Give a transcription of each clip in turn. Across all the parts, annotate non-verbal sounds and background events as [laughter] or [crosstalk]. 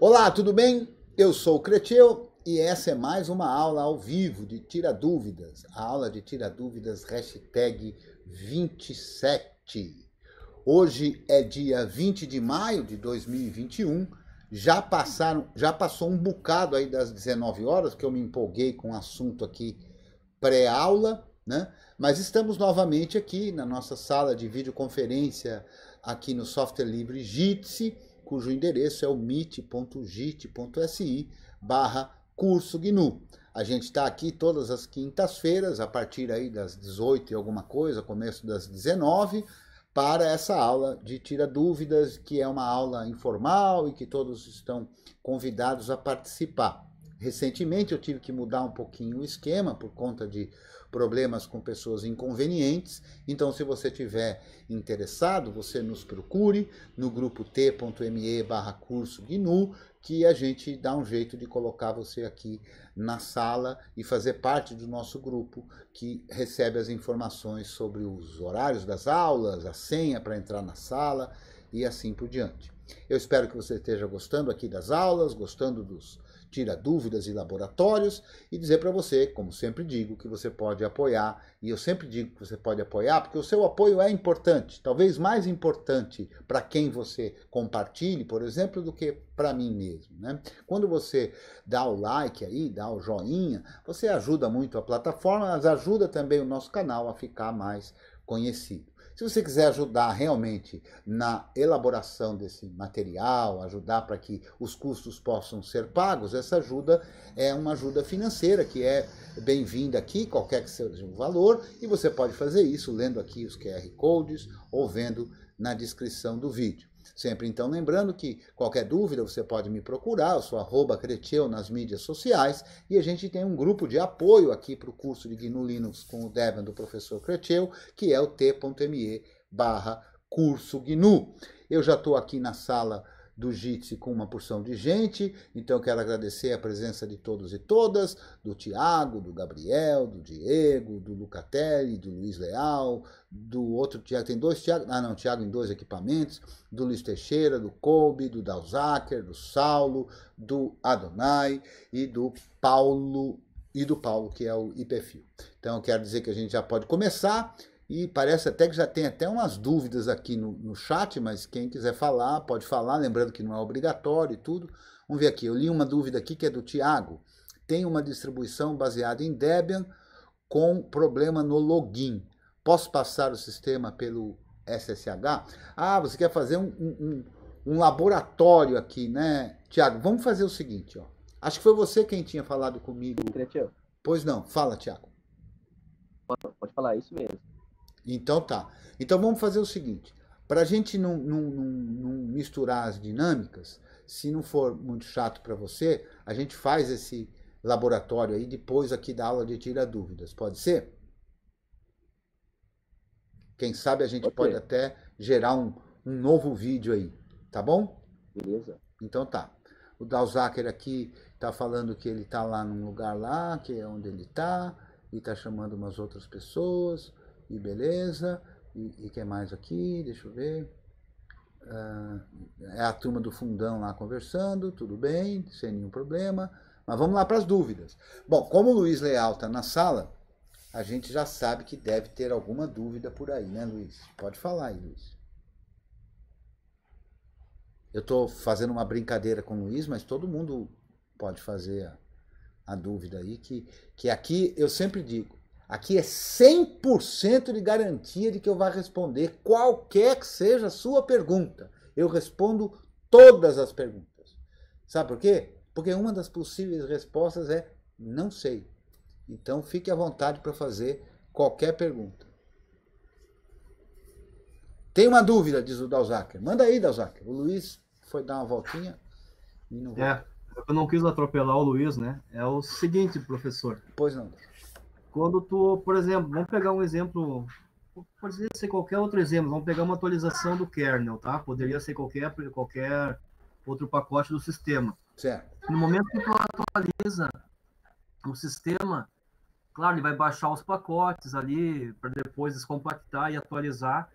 Olá, tudo bem? Eu sou o Creteu e essa é mais uma aula ao vivo de Tira Dúvidas, a aula de Tira Dúvidas hashtag 27. Hoje é dia 20 de maio de 2021, já, passaram, já passou um bocado aí das 19 horas, que eu me empolguei com o assunto aqui pré-aula, né? Mas estamos novamente aqui na nossa sala de videoconferência aqui no software livre Jitsi cujo endereço é o meet.git.si barra curso GNU. A gente está aqui todas as quintas-feiras, a partir aí das 18 e alguma coisa, começo das 19, para essa aula de Tira Dúvidas, que é uma aula informal e que todos estão convidados a participar. Recentemente eu tive que mudar um pouquinho o esquema por conta de problemas com pessoas inconvenientes. Então, se você tiver interessado, você nos procure no grupo t.me barra curso GNU, que a gente dá um jeito de colocar você aqui na sala e fazer parte do nosso grupo que recebe as informações sobre os horários das aulas, a senha para entrar na sala e assim por diante. Eu espero que você esteja gostando aqui das aulas, gostando dos tira dúvidas e laboratórios e dizer para você, como sempre digo, que você pode apoiar. E eu sempre digo que você pode apoiar porque o seu apoio é importante, talvez mais importante para quem você compartilhe, por exemplo, do que para mim mesmo. Né? Quando você dá o like aí, dá o joinha, você ajuda muito a plataforma, mas ajuda também o nosso canal a ficar mais conhecido. Se você quiser ajudar realmente na elaboração desse material, ajudar para que os custos possam ser pagos, essa ajuda é uma ajuda financeira que é bem-vinda aqui, qualquer que seja o valor, e você pode fazer isso lendo aqui os QR Codes ou vendo na descrição do vídeo sempre. Então, lembrando que qualquer dúvida você pode me procurar, eu sou arroba Creteu nas mídias sociais e a gente tem um grupo de apoio aqui para o curso de GNU Linux com o Debian do professor Creteu, que é o t.me barra curso GNU. Eu já estou aqui na sala do Jitsi com uma porção de gente. Então eu quero agradecer a presença de todos e todas, do Tiago, do Gabriel, do Diego, do Lucatelli, do Luiz Leal, do outro Tiago, tem dois Tiago, ah não, Tiago em dois equipamentos, do Luiz Teixeira, do Kobe, do Dalzacker, do Saulo, do Adonai e do Paulo e do Paulo, que é o IPFIO. Então eu quero dizer que a gente já pode começar. E parece até que já tem até umas dúvidas aqui no, no chat, mas quem quiser falar, pode falar, lembrando que não é obrigatório e tudo. Vamos ver aqui, eu li uma dúvida aqui que é do Tiago. Tem uma distribuição baseada em Debian com problema no login. Posso passar o sistema pelo SSH? Ah, você quer fazer um, um, um laboratório aqui, né, Tiago? Vamos fazer o seguinte, ó. Acho que foi você quem tinha falado comigo. Pois não, fala, Tiago. Pode falar, é isso mesmo. Então tá. Então vamos fazer o seguinte: para a gente não, não, não, não, misturar as dinâmicas, se não for muito chato para você, a gente faz esse laboratório aí depois aqui da aula de tira dúvidas. Pode ser? Quem sabe a gente okay. pode até gerar um, um novo vídeo aí, tá bom? Beleza. Então tá. O Dalzacker aqui tá falando que ele tá lá num lugar lá, que é onde ele tá, e tá chamando umas outras pessoas e beleza. E, e que mais aqui? Deixa eu ver. Ah, é a turma do fundão lá conversando, tudo bem, sem nenhum problema. Mas vamos lá para as dúvidas. Bom, como o Luiz Leal está na sala, a gente já sabe que deve ter alguma dúvida por aí, né, Luiz? Pode falar aí, Luiz. Eu estou fazendo uma brincadeira com o Luiz, mas todo mundo pode fazer a, a dúvida aí, que, que aqui eu sempre digo, Aqui é 100% de garantia de que eu vá responder qualquer que seja a sua pergunta. Eu respondo todas as perguntas. Sabe por quê? Porque uma das possíveis respostas é não sei. Então fique à vontade para fazer qualquer pergunta. Tem uma dúvida, diz o Dalzacker. Manda aí, Dalzacker. O Luiz foi dar uma voltinha e não É, eu não quis atropelar o Luiz, né? É o seguinte, professor. Pois não. Quando tu, por exemplo, vamos pegar um exemplo, pode ser qualquer outro exemplo, vamos pegar uma atualização do kernel, tá? Poderia ser qualquer, qualquer outro pacote do sistema. Certo. No momento que tu atualiza o sistema, claro, ele vai baixar os pacotes ali, para depois descompactar e atualizar.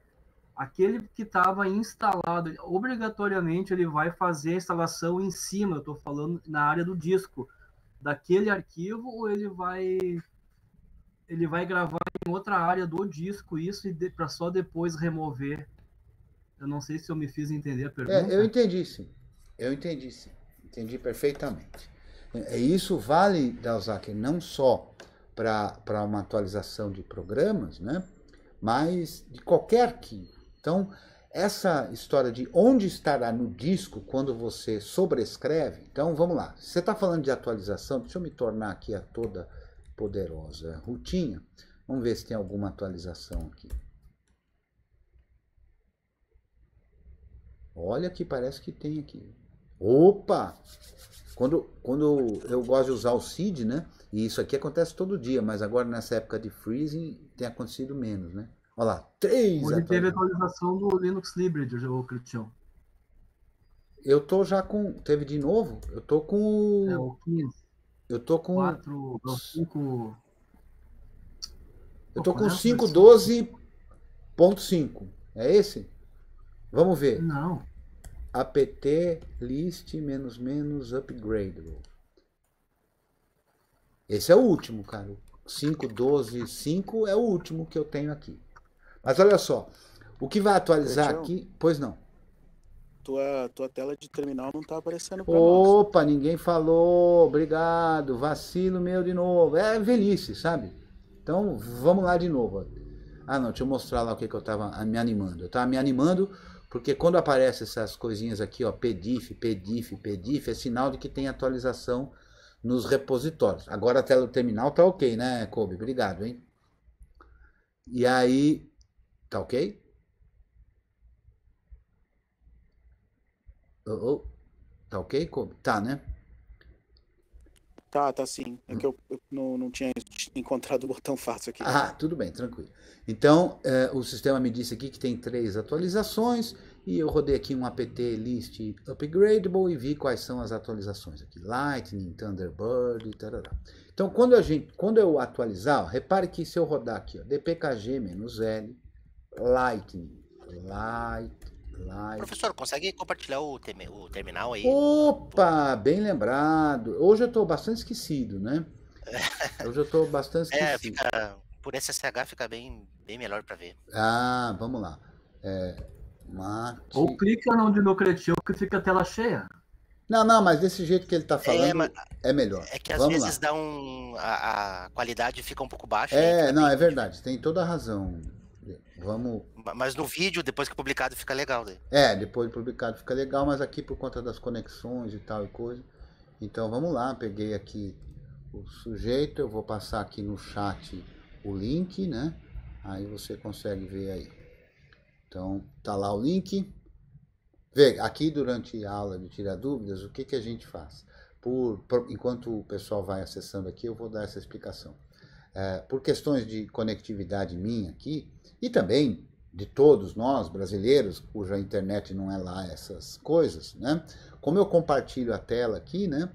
Aquele que estava instalado, obrigatoriamente ele vai fazer a instalação em cima, eu estou falando na área do disco, daquele arquivo, ou ele vai ele vai gravar em outra área do disco isso e para só depois remover. Eu não sei se eu me fiz entender a pergunta. É, eu entendi sim. Eu entendi sim. Entendi perfeitamente. E é, isso vale, Dalzac, não só para uma atualização de programas, né? mas de qualquer arquivo. Então, essa história de onde estará no disco quando você sobrescreve. Então, vamos lá. você está falando de atualização, deixa eu me tornar aqui a toda poderosa rotina. Vamos ver se tem alguma atualização aqui. Olha que parece que tem aqui. Opa! Quando, quando eu gosto de usar o seed, né? E isso aqui acontece todo dia, mas agora nessa época de freezing tem acontecido menos, né? Olha lá, três Hoje teve atualização do Linux Libre, o Cristian. Eu tô já com... Teve de novo? Eu tô com... É, o 15. Eu tô com. 4, 5. Eu tô com 512.5. É esse? Vamos ver. Não. APT list menos menos upgrade. Esse é o último, cara. 5.12.5 é o último que eu tenho aqui. Mas olha só. O que vai atualizar aqui. Pois não tua, tua tela de terminal não tá aparecendo pra Opa, nós. ninguém falou. Obrigado. Vacilo meu de novo. É velhice, sabe? Então, vamos lá de novo. Ah, não, deixa eu mostrar lá o que, que eu tava me animando. Eu tava me animando porque quando aparecem essas coisinhas aqui, ó, pdif, pdif, pdif, é sinal de que tem atualização nos repositórios. Agora a tela do terminal tá ok, né, Kobe? Obrigado, hein? E aí, tá ok? Oh, oh. Tá ok, Kobe? Tá, né? Tá, tá sim. É hum. que eu, eu não, não tinha encontrado o botão fácil aqui. Ah, tudo bem, tranquilo. Então, eh, o sistema me disse aqui que tem três atualizações e eu rodei aqui um apt list upgradable e vi quais são as atualizações aqui. Lightning, Thunderbird, tal Então, quando, a gente, quando eu atualizar, ó, repare que se eu rodar aqui, ó, dpkg-l, lightning, light, Live. Professor, consegue compartilhar o, o terminal aí? Opa, bem lembrado. Hoje eu estou bastante esquecido, né? [laughs] Hoje eu estou bastante é, esquecido. É, fica, por SSH fica bem, bem melhor para ver. Ah, vamos lá. É, Mate... Ou clica onde no Cretil que fica a tela cheia. Não, não, mas desse jeito que ele está é, falando é, é, melhor. É que às Vamos vezes lá. dá um. A, a, qualidade fica um pouco baixa. É, não, é verdade, tem toda a razão, Vamos. Mas no vídeo, depois que é publicado, fica legal né É, depois de publicado fica legal, mas aqui por conta das conexões e tal e coisa. Então vamos lá, peguei aqui o sujeito, eu vou passar aqui no chat o link, né? Aí você consegue ver aí. Então, tá lá o link. Vê, aqui durante a aula de tirar dúvidas, o que, que a gente faz? Por, por enquanto o pessoal vai acessando aqui, eu vou dar essa explicação. É, por questões de conectividade minha aqui, e também de todos nós brasileiros, cuja internet não é lá essas coisas, né? Como eu compartilho a tela aqui, né?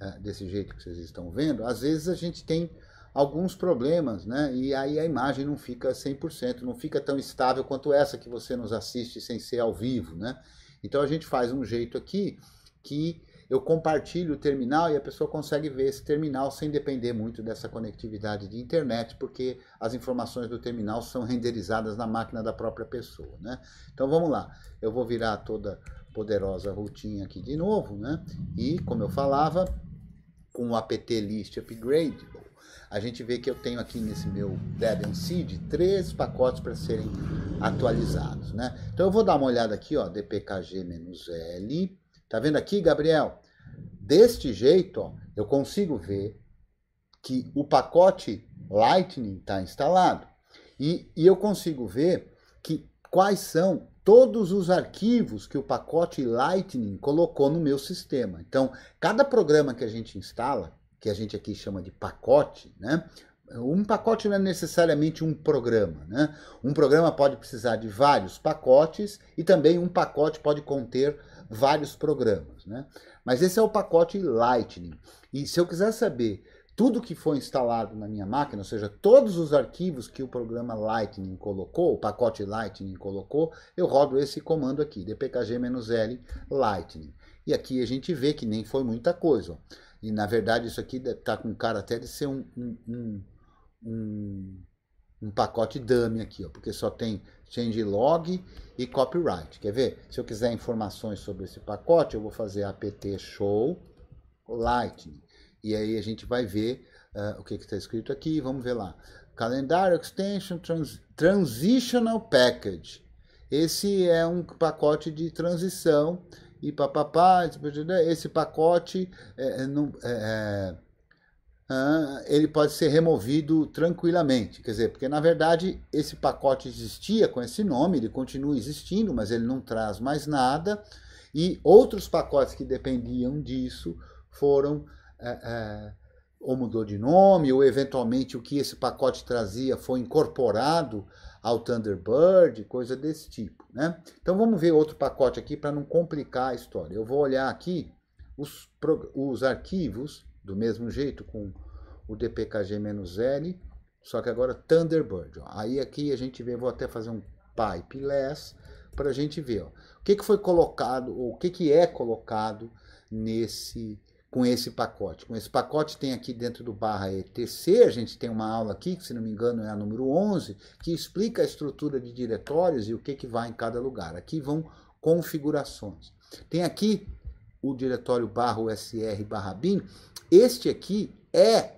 É, desse jeito que vocês estão vendo, às vezes a gente tem alguns problemas, né? E aí a imagem não fica 100%, não fica tão estável quanto essa que você nos assiste sem ser ao vivo, né? Então a gente faz um jeito aqui que eu compartilho o terminal e a pessoa consegue ver esse terminal sem depender muito dessa conectividade de internet, porque as informações do terminal são renderizadas na máquina da própria pessoa, né? Então vamos lá, eu vou virar toda poderosa rotina aqui de novo, né? E como eu falava, com o apt list upgrade, a gente vê que eu tenho aqui nesse meu Debian Seed três pacotes para serem atualizados, né? Então eu vou dar uma olhada aqui, ó, dpkg-l, Tá vendo aqui, Gabriel? Deste jeito, ó, eu consigo ver que o pacote Lightning está instalado. E, e eu consigo ver que quais são todos os arquivos que o pacote Lightning colocou no meu sistema. Então, cada programa que a gente instala, que a gente aqui chama de pacote, né? Um pacote não é necessariamente um programa, né? Um programa pode precisar de vários pacotes e também um pacote pode conter vários programas, né? Mas esse é o pacote Lightning. E se eu quiser saber tudo que foi instalado na minha máquina, ou seja, todos os arquivos que o programa Lightning colocou, o pacote Lightning colocou, eu rodo esse comando aqui, dpkg-l lightning. E aqui a gente vê que nem foi muita coisa. Ó. E na verdade isso aqui está com cara até de ser um, um, um, um um pacote dummy aqui, ó, porque só tem changelog e copyright. Quer ver? Se eu quiser informações sobre esse pacote, eu vou fazer apt show lightning. E aí a gente vai ver uh, o que está escrito aqui. Vamos ver lá. Calendário Extension trans, Transitional Package. Esse é um pacote de transição e papapá. Esse pacote é, não, é ah, ele pode ser removido tranquilamente. Quer dizer, porque na verdade esse pacote existia com esse nome, ele continua existindo, mas ele não traz mais nada. E outros pacotes que dependiam disso foram. É, é, ou mudou de nome, ou eventualmente o que esse pacote trazia foi incorporado ao Thunderbird, coisa desse tipo. Né? Então vamos ver outro pacote aqui para não complicar a história. Eu vou olhar aqui os, os arquivos do mesmo jeito com o dpkg-l, só que agora Thunderbird. Ó. Aí aqui a gente vê, vou até fazer um pipe less para a gente ver ó, o que, que foi colocado, ou o que, que é colocado nesse com esse pacote. Com esse pacote tem aqui dentro do barra ETC, a gente tem uma aula aqui, que se não me engano é a número 11, que explica a estrutura de diretórios e o que, que vai em cada lugar. Aqui vão configurações. Tem aqui o diretório barra USR barra BIM, este aqui é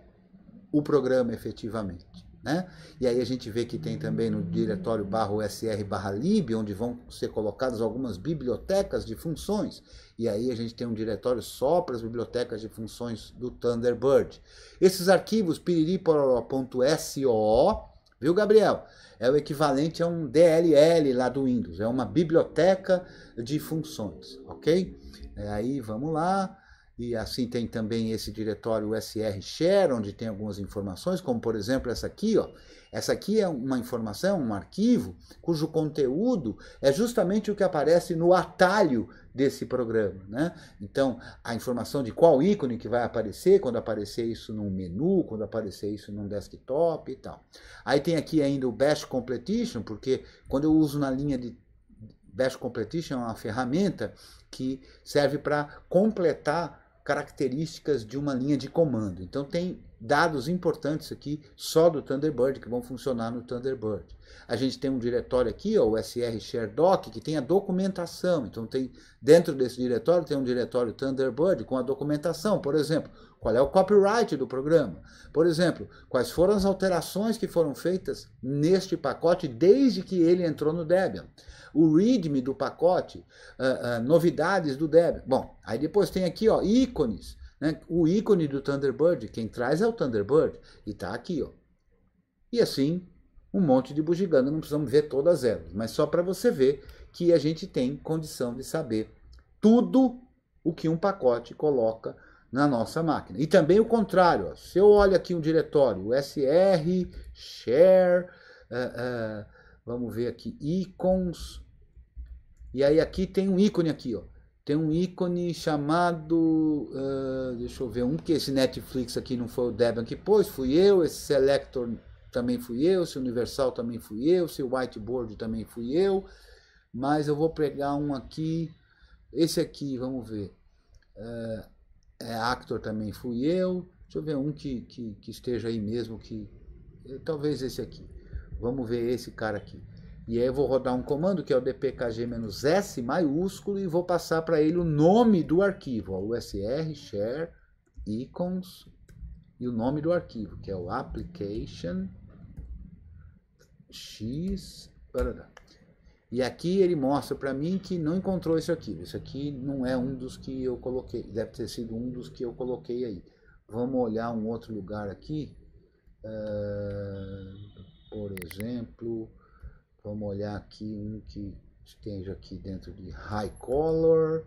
o programa efetivamente. Né? E aí a gente vê que tem também no diretório barra USR barra lib, onde vão ser colocadas algumas bibliotecas de funções. E aí a gente tem um diretório só para as bibliotecas de funções do Thunderbird. Esses arquivos piriripororó.so, viu Gabriel? É o equivalente a um DLL lá do Windows, é uma biblioteca de funções, ok? É, aí vamos lá. E assim tem também esse diretório SR Share, onde tem algumas informações, como por exemplo essa aqui, ó. Essa aqui é uma informação, um arquivo, cujo conteúdo é justamente o que aparece no atalho desse programa, né? Então, a informação de qual ícone que vai aparecer, quando aparecer isso num menu, quando aparecer isso num desktop e tal. Aí tem aqui ainda o Bash Completion, porque quando eu uso na linha de Bash Completion é uma ferramenta que serve para completar características de uma linha de comando. Então tem dados importantes aqui só do Thunderbird que vão funcionar no Thunderbird. A gente tem um diretório aqui, ó, o SR Share Doc, que tem a documentação. Então tem dentro desse diretório tem um diretório Thunderbird com a documentação, por exemplo, qual é o copyright do programa. Por exemplo, quais foram as alterações que foram feitas neste pacote desde que ele entrou no Debian o readme do pacote, uh, uh, novidades do Debian. Bom, aí depois tem aqui, ó, ícones. Né? O ícone do Thunderbird, quem traz é o Thunderbird, e tá aqui, ó. E assim, um monte de bugiganga, não precisamos ver todas elas, mas só para você ver que a gente tem condição de saber tudo o que um pacote coloca na nossa máquina. E também o contrário, ó. se eu olho aqui um diretório, o SR, share, uh, uh, Vamos ver aqui, ícons. E aí aqui tem um ícone aqui, ó. Tem um ícone chamado, uh, deixa eu ver, um que esse Netflix aqui não foi o Debian que pôs, fui eu, esse Selector também fui eu, esse Universal também fui eu, esse Whiteboard também fui eu, mas eu vou pegar um aqui, esse aqui, vamos ver, uh, é, Actor também fui eu, deixa eu ver um que, que, que esteja aí mesmo, que eh, talvez esse aqui. Vamos ver esse cara aqui. E aí eu vou rodar um comando que é o dpkg-s maiúsculo e vou passar para ele o nome do arquivo, ó, usr share icons e o nome do arquivo, que é o application x e aqui ele mostra para mim que não encontrou esse arquivo. Isso aqui não é um dos que eu coloquei, deve ter sido um dos que eu coloquei aí. Vamos olhar um outro lugar aqui. Uh por exemplo, vamos olhar aqui um que esteja aqui dentro de High Color,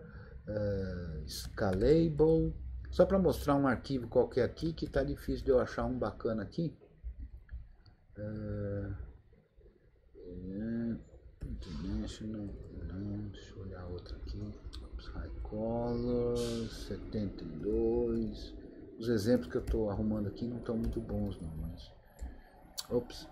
uh, Scalable, só para mostrar um arquivo qualquer aqui que está difícil de eu achar um bacana aqui. Uh, international, não, deixa eu olhar outro aqui. high Color, 72. Os exemplos que eu estou arrumando aqui não estão muito bons não, mas... Ops,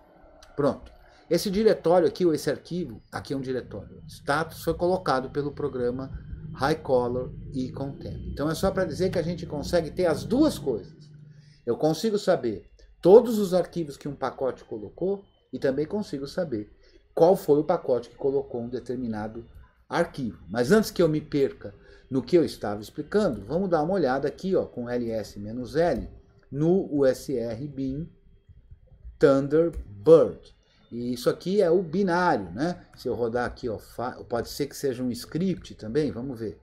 Pronto. Esse diretório aqui, ou esse arquivo, aqui é um diretório. Status foi colocado pelo programa High Color e Content. Então é só para dizer que a gente consegue ter as duas coisas. Eu consigo saber todos os arquivos que um pacote colocou e também consigo saber qual foi o pacote que colocou um determinado arquivo. Mas antes que eu me perca no que eu estava explicando, vamos dar uma olhada aqui ó, com ls-l no USR bin Thunderbird. E isso aqui é o binário, né? Se eu rodar aqui, ó, pode ser que seja um script também, vamos ver.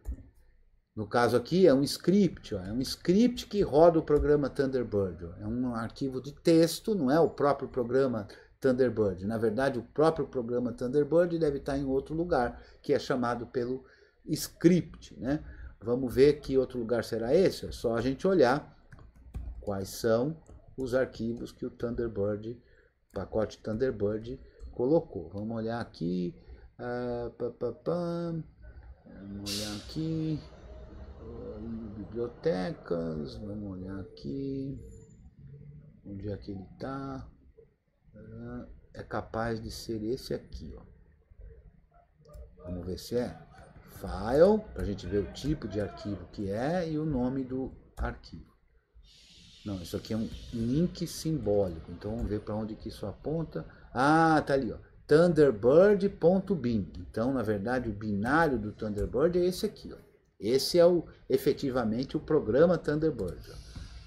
No caso aqui é um script, ó, é um script que roda o programa Thunderbird. Ó. É um arquivo de texto, não é o próprio programa Thunderbird. Na verdade, o próprio programa Thunderbird deve estar em outro lugar, que é chamado pelo script, né? Vamos ver que outro lugar será esse? É só a gente olhar quais são os arquivos que o Thunderbird, o pacote Thunderbird, colocou. Vamos olhar aqui. Ah, pá, pá, pá. Vamos olhar aqui. Bibliotecas. Vamos olhar aqui. Onde é que ele está? Ah, é capaz de ser esse aqui, ó. Vamos ver se é. File, para a gente ver o tipo de arquivo que é e o nome do arquivo. Não, isso aqui é um link simbólico. Então vamos ver para onde que isso aponta. Ah, tá ali, ó. Thunderbird.bin. Então, na verdade, o binário do Thunderbird é esse aqui, ó. Esse é o efetivamente o programa Thunderbird. Ó.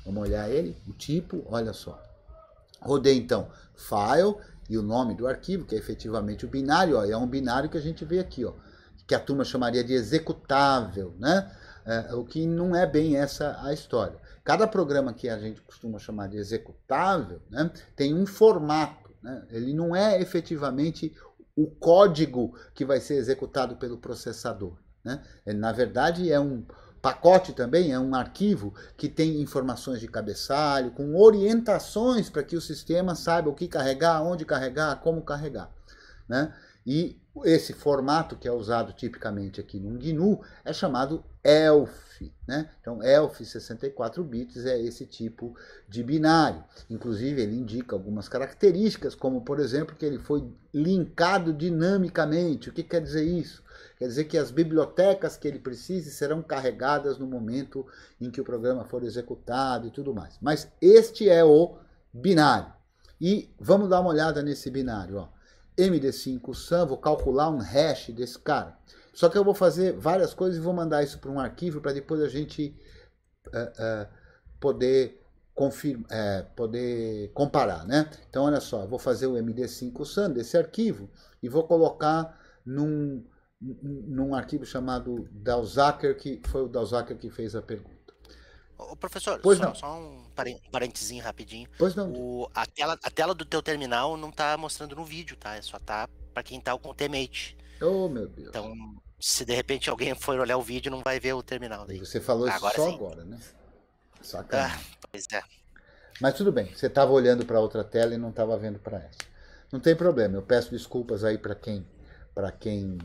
Vamos olhar ele, o tipo, olha só. Rodei então file e o nome do arquivo, que é efetivamente o binário, ó, é um binário que a gente vê aqui, ó, que a turma chamaria de executável, né? É, o que não é bem essa a história. Cada programa que a gente costuma chamar de executável né, tem um formato. Né? Ele não é efetivamente o código que vai ser executado pelo processador. Né? Ele, na verdade, é um pacote também, é um arquivo que tem informações de cabeçalho, com orientações para que o sistema saiba o que carregar, onde carregar, como carregar. Né? E esse formato que é usado tipicamente aqui no GNU é chamado ELF. Né? Então, ELF 64 bits é esse tipo de binário. Inclusive, ele indica algumas características, como, por exemplo, que ele foi linkado dinamicamente. O que quer dizer isso? Quer dizer que as bibliotecas que ele precise serão carregadas no momento em que o programa for executado e tudo mais. Mas este é o binário. E vamos dar uma olhada nesse binário. Ó. MD5 SAM, vou calcular um hash desse cara. Só que eu vou fazer várias coisas e vou mandar isso para um arquivo para depois a gente uh, uh, poder confirma, eh, poder comparar, né? Então, olha só, vou fazer o MD5 Sun desse arquivo e vou colocar num, num arquivo chamado Dalzacker, que foi o Dalzacker que fez a pergunta. Ô, professor, pois só, não. só um parênteses rapidinho. Pois não. O, a, tela, a tela do teu terminal não está mostrando no vídeo, tá? É só tá para quem tá com o Temate. Oh, meu Deus. Então, se de repente alguém for olhar o vídeo, não vai ver o terminal daí. Você falou agora só sim. agora, né? Sacanagem. Ah, pois é. Mas tudo bem, você estava olhando para outra tela e não estava vendo para essa. Não tem problema, eu peço desculpas aí para quem, pra quem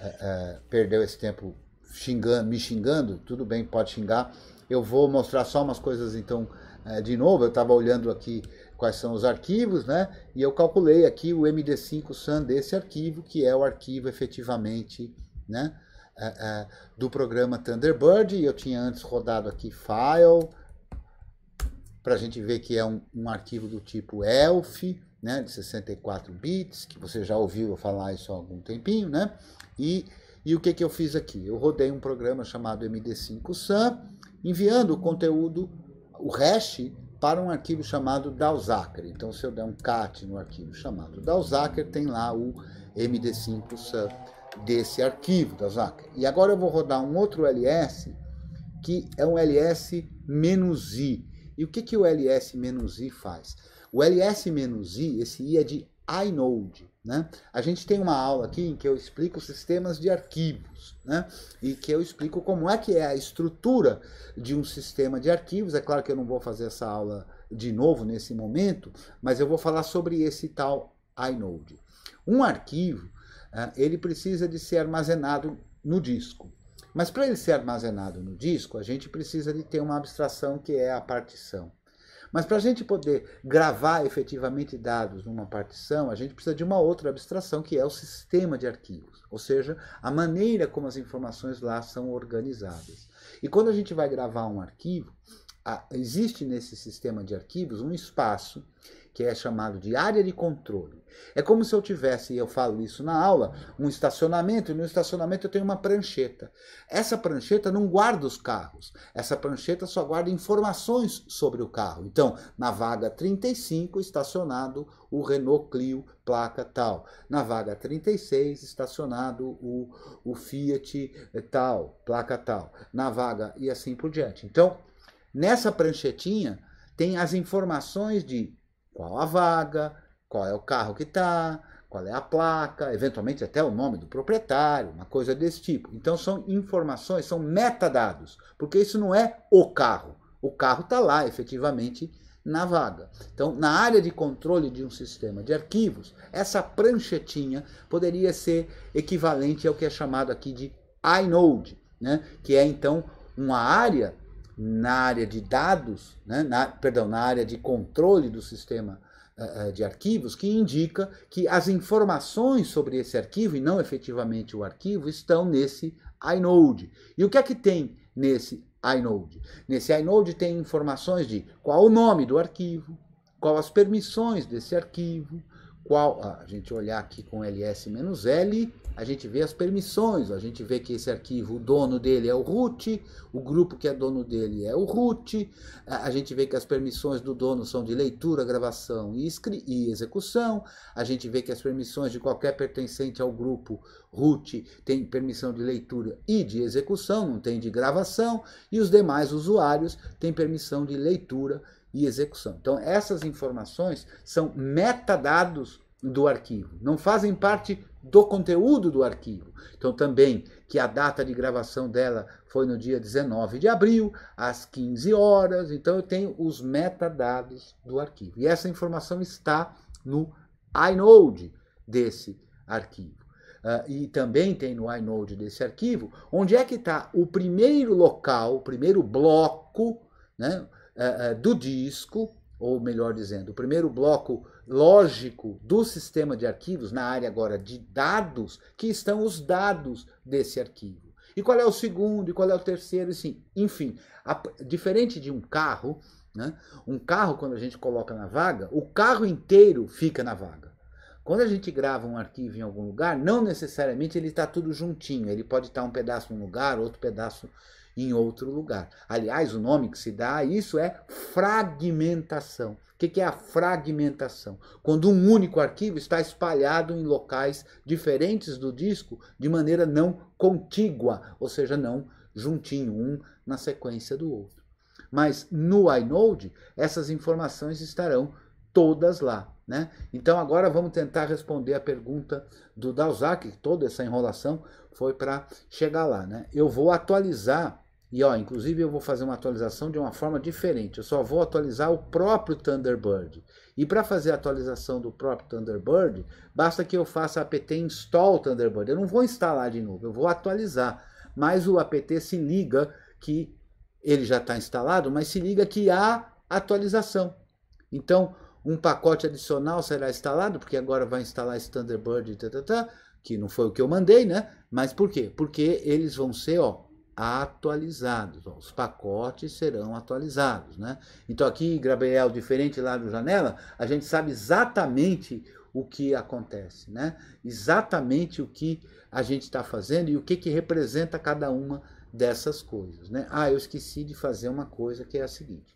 é, é, perdeu esse tempo xingando, me xingando. Tudo bem, pode xingar. Eu vou mostrar só umas coisas então é, de novo. Eu estava olhando aqui quais são os arquivos, né? E eu calculei aqui o MD5 SAN desse arquivo, que é o arquivo efetivamente, né? É, é, do programa Thunderbird. Eu tinha antes rodado aqui file, para a gente ver que é um, um, arquivo do tipo ELF, né? De 64 bits, que você já ouviu eu falar isso há algum tempinho, né? E, e o que, que eu fiz aqui? Eu rodei um programa chamado MD5SAN, enviando o conteúdo, o hash para um arquivo chamado Dalzacker. Então, se eu der um cat no arquivo chamado Dalzacker, tem lá o MD5 desse arquivo Dalzacker. E agora eu vou rodar um outro ls que é um ls-i. E o que, que o ls-i faz? O ls-i, esse i é de inode. Né? A gente tem uma aula aqui em que eu explico sistemas de arquivos, né? e que eu explico como é que é a estrutura de um sistema de arquivos. É claro que eu não vou fazer essa aula de novo nesse momento, mas eu vou falar sobre esse tal inode. Um arquivo, é, ele precisa de ser armazenado no disco. Mas para ele ser armazenado no disco, a gente precisa de ter uma abstração que é a partição. Mas para a gente poder gravar efetivamente dados numa partição, a gente precisa de uma outra abstração, que é o sistema de arquivos, ou seja, a maneira como as informações lá são organizadas. E quando a gente vai gravar um arquivo, existe nesse sistema de arquivos um espaço que é chamado de área de controle. É como se eu tivesse, e eu falo isso na aula, um estacionamento, e no estacionamento eu tenho uma prancheta. Essa prancheta não guarda os carros, essa prancheta só guarda informações sobre o carro. Então, na vaga 35, estacionado o Renault Clio, placa tal. Na vaga 36, estacionado o, o Fiat eh, tal, placa tal. Na vaga e assim por diante. Então, nessa pranchetinha tem as informações de qual a vaga, qual é o carro que está, qual é a placa, eventualmente até o nome do proprietário, uma coisa desse tipo. Então são informações, são metadados, porque isso não é o carro. O carro está lá efetivamente na vaga. Então, na área de controle de um sistema de arquivos, essa pranchetinha poderia ser equivalente ao que é chamado aqui de inode, né? que é então uma área na área de dados, né, na, perdão, na área de controle do sistema uh, de arquivos, que indica que as informações sobre esse arquivo, e não efetivamente o arquivo, estão nesse inode. E o que é que tem nesse inode? Nesse inode tem informações de qual o nome do arquivo, qual as permissões desse arquivo, qual a gente olhar aqui com ls-l, a gente vê as permissões, a gente vê que esse arquivo, o dono dele é o root, o grupo que é dono dele é o root, a gente vê que as permissões do dono são de leitura, gravação e execução, a gente vê que as permissões de qualquer pertencente ao grupo root tem permissão de leitura e de execução, não tem de gravação, e os demais usuários têm permissão de leitura e execução. Então, essas informações são metadados do arquivo, não fazem parte do conteúdo do arquivo. Então, também que a data de gravação dela foi no dia 19 de abril, às 15 horas. Então, eu tenho os metadados do arquivo. E essa informação está no inode desse arquivo. Uh, e também tem no inode desse arquivo, onde é que está o primeiro local, o primeiro bloco né, uh, uh, do disco ou melhor dizendo, o primeiro bloco lógico do sistema de arquivos, na área agora de dados, que estão os dados desse arquivo. E qual é o segundo, e qual é o terceiro, assim, enfim. A, diferente de um carro, né? um carro, quando a gente coloca na vaga, o carro inteiro fica na vaga. Quando a gente grava um arquivo em algum lugar, não necessariamente ele está tudo juntinho. Ele pode estar tá um pedaço num lugar, outro pedaço em outro lugar. Aliás, o nome que se dá a isso é fragmentação. O que é a fragmentação? Quando um único arquivo está espalhado em locais diferentes do disco de maneira não contígua, ou seja, não juntinho, um na sequência do outro. Mas no iNode, essas informações estarão todas lá. Né? Então agora vamos tentar responder a pergunta do Dalzac, toda essa enrolação foi para chegar lá. Né? Eu vou atualizar e ó, inclusive eu vou fazer uma atualização de uma forma diferente. Eu só vou atualizar o próprio Thunderbird. E para fazer a atualização do próprio Thunderbird, basta que eu faça apt install Thunderbird. Eu não vou instalar de novo, eu vou atualizar. Mas o apt se liga que ele já está instalado, mas se liga que há atualização. Então, um pacote adicional será instalado, porque agora vai instalar esse Thunderbird, tá, tá, tá, que não foi o que eu mandei, né? Mas por quê? Porque eles vão ser ó, atualizados. os pacotes serão atualizados. Né? Então, aqui, Gabriel, diferente lá do Janela, a gente sabe exatamente o que acontece, né? exatamente o que a gente está fazendo e o que, que representa cada uma dessas coisas. Né? Ah, eu esqueci de fazer uma coisa que é a seguinte.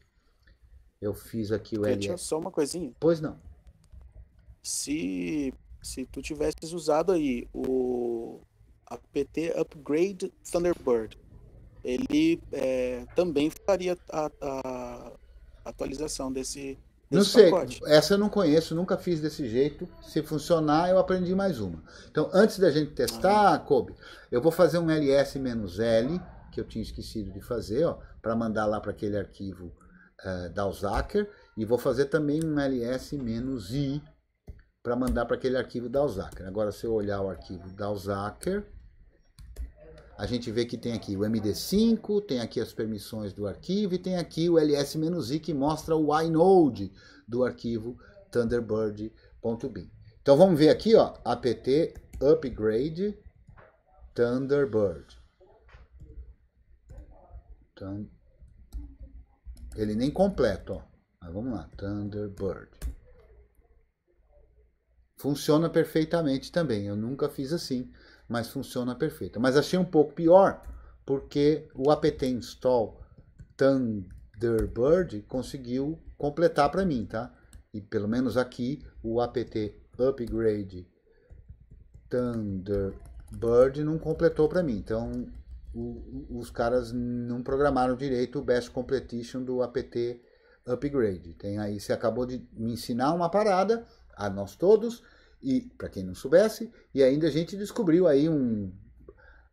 Eu fiz aqui o LS. só uma coisinha. Pois não. Se, se tu tivesses usado aí o apt upgrade Thunderbird, ele é, também faria a, a, atualização desse, desse não sei, pacote. Essa eu não conheço, nunca fiz desse jeito. Se funcionar, eu aprendi mais uma. Então, antes da gente testar, ah, Kobe, eu vou fazer um ls-l, que eu tinha esquecido de fazer, para mandar lá para aquele arquivo uh, da Alzacker, e vou fazer também um ls-i para mandar para aquele arquivo da Alzacker. Agora, se eu olhar o arquivo da Alzacker, a gente vê que tem aqui o MD5, tem aqui as permissões do arquivo e tem aqui o ls-i que mostra o inode do arquivo thunderbird.bin. Então vamos ver aqui, ó, apt upgrade thunderbird. Então, ele nem completo, ó. Mas vamos lá, Thunderbird. Funciona perfeitamente também. Eu nunca fiz assim mas funciona perfeito. Mas achei um pouco pior, porque o apt install Thunderbird conseguiu completar para mim, tá? E pelo menos aqui o apt upgrade Thunderbird não completou para mim. Então o, os caras não programaram direito o best completion do apt upgrade. Tem aí, você acabou de me ensinar uma parada a nós todos e para quem não soubesse, e ainda a gente descobriu aí um,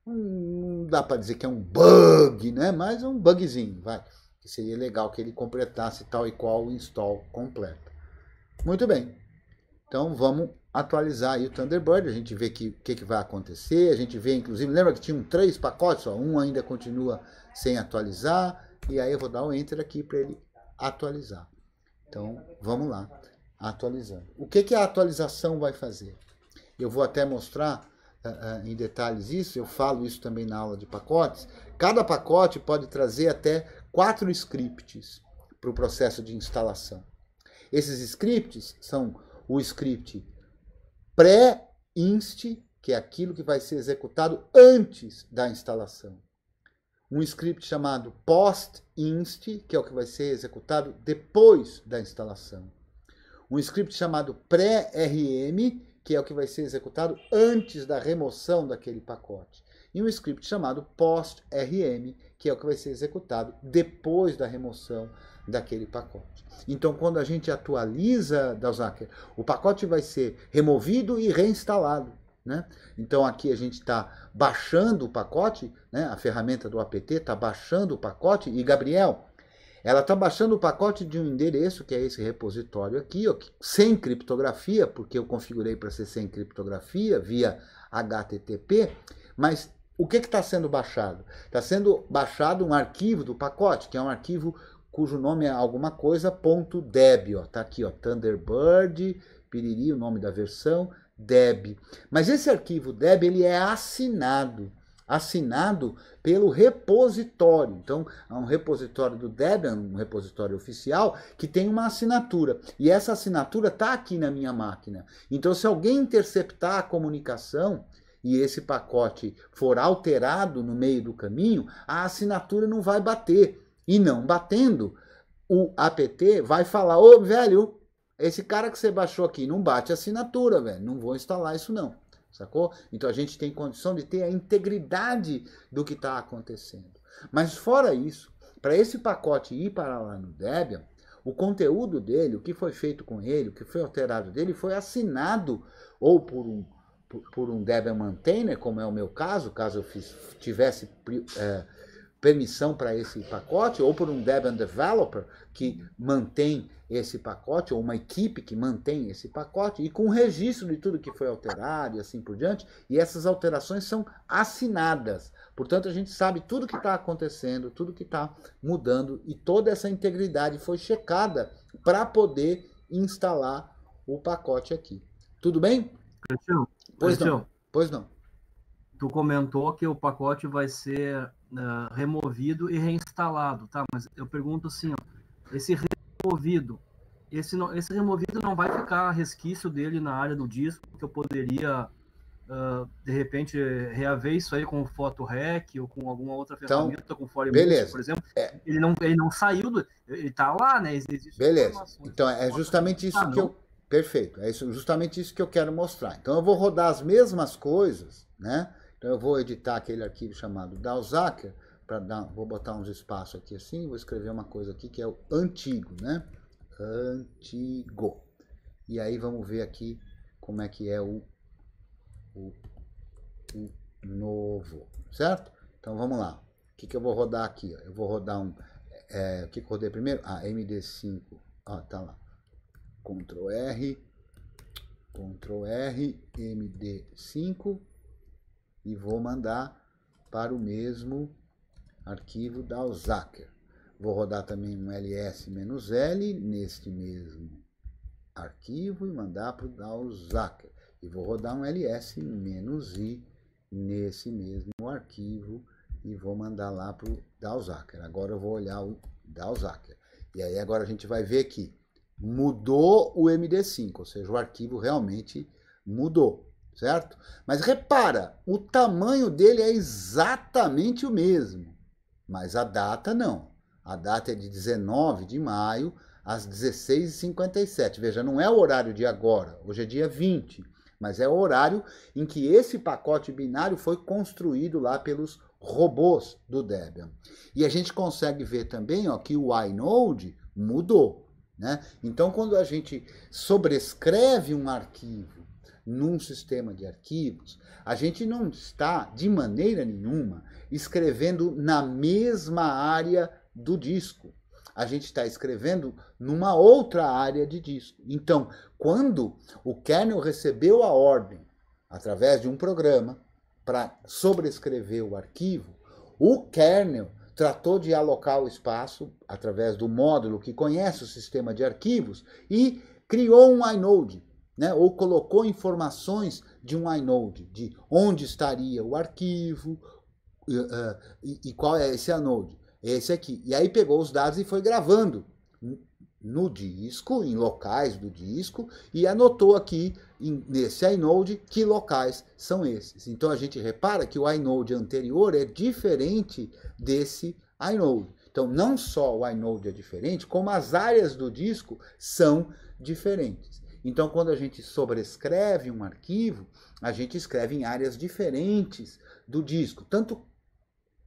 um não dá para dizer que é um bug, né? Mas é um bugzinho, vai, que seria legal que ele completasse tal e qual o install completo. Muito bem. Então vamos atualizar aí o Thunderbird, a gente vê o que, que, que, vai acontecer, a gente vê inclusive, lembra que tinha um três pacotes, ó, um ainda continua sem atualizar, e aí eu vou dar o um enter aqui para ele atualizar. Então, vamos lá atualizando. O que, que a atualização vai fazer? Eu vou até mostrar uh, uh, em detalhes isso, eu falo isso também na aula de pacotes. Cada pacote pode trazer até quatro scripts para o processo de instalação. Esses scripts são o script pré-inst, que é aquilo que vai ser executado antes da instalação. Um script chamado post-inst, que é o que vai ser executado depois da instalação um script chamado pré-RM, que é o que vai ser executado antes da remoção daquele pacote, e um script chamado post-RM, que é o que vai ser executado depois da remoção daquele pacote. Então, quando a gente atualiza Dalzacker, o pacote vai ser removido e reinstalado. Né? Então aqui a gente está baixando o pacote, né? a ferramenta do apt está baixando o pacote. E Gabriel, ela está baixando o pacote de um endereço, que é esse repositório aqui, ó, sem criptografia, porque eu configurei para ser sem criptografia, via HTTP, mas o que está sendo baixado? Está sendo baixado um arquivo do pacote, que é um arquivo cujo nome é alguma coisa, ponto .deb, está aqui, ó, Thunderbird, piriri, o nome da versão, deb. Mas esse arquivo deb, ele é assinado assinado pelo repositório. Então, é um repositório do Debian, um repositório oficial, que tem uma assinatura. E essa assinatura está aqui na minha máquina. Então, se alguém interceptar a comunicação e esse pacote for alterado no meio do caminho, a assinatura não vai bater. E não batendo, o APT vai falar: ô velho, esse cara que você baixou aqui não bate assinatura, velho, não vou instalar isso não sacou? Então a gente tem condição de ter a integridade do que está acontecendo. Mas fora isso, para esse pacote ir para lá no Debian, o conteúdo dele, o que foi feito com ele, o que foi alterado dele, foi assinado ou por um, por, por um Debian maintainer, como é o meu caso, caso eu fiz, tivesse é, permissão para esse pacote, ou por um Debian developer que mantém esse pacote, ou uma equipe que mantém esse pacote, e com registro de tudo que foi alterado e assim por diante, e essas alterações são assinadas. Portanto, a gente sabe tudo que está acontecendo, tudo que está mudando, e toda essa integridade foi checada para poder instalar o pacote aqui. Tudo bem? Cristian, pois Cristian, não. Pois não. Tu comentou que o pacote vai ser uh, removido e reinstalado, tá? Mas eu pergunto assim, ó, esse removido. Esse, não, esse removido não vai ficar resquício dele na área do disco, que eu poderia, uh, de repente, reaver isso aí com o PhotoRec ou com alguma outra então, ferramenta, então, com o beleza. por exemplo. É. Ele, não, ele não saiu, do, ele está lá, né? Existe beleza. Então, é justamente isso que eu... Tá perfeito, é isso, justamente isso que eu quero mostrar. Então, eu vou rodar as mesmas coisas, né? Então, eu vou editar aquele arquivo chamado Dalzacker, para dar, vou botar uns espaços aqui assim, vou escrever uma coisa aqui que é o antigo, né? Antigo. E aí vamos ver aqui como é que é o, o, o novo, certo? Então vamos lá. O que, que eu vou rodar aqui? Ó? Eu vou rodar um. É, o que, que eu rodei primeiro? Ah, MD5. Ó, tá lá. Ctrl R, Ctrl R, MD5 e vou mandar para o mesmo arquivo da Alzacker. Vou rodar também um ls-l neste mesmo arquivo e mandar para o Dalzacker. E vou rodar um ls-i nesse mesmo arquivo e vou mandar lá para o Dalzacker. Agora eu vou olhar o Dalzacker. E aí agora a gente vai ver que mudou o MD5, ou seja, o arquivo realmente mudou, certo? Mas repara, o tamanho dele é exatamente o mesmo mas a data não. A data é de 19 de maio às 16h57. Veja, não é o horário de agora, hoje é dia 20, mas é o horário em que esse pacote binário foi construído lá pelos robôs do Debian. E a gente consegue ver também ó, que o inode mudou. Né? Então, quando a gente sobrescreve um arquivo num sistema de arquivos, a gente não está de maneira nenhuma escrevendo na mesma área do disco. A gente está escrevendo numa outra área de disco. Então, quando o kernel recebeu a ordem através de um programa para sobrescrever o arquivo, o kernel tratou de alocar o espaço através do módulo que conhece o sistema de arquivos e criou um inode né? ou colocou informações de um inode, de onde estaria o arquivo uh, uh, e, e, qual é esse inode. Esse aqui. E aí pegou os dados e foi gravando no disco, em locais do disco, e anotou aqui em, nesse inode que locais são esses. Então a gente repara que o inode anterior é diferente desse inode. Então, não só o inode é diferente, como as áreas do disco são diferentes. Então, quando a gente sobrescreve um arquivo, a gente escreve em áreas diferentes do disco, tanto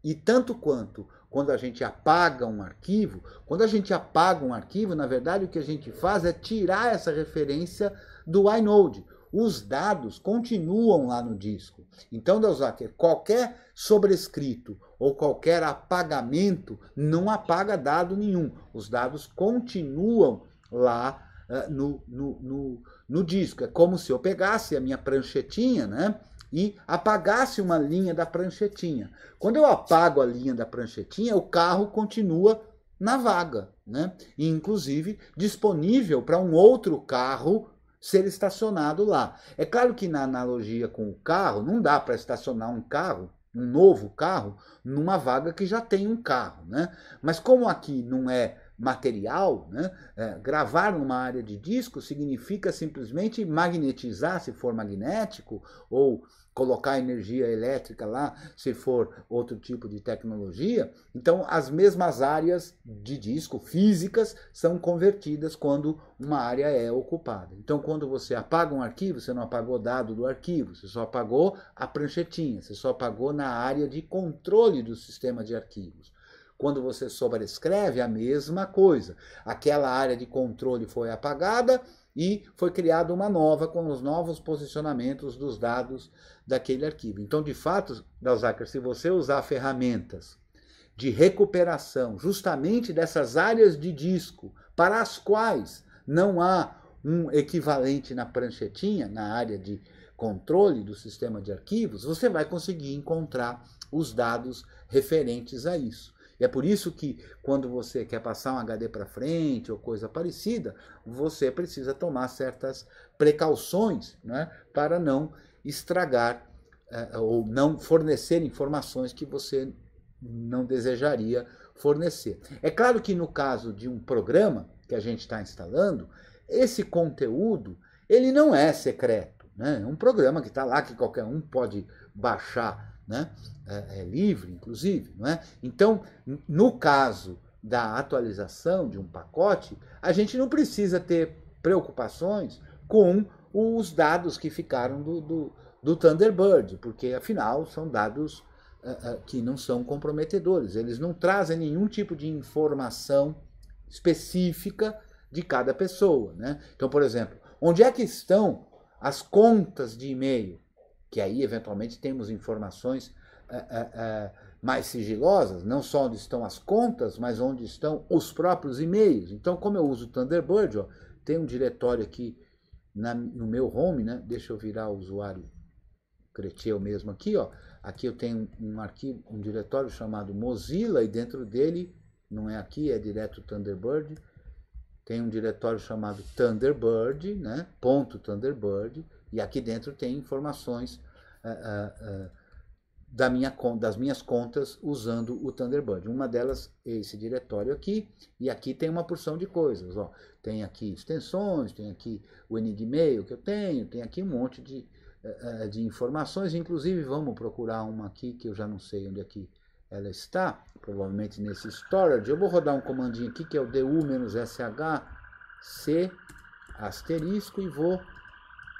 e tanto quanto quando a gente apaga um arquivo, quando a gente apaga um arquivo, na verdade o que a gente faz é tirar essa referência do inode. Os dados continuam lá no disco. Então, Delzaker, qualquer sobrescrito ou qualquer apagamento não apaga dado nenhum. Os dados continuam lá ah, no, no, no, no disco. É como se eu pegasse a minha pranchetinha, né? e apagasse uma linha da pranchetinha. Quando eu apago a linha da pranchetinha, o carro continua na vaga, né? E, inclusive disponível para um outro carro ser estacionado lá. É claro que na analogia com o carro, não dá para estacionar um carro, um novo carro, numa vaga que já tem um carro, né? Mas como aqui não é material, né? é, gravar numa área de disco significa simplesmente magnetizar, se for magnético, ou colocar energia elétrica lá, se for outro tipo de tecnologia. Então, as mesmas áreas de disco físicas são convertidas quando uma área é ocupada. Então, quando você apaga um arquivo, você não apagou o dado do arquivo, você só apagou a pranchetinha, você só apagou na área de controle do sistema de arquivos. Quando você sobrescreve, é a mesma coisa. Aquela área de controle foi apagada e foi criada uma nova com os novos posicionamentos dos dados daquele arquivo. Então, de fato, Dalzacker, se você usar ferramentas de recuperação justamente dessas áreas de disco para as quais não há um equivalente na pranchetinha, na área de controle do sistema de arquivos, você vai conseguir encontrar os dados referentes a isso. E é por isso que quando você quer passar um HD para frente ou coisa parecida, você precisa tomar certas precauções né, para não estragar eh, ou não fornecer informações que você não desejaria fornecer. É claro que no caso de um programa que a gente está instalando, esse conteúdo ele não é secreto. Né? É um programa que está lá que qualquer um pode baixar né? é, é livre, inclusive. Não é? Então, no caso da atualização de um pacote, a gente não precisa ter preocupações com os dados que ficaram do, do, do Thunderbird, porque afinal são dados uh, uh, que não são comprometedores, eles não trazem nenhum tipo de informação específica de cada pessoa. Né? Então, por exemplo, onde é que estão as contas de e-mail que aí eventualmente temos informações eh, eh, eh, mais sigilosas, não só onde estão as contas, mas onde estão os próprios e-mails. Então, como eu uso o Thunderbird, ó, tem um diretório aqui na, no meu home, né? Deixa eu virar o usuário Creteu mesmo aqui, ó. Aqui eu tenho um arquivo, um diretório chamado Mozilla e dentro dele, não é aqui, é direto Thunderbird. Tem um diretório chamado Thunderbird, né? Ponto Thunderbird. E aqui dentro tem informações uh, uh, da minha, das minhas contas usando o Thunderbird. Uma delas é esse diretório aqui, e aqui tem uma porção de coisas. Ó. Tem aqui extensões, tem aqui o Enigmail que eu tenho, tem aqui um monte de, uh, de informações. Inclusive, vamos procurar uma aqui que eu já não sei onde aqui é ela está, provavelmente nesse storage. Eu vou rodar um comandinho aqui que é o du-sh, c, asterisco, e vou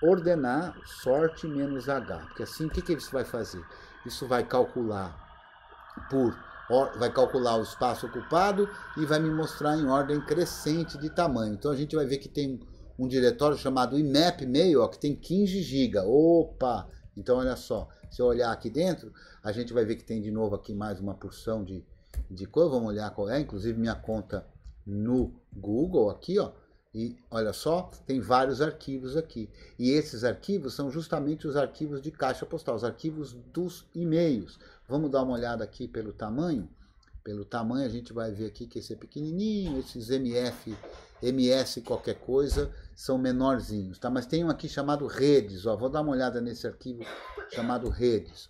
ordenar sorte menos H. Porque assim, o que, que isso vai fazer? Isso vai calcular por vai calcular o espaço ocupado e vai me mostrar em ordem crescente de tamanho. Então a gente vai ver que tem um diretório chamado IMAP meio, ó, que tem 15 GB. Opa! Então olha só, se eu olhar aqui dentro, a gente vai ver que tem de novo aqui mais uma porção de, de cor. Vamos olhar qual é, inclusive minha conta no Google aqui, ó e olha só, tem vários arquivos aqui. E esses arquivos são justamente os arquivos de caixa postal, os arquivos dos e-mails. Vamos dar uma olhada aqui pelo tamanho. Pelo tamanho a gente vai ver aqui que esse é pequenininho, esses MF, MS qualquer coisa são menorzinhos, tá? Mas tem um aqui chamado redes, ó. Vou dar uma olhada nesse arquivo chamado redes.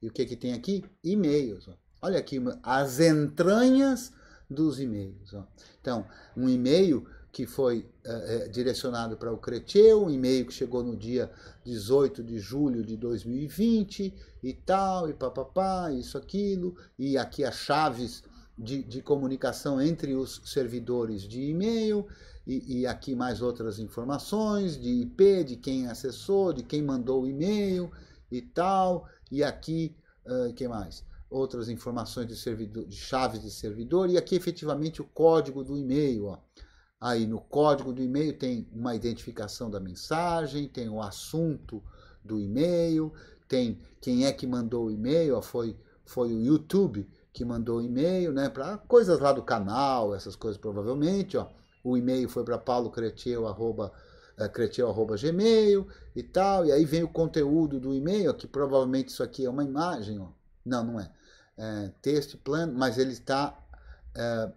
E o que que tem aqui? E-mails, ó. Olha aqui as entranhas dos e-mails, ó. Então, um e-mail que foi é, direcionado para o Creteu, um e-mail que chegou no dia 18 de julho de 2020 e tal, e papapá, isso, aquilo, e aqui as chaves de, de comunicação entre os servidores de e-mail, e, e aqui mais outras informações de IP, de quem é acessou, de quem mandou o e-mail e tal, e aqui, uh, que mais? Outras informações de, servidor, de chaves de servidor, e aqui efetivamente o código do e-mail, ó Aí no código do e-mail tem uma identificação da mensagem, tem o assunto do e-mail, tem quem é que mandou o e-mail, foi, foi o YouTube que mandou o e-mail, né? Para coisas lá do canal, essas coisas provavelmente, ó. O e-mail foi para paulocretiel.gmail eh, e tal, e aí vem o conteúdo do e-mail, que provavelmente isso aqui é uma imagem, ó. Não, não é. é texto plano, mas ele está eh,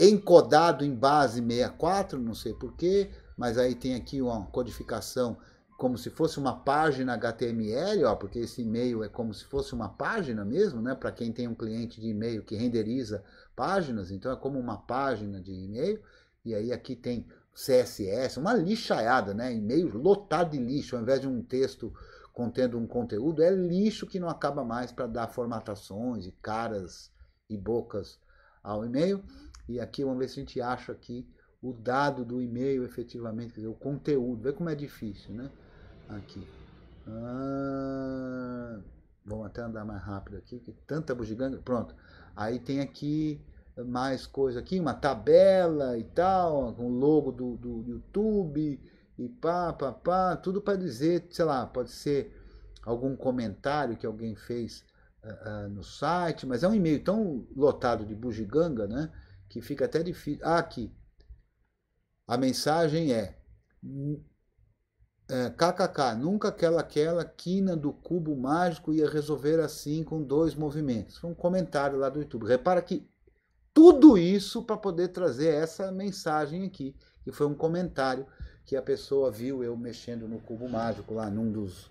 encodado em base 64, não sei porquê, mas aí tem aqui uma codificação como se fosse uma página HTML, ó, porque esse e-mail é como se fosse uma página mesmo, né? Para quem tem um cliente de e-mail que renderiza páginas, então é como uma página de e-mail. E aí aqui tem CSS, uma lixaiada, né? E-mail lotado de lixo, ao invés de um texto contendo um conteúdo, é lixo que não acaba mais para dar formatações e caras e bocas ao e-mail. E aqui vamos ver se a gente acha aqui o dado do e-mail efetivamente, quer dizer, o conteúdo. Vê como é difícil, né? Aqui. Ah, vamos até andar mais rápido aqui, que tanta bugiganga. Pronto. Aí tem aqui mais coisa aqui, uma tabela e tal, com um o logo do, do YouTube e pá, pá, pá, tudo para dizer, sei lá, pode ser algum comentário que alguém fez uh, uh, no site, mas é um e-mail tão lotado de bugiganga, né? que fica até difícil. Ah, aqui. A mensagem é, é, kkk, nunca aquela aquela quina do cubo mágico ia resolver assim com dois movimentos. Foi um comentário lá do YouTube. Repara que tudo isso para poder trazer essa mensagem aqui, que foi um comentário que a pessoa viu eu mexendo no cubo mágico lá num dos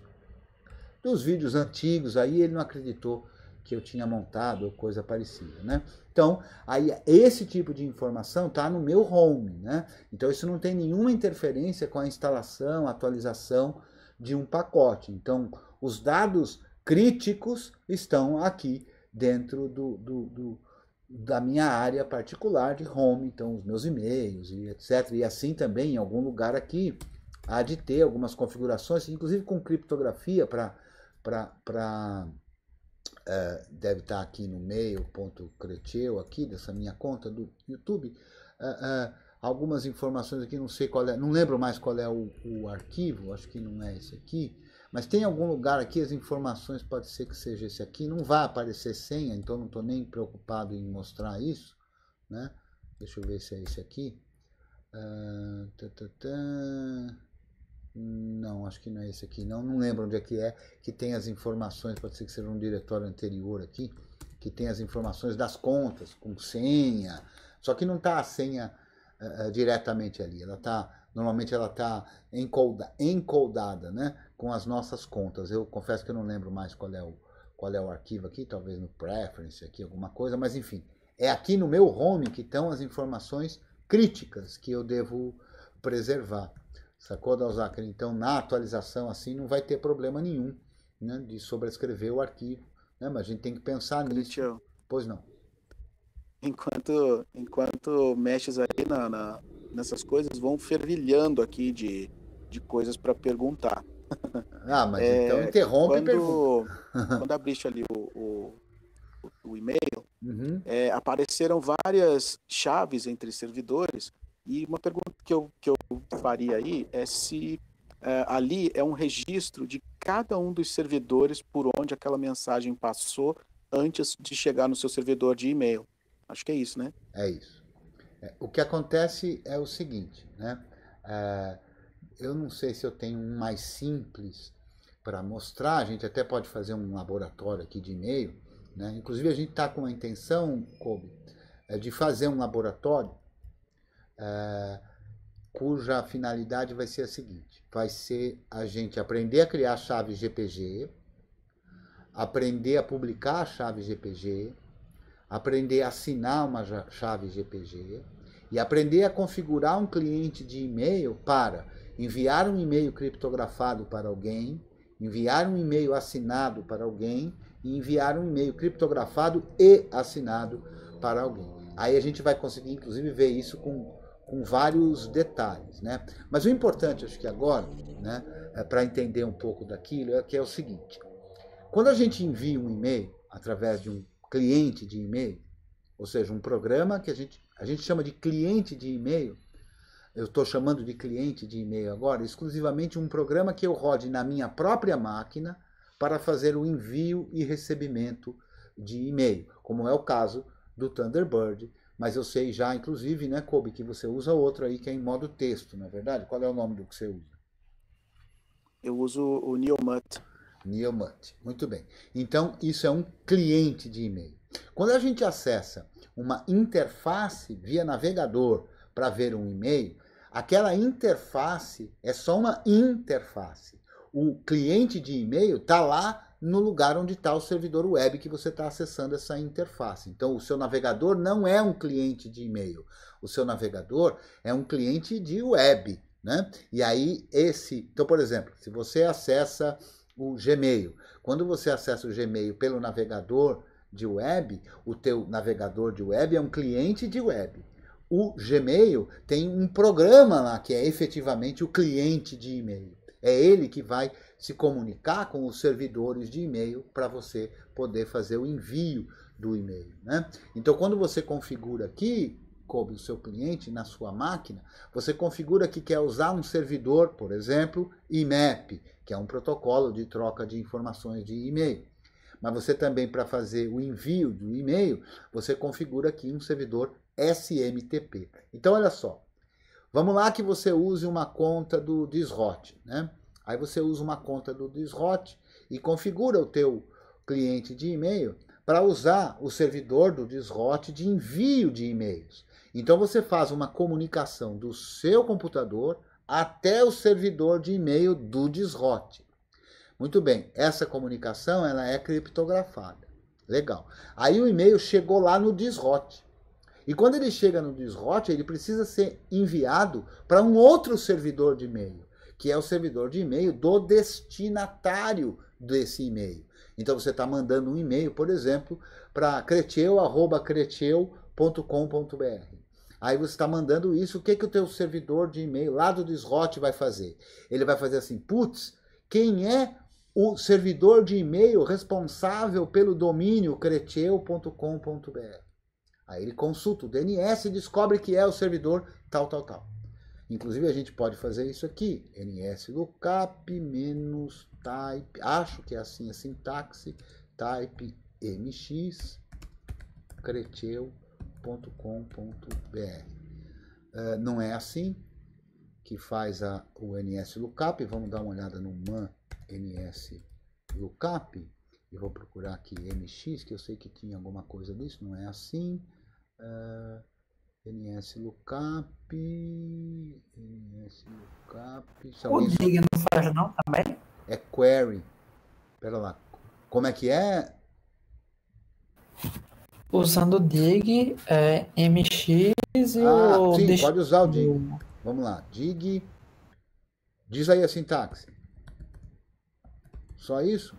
dos vídeos antigos, aí ele não acreditou que eu tinha montado ou coisa parecida, né? Então, aí esse tipo de informação está no meu home, né? Então isso não tem nenhuma interferência com a instalação, atualização de um pacote. Então, os dados críticos estão aqui dentro do, do, do da minha área particular de home, então os meus e-mails e etc. E assim também em algum lugar aqui há de ter algumas configurações, inclusive com criptografia para é, deve estar tá aqui no meio, ponto creteu, aqui dessa minha conta do YouTube, é, é, algumas informações aqui, não sei qual é, não lembro mais qual é o, o, arquivo, acho que não é esse aqui, mas tem algum lugar aqui as informações, pode ser que seja esse aqui, não vai aparecer senha, então não estou nem preocupado em mostrar isso, né? Deixa eu ver se é esse aqui. Uh, tã, tã, tã. Não, acho que não é esse aqui. Não, não lembro onde é que é, que tem as informações, pode ser que seja um diretório anterior aqui, que tem as informações das contas, com senha. Só que não está a senha uh, diretamente ali. Ela está, normalmente ela está encolda, encoldada né, com as nossas contas. Eu confesso que eu não lembro mais qual é o, qual é o arquivo aqui, talvez no preference aqui, alguma coisa, mas enfim. É aqui no meu home que estão as informações críticas que eu devo preservar. Sacou, Dalzacra? Então, na atualização, assim, não vai ter problema nenhum né, de sobrescrever o arquivo. Né? Mas a gente tem que pensar nisso. Pois não. Enquanto, enquanto mexes aí na, na, nessas coisas, vão fervilhando aqui de, de coisas para perguntar. [laughs] Ah, mas então é, então interrompe quando, e pergunta. [laughs] quando abriste ali o, o, o e-mail, uhum. é, apareceram várias chaves entre servidores e uma pergunta que eu, que eu faria aí é se é, ali é um registro de cada um dos servidores por onde aquela mensagem passou antes de chegar no seu servidor de e-mail. Acho que é isso, né? É isso. É, o que acontece é o seguinte, né? É, eu não sei se eu tenho um mais simples para mostrar. A gente até pode fazer um laboratório aqui de e-mail, né? Inclusive a gente está com a intenção, Kobe, é de fazer um laboratório é, cuja finalidade vai ser a seguinte: vai ser a gente aprender a criar chaves GPG, aprender a publicar a chave GPG, aprender a assinar uma chave GPG e aprender a configurar um cliente de e-mail para enviar um e-mail criptografado para alguém, enviar um e-mail assinado para alguém e enviar um e-mail criptografado e assinado para alguém. Aí a gente vai conseguir, inclusive, ver isso com com vários detalhes. Né? Mas o importante, acho que agora, né, é para entender um pouco daquilo, é que é o seguinte: quando a gente envia um e-mail através de um cliente de e-mail, ou seja, um programa que a gente, a gente chama de cliente de e-mail, eu estou chamando de cliente de e-mail agora, exclusivamente um programa que eu rode na minha própria máquina para fazer o envio e recebimento de e-mail, como é o caso do Thunderbird mas eu sei já, inclusive, né, Kobe, que você usa outro aí que é em modo texto, não é verdade? Qual é o nome do que você usa? Eu uso o Neomut. Neomut, muito bem. Então, isso é um cliente de e-mail. Quando a gente acessa uma interface via navegador para ver um e-mail, aquela interface é só uma interface. O cliente de e-mail está lá no lugar onde está o servidor web que você está acessando essa interface. Então, o seu navegador não é um cliente de e-mail. O seu navegador é um cliente de web, né? E aí, esse... Então, por exemplo, se você acessa o Gmail, quando você acessa o Gmail pelo navegador de web, o teu navegador de web é um cliente de web. O Gmail tem um programa lá que é efetivamente o cliente de e-mail. É ele que vai se comunicar com os servidores de e-mail para você poder fazer o envio do e-mail. Né? Então, quando você configura aqui, como o seu cliente na sua máquina, você configura que quer é usar um servidor, por exemplo, IMAP, que é um protocolo de troca de informações de e-mail. Mas você também, para fazer o envio do e-mail, você configura aqui um servidor SMTP. Então, olha só. Vamos lá que você use uma conta do Disrot, né? Aí você usa uma conta do Disrot e configura o teu cliente de e-mail para usar o servidor do Disrot de envio de e-mails. Então você faz uma comunicação do seu computador até o servidor de e-mail do Disrot. Muito bem, essa comunicação ela é criptografada. Legal. Aí o e-mail chegou lá no Disrot. E quando ele chega no Disrot, ele precisa ser enviado para um outro servidor de e-mail que é o servidor de e-mail do destinatário desse e-mail. Então você está mandando um e-mail, por exemplo, para creteu.creteu.com.br. Aí você está mandando isso, o que, que o teu servidor de e-mail lá do Disrot vai fazer? Ele vai fazer assim, putz, quem é o servidor de e-mail responsável pelo domínio creteu.com.br? Aí ele consulta o DNS e descobre que é o servidor tal, tal, tal. Inclusive, a gente pode fazer isso aqui, ns lookup menos type, acho que é assim a é sintaxe, type mx creteu.com.br. Uh, ah, não é assim que faz a, o ns lookup, vamos dar uma olhada no man ns lookup, e vou procurar aqui mx, que eu sei que tinha alguma coisa disso, não é assim. Uh, NS Lookup. NS Lookup. O DIG não faz não também? É query. Pera lá. Como é que é? Usando o DIG, é MX e ah, o. Sim, pode usar o DIG. Vamos lá. DIG. Diz aí a sintaxe. Só isso?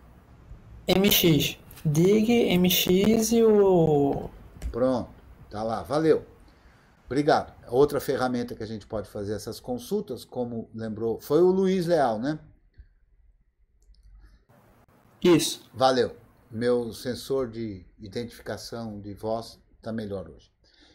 MX. DIG, MX e o. Pronto. Tá lá. Valeu. Obrigado. Outra ferramenta que a gente pode fazer essas consultas, como lembrou, foi o Luiz Leal, né? Isso. Valeu. Meu sensor de identificação de voz está melhor hoje.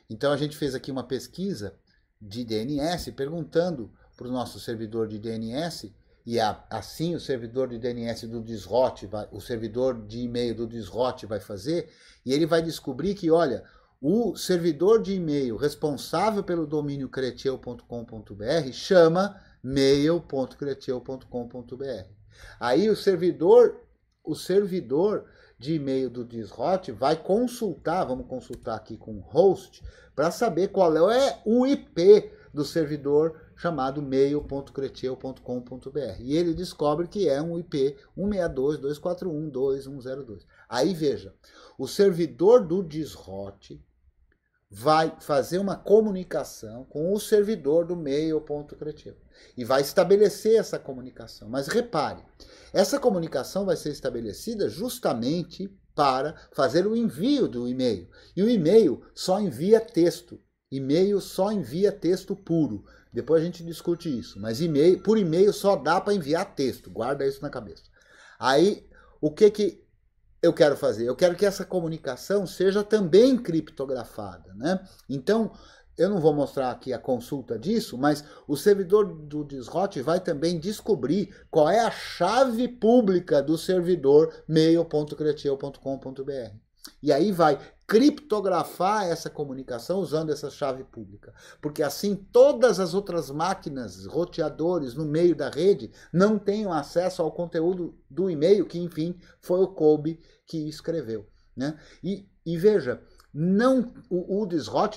Então a gente fez aqui uma pesquisa de DNS perguntando para o nosso servidor de DNS e a, assim o servidor de DNS do Disrote, o servidor de e-mail do Disrote vai fazer e ele vai descobrir que, olha, o servidor de e-mail responsável pelo domínio creteu.com.br chama mail.creteu.com.br. Aí o servidor, o servidor de e-mail do Disrot vai consultar, vamos consultar aqui com o host, para saber qual é o é IP do servidor chamado mail.creteu.com.br. E ele descobre que é um IP 162.241.2.102. Aí veja, o servidor do Disrot vai fazer uma comunicação com o servidor do meio ponto criativo e vai estabelecer essa comunicação. Mas repare, essa comunicação vai ser estabelecida justamente para fazer o envio do e-mail. E o e-mail só envia texto. E-mail só envia texto puro. Depois a gente discute isso, mas e-mail, por e-mail só dá para enviar texto. Guarda isso na cabeça. Aí o que que eu quero fazer? Eu quero que essa comunicação seja também criptografada, né? Então, eu não vou mostrar aqui a consulta disso, mas o servidor do Disrot vai também descobrir qual é a chave pública do servidor mail.creteu.com.br. E aí vai criptografar essa comunicação usando essa chave pública. Porque assim todas as outras máquinas, roteadores no meio da rede, não tenham acesso ao conteúdo do e-mail que, enfim, foi o Kobe que escreveu. Né? E, e veja, não o, o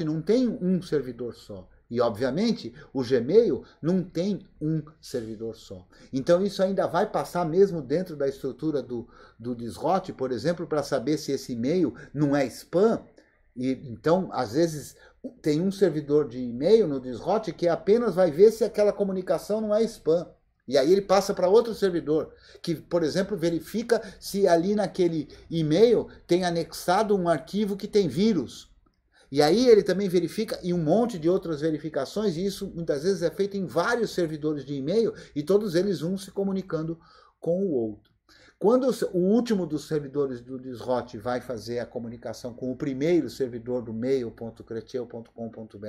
não tem um servidor só. E, obviamente, o Gmail não tem um servidor só. Então, isso ainda vai passar mesmo dentro da estrutura do, do desrote por exemplo, para saber se esse e-mail não é spam. E, então, às vezes, tem um servidor de e-mail no desrote que apenas vai ver se aquela comunicação não é spam. E aí ele passa para outro servidor, que, por exemplo, verifica se ali naquele e-mail tem anexado um arquivo que tem vírus e aí ele também verifica e um monte de outras verificações, e isso muitas vezes é feito em vários servidores de e-mail e todos eles um se comunicando com o outro. Quando o último dos servidores do Disrote vai fazer a comunicação com o primeiro servidor do mail.creteu.com.br,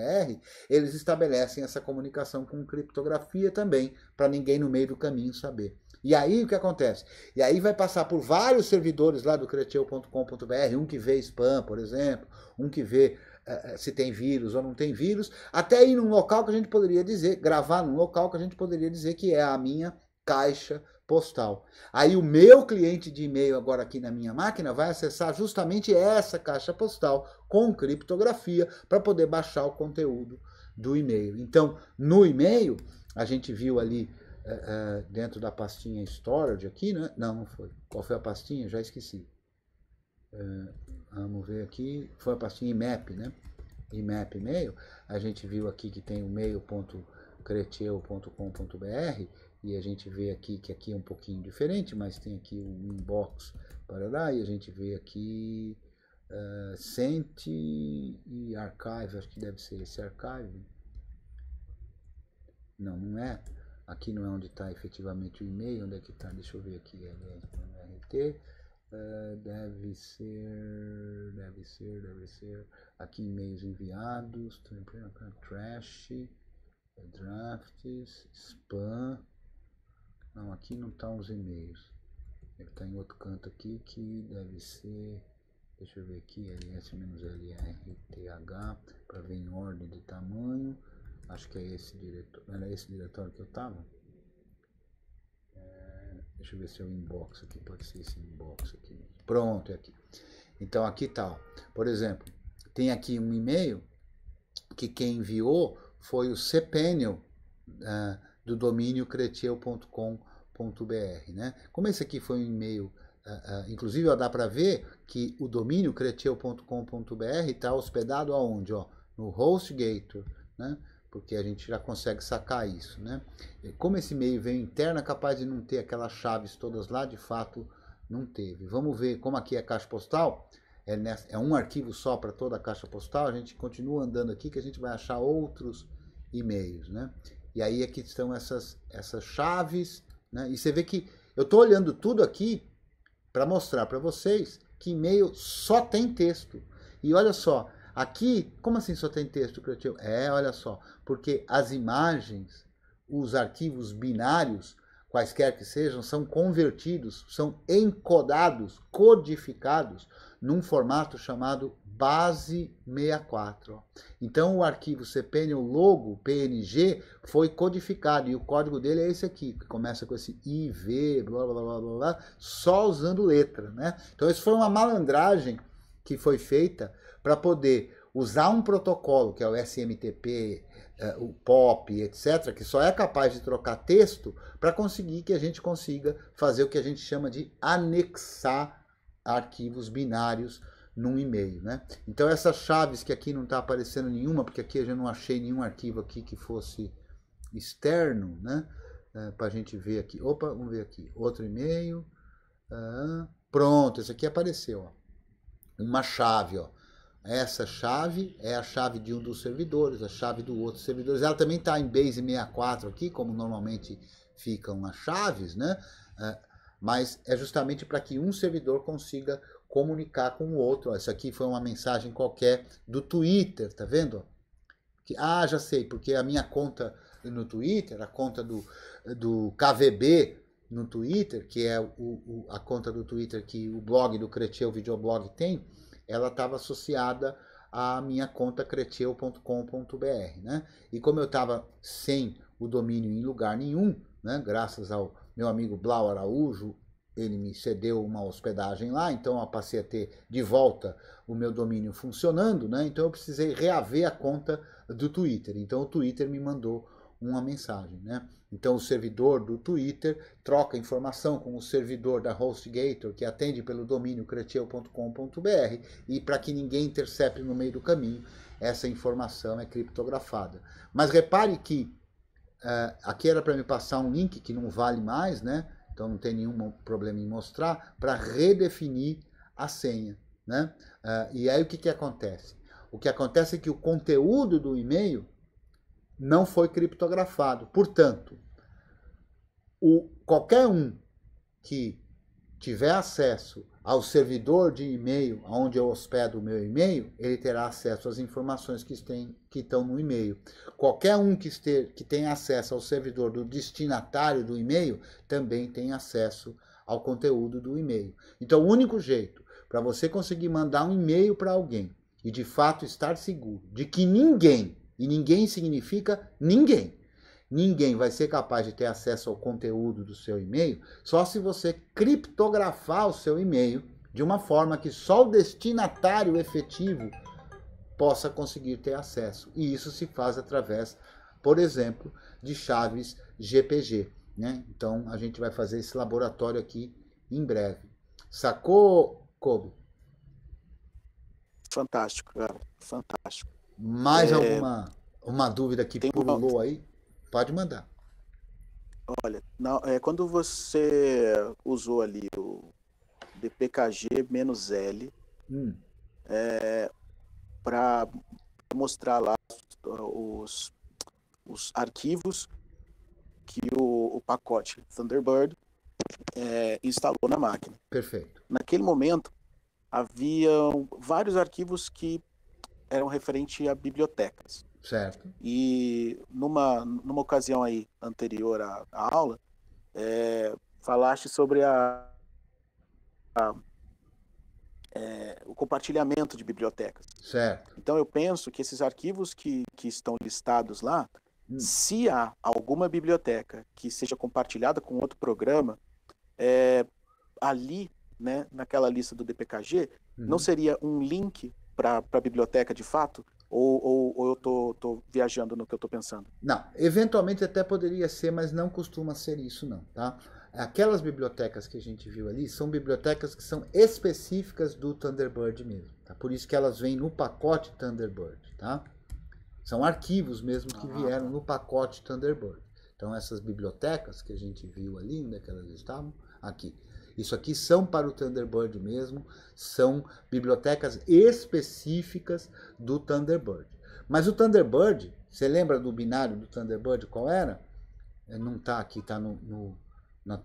eles estabelecem essa comunicação com criptografia também, para ninguém no meio do caminho saber. E aí o que acontece? E aí vai passar por vários servidores lá do creteu.com.br, um que vê spam, por exemplo, um que vê eh, eh, se tem vírus ou não tem vírus, até ir num local que a gente poderia dizer, gravar num local que a gente poderia dizer que é a minha caixa postal. Aí o meu cliente de e-mail agora aqui na minha máquina vai acessar justamente essa caixa postal com criptografia para poder baixar o conteúdo do e-mail. Então, no e-mail, a gente viu ali uh, dentro da pastinha storage aqui, né? Não, não foi. Qual foi a pastinha? Já esqueci. Uh, Vamos ver aqui, foi a pastinha IMAP, né? IMAP e-mail, a gente viu aqui que tem o mail.creteu.com.br e a gente vê aqui que aqui é um pouquinho diferente, mas tem aqui um inbox para lá e a gente vê aqui uh, eh, sent e archive, acho que deve ser esse archive. Não, não é. Aqui não é onde está efetivamente o e-mail, onde é que está? Deixa eu ver aqui, LRT. Eh, deve ser, deve ser, deve ser, aqui e-mails enviados, trash, é drafts, spam, não, aqui não está tá os e-mails, ele está em outro canto aqui que deve ser, deixa eu ver aqui, ls-lrth, para ver em ordem de tamanho, acho que é esse diretório, era esse diretório que eu estava? Deixa eu ver se é o inbox aqui. Pode ser esse inbox aqui. Pronto, é aqui. Então aqui tal. Tá, Por exemplo, tem aqui um e-mail que quem enviou foi o cpanel uh, do domínio cretiel.com.br, né? Como esse aqui foi um e-mail, uh, uh, inclusive ó, dá para ver que o domínio cretiel.com.br está hospedado aonde, ó, no HostGator, né? porque a gente já consegue sacar isso, né? Como esse meio veio interno, é capaz de não ter aquelas chaves todas lá, de fato não teve. Vamos ver como aqui é caixa postal, é, nessa, é um arquivo só para toda a caixa postal, a gente continua andando aqui que a gente vai achar outros e-mails, né? E aí é que estão essas, essas chaves, né? E você vê que eu estou olhando tudo aqui para mostrar para vocês que e-mail só tem texto. E olha só, Aqui, como assim só tem texto criativo? É, olha só, porque as imagens, os arquivos binários, quaisquer que sejam, são convertidos, são encodados, codificados num formato chamado base 64. Então o arquivo CPN, o logo PNG, foi codificado e o código dele é esse aqui, que começa com esse IV, blá blá blá blá, blá só usando letra, né? Então isso foi uma malandragem que foi feita para poder usar um protocolo, que é o SMTP, é, o POP, etc., que só é capaz de trocar texto, para conseguir que a gente consiga fazer o que a gente chama de anexar arquivos binários num e-mail, né? Então essas chaves que aqui não está aparecendo nenhuma, porque aqui eu já não achei nenhum arquivo aqui que fosse externo, né? É, para a gente ver aqui. Opa, vamos ver aqui. Outro e-mail. Ah, pronto, esse aqui apareceu. Ó. Uma chave, ó essa chave é a chave de um dos servidores, a chave do outro servidor. Ela também está em base 64 aqui, como normalmente ficam as chaves, né? É, mas é justamente para que um servidor consiga comunicar com o outro. Essa aqui foi uma mensagem qualquer do Twitter, tá vendo? Que, ah, já sei, porque a minha conta no Twitter, a conta do, do KVB no Twitter, que é o, o, a conta do Twitter que o blog do Cretier, o videoblog, tem, ela estava associada à minha conta crecheu.com.br, né? E como eu estava sem o domínio em lugar nenhum, né? Graças ao meu amigo Blau Araújo, ele me cedeu uma hospedagem lá, então eu passei a ter de volta o meu domínio funcionando, né? Então eu precisei reaver a conta do Twitter. Então o Twitter me mandou uma mensagem. Né? Então, o servidor do Twitter troca informação com o servidor da HostGator, que atende pelo domínio cretiel.com.br, e para que ninguém intercepte no meio do caminho, essa informação é criptografada. Mas repare que uh, aqui era para me passar um link que não vale mais, né? então não tem nenhum problema em mostrar, para redefinir a senha. Né? Uh, e aí o que, que acontece? O que acontece é que o conteúdo do e-mail não foi criptografado. Portanto, o, qualquer um que tiver acesso ao servidor de e-mail, onde eu hospedo o meu e-mail, ele terá acesso às informações que, tem, que estão no e-mail. Qualquer um que, ester, que tenha acesso ao servidor do destinatário do e-mail também tem acesso ao conteúdo do e-mail. Então, o único jeito para você conseguir mandar um e-mail para alguém e de fato estar seguro de que ninguém e ninguém significa ninguém. Ninguém vai ser capaz de ter acesso ao conteúdo do seu e-mail só se você criptografar o seu e-mail de uma forma que só o destinatário efetivo possa conseguir ter acesso. E isso se faz através, por exemplo, de chaves GPG. Né? Então a gente vai fazer esse laboratório aqui em breve. Sacou, Kobe? Fantástico, cara. Fantástico. Mais é... alguma uma dúvida que Tem pulou uma... aí? Pode mandar. Olha, não, é, quando você usou ali o DPKG-L hum. é, para mostrar lá os, os arquivos que o, o pacote Thunderbird é, instalou na máquina. Perfeito. Naquele momento, haviam vários arquivos que eram referente a bibliotecas. Certo. E numa, numa ocasião aí anterior à, à aula, é, falaste sobre a, a é, o compartilhamento de bibliotecas. Certo. Então eu penso que esses arquivos que, que estão listados lá, hum. se há alguma biblioteca que seja compartilhada com outro programa, é, ali, né, naquela lista do DPKG, uhum. não seria um link para a biblioteca de fato? Ou, ou, ou eu tô, tô, viajando no que eu estou pensando? Não, eventualmente até poderia ser, mas não costuma ser isso não, tá? Aquelas bibliotecas que a gente viu ali são bibliotecas que são específicas do Thunderbird mesmo, tá? Por isso que elas vêm no pacote Thunderbird, tá? São arquivos mesmo que ah. vieram no pacote Thunderbird. Então essas bibliotecas que a gente viu ali, onde é que elas estavam? Aqui isso aqui são para o Thunderbird mesmo, são bibliotecas específicas do Thunderbird. Mas o Thunderbird, você lembra do binário do Thunderbird qual era? É, não está aqui, está no, no,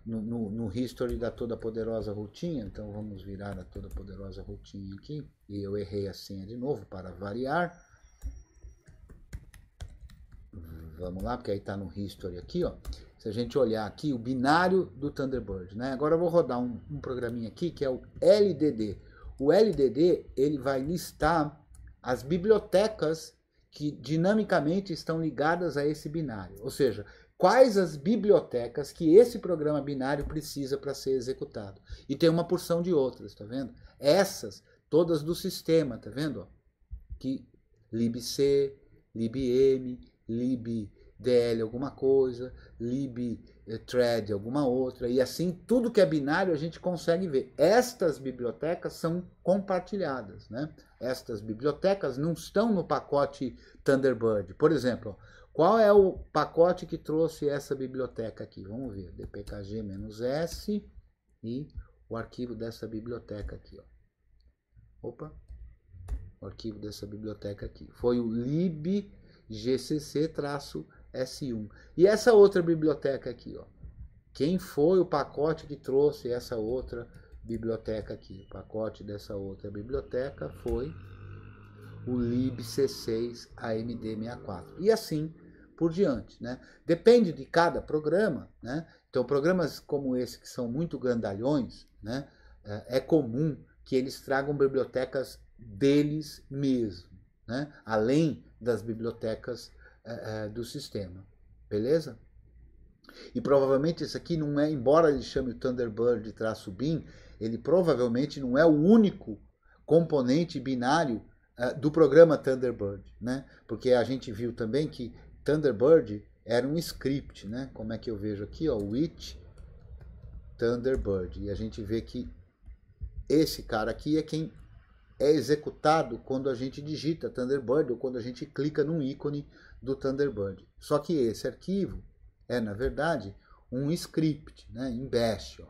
no, no, history da Toda Poderosa Rotinha. Então vamos virar a Toda Poderosa Rotinha aqui. E eu errei a senha de novo para variar. Vamos lá, porque aí está no history aqui, ó se a gente olhar aqui, o binário do Thunderbird. Né? Agora eu vou rodar um, um programinha aqui que é o LDD. O LDD ele vai listar as bibliotecas que dinamicamente estão ligadas a esse binário, ou seja, quais as bibliotecas que esse programa binário precisa para ser executado. E tem uma porção de outras, tá vendo? Essas, todas do sistema, tá vendo? Que libc, libm, lib DL alguma coisa, lib eh, thread alguma outra, e assim tudo que é binário a gente consegue ver. Estas bibliotecas são compartilhadas, né? Estas bibliotecas não estão no pacote Thunderbird. Por exemplo, qual é o pacote que trouxe essa biblioteca aqui? Vamos ver, dpkg-s e o arquivo dessa biblioteca aqui, ó. Opa. O arquivo dessa biblioteca aqui. Foi o libgcc traço S1. E essa outra biblioteca aqui, ó. Quem foi o pacote que trouxe essa outra biblioteca aqui? O pacote dessa outra biblioteca foi o libc6 AMD64. E assim por diante, né? Depende de cada programa, né? Então programas como esse que são muito grandalhões, né? É, é comum que eles tragam bibliotecas deles mesmos, né? Além das bibliotecas é, é, do sistema. Beleza? E provavelmente esse aqui não é, embora ele chame o Thunderbird traço bin, ele provavelmente não é o único componente binário uh, do programa Thunderbird, né? Porque a gente viu também que Thunderbird era um script, né? Como é que eu vejo aqui, ó, which Thunderbird. E a gente vê que esse cara aqui é quem é executado quando a gente digita Thunderbird ou quando a gente clica num ícone do Thunderbird. Só que esse arquivo é, na verdade, um script né, em bash. Ó.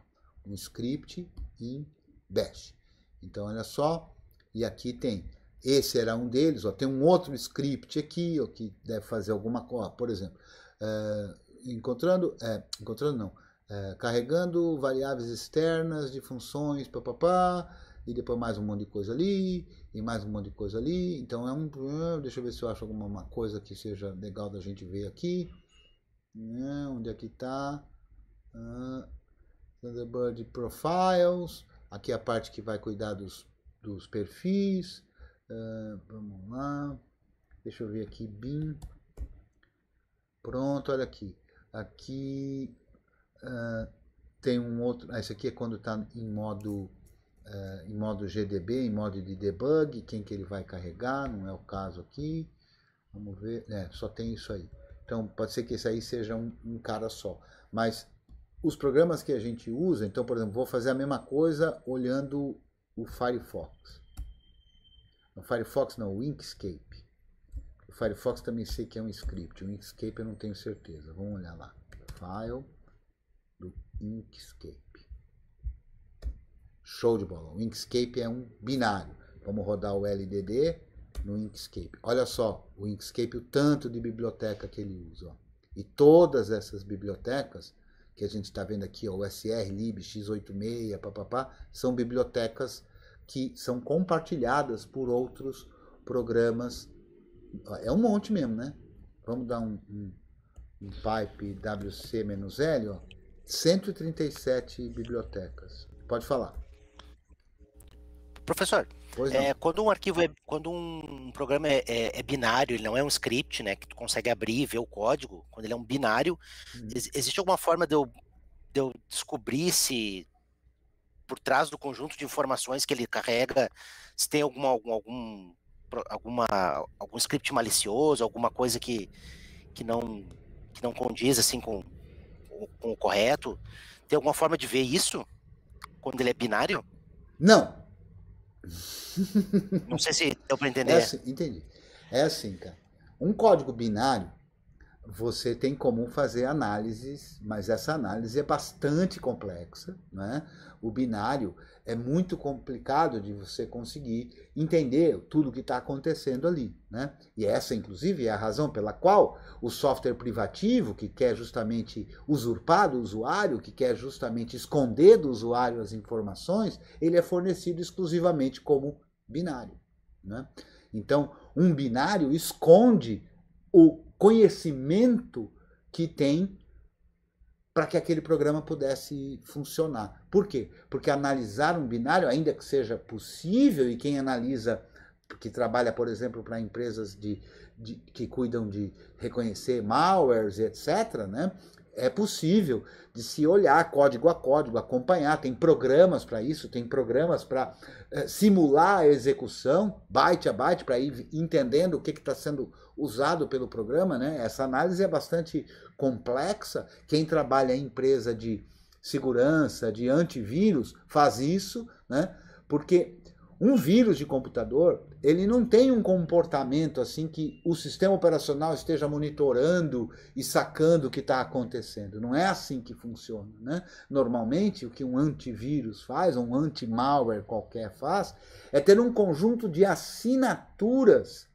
Um script em bash. Então, olha só. E aqui tem. Esse era um deles. Ó, tem um outro script aqui ó, que deve fazer alguma coisa. Por exemplo, é, encontrando... É, encontrando não. É, carregando variáveis externas de funções, papapá e depois mais um monte de coisa ali, e mais um monte de coisa ali. Então é um. Ah, deixa eu ver se eu acho alguma coisa que seja legal da gente ver aqui. Onde é que tá? Uh, Thunderbird Profiles. Aqui é a parte que vai cuidar dos, dos perfis. Uh, vamos lá. Deixa eu ver aqui. BIM. Pronto, olha aqui. Aqui uh, tem um outro. esse aqui é quando está em modo eh, em modo GDB, em modo de debug, quem que ele vai carregar, não é o caso aqui. Vamos ver, é, só tem isso aí. Então pode ser que esse aí seja um, um cara só. Mas os programas que a gente usa, então por exemplo, vou fazer a mesma coisa olhando o Firefox. O Firefox não, o Inkscape. O Firefox também sei que é um script, o Inkscape eu não tenho certeza. Vamos olhar lá. File do Inkscape. Show de bola. O Inkscape é um binário. Vamos rodar o LDD no Inkscape. Olha só, o Inkscape, o tanto de biblioteca que ele usa. Ó. E todas essas bibliotecas que a gente está vendo aqui, o SR, Lib, X86, papapá, são bibliotecas que são compartilhadas por outros programas. É um monte mesmo, né? Vamos dar um, um, um pipe WC-L, ó. 137 bibliotecas. Pode falar. Professor, é, quando um arquivo é, quando um programa é, é, é, binário, ele não é um script, né, que tu consegue abrir e ver o código, quando ele é um binário, uhum. ex existe alguma forma de eu, de eu descobrir se por trás do conjunto de informações que ele carrega, se tem alguma, algum, algum, alguma, algum script malicioso, alguma coisa que, que, não, que não condiz assim com, com o correto? Tem alguma forma de ver isso quando ele é binário? Não, não sei se deu para entender. É assim, entendi. É assim, cara. Um código binário, você tem como fazer análises, mas essa análise é bastante complexa. Né? O binário é muito complicado de você conseguir entender tudo o que está acontecendo ali. Né? E essa, inclusive, é a razão pela qual o software privativo, que quer justamente usurpar do usuário, que quer justamente esconder do usuário as informações, ele é fornecido exclusivamente como binário. Né? Então, um binário esconde o conhecimento que tem para que aquele programa pudesse funcionar. Por quê? Porque analisar um binário, ainda que seja possível, e quem analisa, que trabalha, por exemplo, para empresas de, de, que cuidam de reconhecer malwares, etc., né? é possível de se olhar código a código, acompanhar. Tem programas para isso, tem programas para é, eh, simular a execução, byte a byte, para ir entendendo o que está sendo usado pelo programa. Né? Essa análise é bastante complexa. Quem trabalha em empresa de segurança, de antivírus, faz isso, né? porque um vírus de computador ele não tem um comportamento assim que o sistema operacional esteja monitorando e sacando o que está acontecendo. Não é assim que funciona. Né? Normalmente, o que um antivírus faz, um anti-malware qualquer faz, é ter um conjunto de assinaturas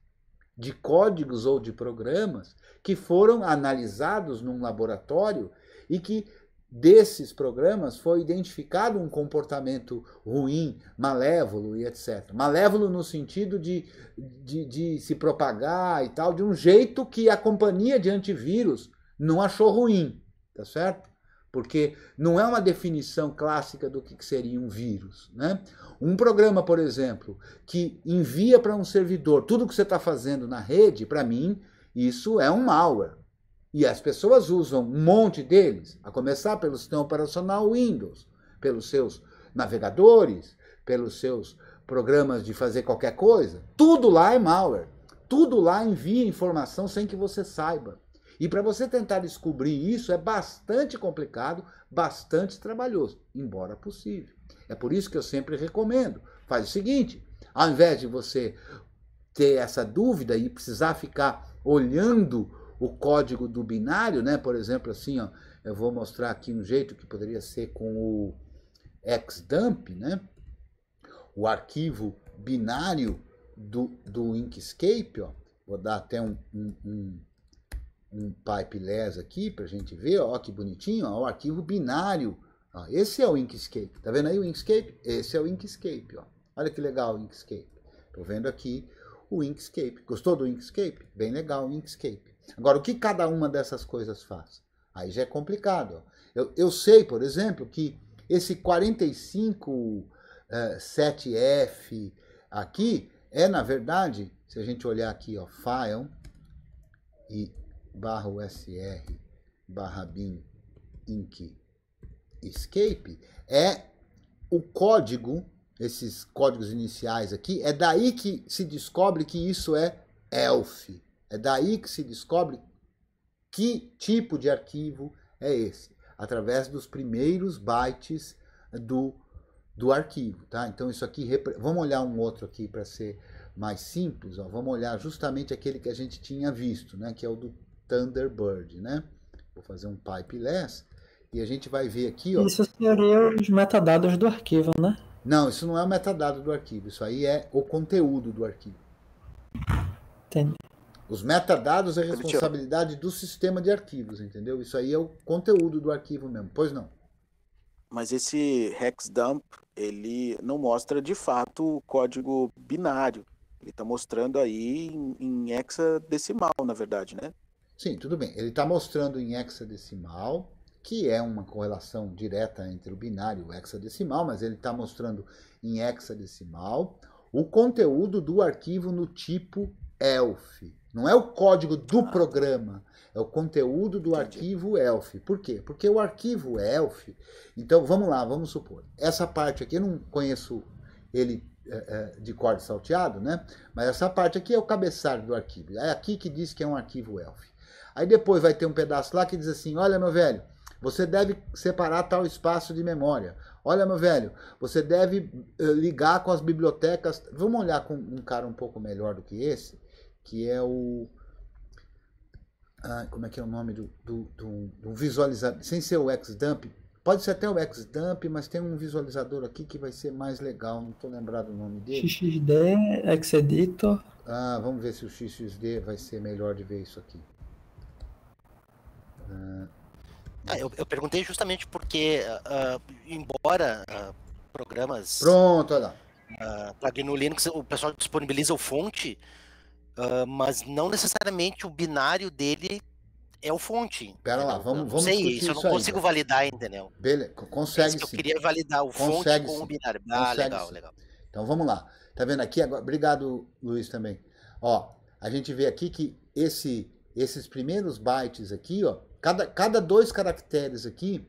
de códigos ou de programas que foram analisados num laboratório e que desses programas foi identificado um comportamento ruim, malévolo e etc. Malévolo no sentido de, de, de, se propagar e tal, de um jeito que a companhia de antivírus não achou ruim, tá certo? Porque não é uma definição clássica do que seria um vírus. Né? Um programa, por exemplo, que envia para um servidor tudo que você está fazendo na rede, para mim, isso é um malware. E as pessoas usam um monte deles, a começar pelo sistema operacional Windows, pelos seus navegadores, pelos seus programas de fazer qualquer coisa. Tudo lá é malware. Tudo lá envia informação sem que você saiba. E para você tentar descobrir isso é bastante complicado, bastante trabalhoso, embora possível. É por isso que eu sempre recomendo. Faz o seguinte: ao invés de você ter essa dúvida e precisar ficar olhando o código do binário, né? Por exemplo, assim, ó, eu vou mostrar aqui um jeito que poderia ser com o xdump, né? O arquivo binário do, do Inkscape, ó. Vou dar até um, um, um, um pipe les aqui para a gente ver, ó, que bonitinho, ó, o arquivo binário. Ó, esse é o Inkscape, tá vendo aí o Inkscape? Esse é o Inkscape, ó. Olha que legal o Inkscape. Tô vendo aqui o Inkscape. Gostou do Inkscape? Bem legal o Inkscape. Agora, o que cada uma dessas coisas faz? Aí já é complicado. Eu, eu sei, por exemplo, que esse 45 uh, eh, f aqui é, na verdade, se a gente olhar aqui, ó, file e barra USR barra bin inc escape, é o código, esses códigos iniciais aqui, é daí que se descobre que isso é ELF. É daí que se descobre que tipo de arquivo é esse, através dos primeiros bytes do, do arquivo. Tá? Então, isso aqui. Vamos olhar um outro aqui para ser mais simples. Ó. Vamos olhar justamente aquele que a gente tinha visto, né? que é o do Thunderbird. Né? Vou fazer um pipe less e a gente vai ver aqui. Ó, isso seria os metadados do arquivo, né? Não, isso não é o metadado do arquivo. Isso aí é o conteúdo do arquivo. Entendi. Os metadados é responsabilidade do sistema de arquivos, entendeu? Isso aí é o conteúdo do arquivo mesmo. Pois não. Mas esse hexdump, ele não mostra de fato o código binário. Ele está mostrando aí em hexadecimal, na verdade, né? Sim, tudo bem. Ele está mostrando em hexadecimal, que é uma correlação direta entre o binário e o hexadecimal, mas ele está mostrando em hexadecimal o conteúdo do arquivo no tipo ELF. Não é o código do ah. programa, é o conteúdo do Entendi. arquivo ELF. Por quê? Porque o arquivo ELF. Então vamos lá, vamos supor. Essa parte aqui eu não conheço ele é, é, de corte salteado, né? Mas essa parte aqui é o cabeçalho do arquivo. É aqui que diz que é um arquivo ELF. Aí depois vai ter um pedaço lá que diz assim: olha, meu velho, você deve separar tal espaço de memória. Olha, meu velho, você deve eh, ligar com as bibliotecas. Vamos olhar com um cara um pouco melhor do que esse que é o. Ah, como é que é o nome do, do, do, do visualizador? Sem ser o Xdump, pode ser até o Xdump, mas tem um visualizador aqui que vai ser mais legal, não estou lembrado o nome dele. XXD, Xeditor. Ah, vamos ver se o XXD vai ser melhor de ver isso aqui. Ah, ah eu, eu, perguntei justamente porque, uh, embora uh, programas. Pronto, olha lá. Uh, para no Linux, o pessoal disponibiliza o fonte. Uh, mas não necessariamente o binário dele é o fonte. Pera lá, vamos, vamos sei, discutir isso. Eu não isso consigo ainda. Então. validar, entendeu? Beleza, é consegue sim. Eu queria validar o consegue fonte sim. com o binário. Ah, consegue legal, sim. legal. Então vamos lá. Tá vendo aqui agora? Obrigado, Luiz, também. Ó, a gente vê aqui que esse, esses primeiros bytes aqui, ó, cada, cada dois caracteres aqui,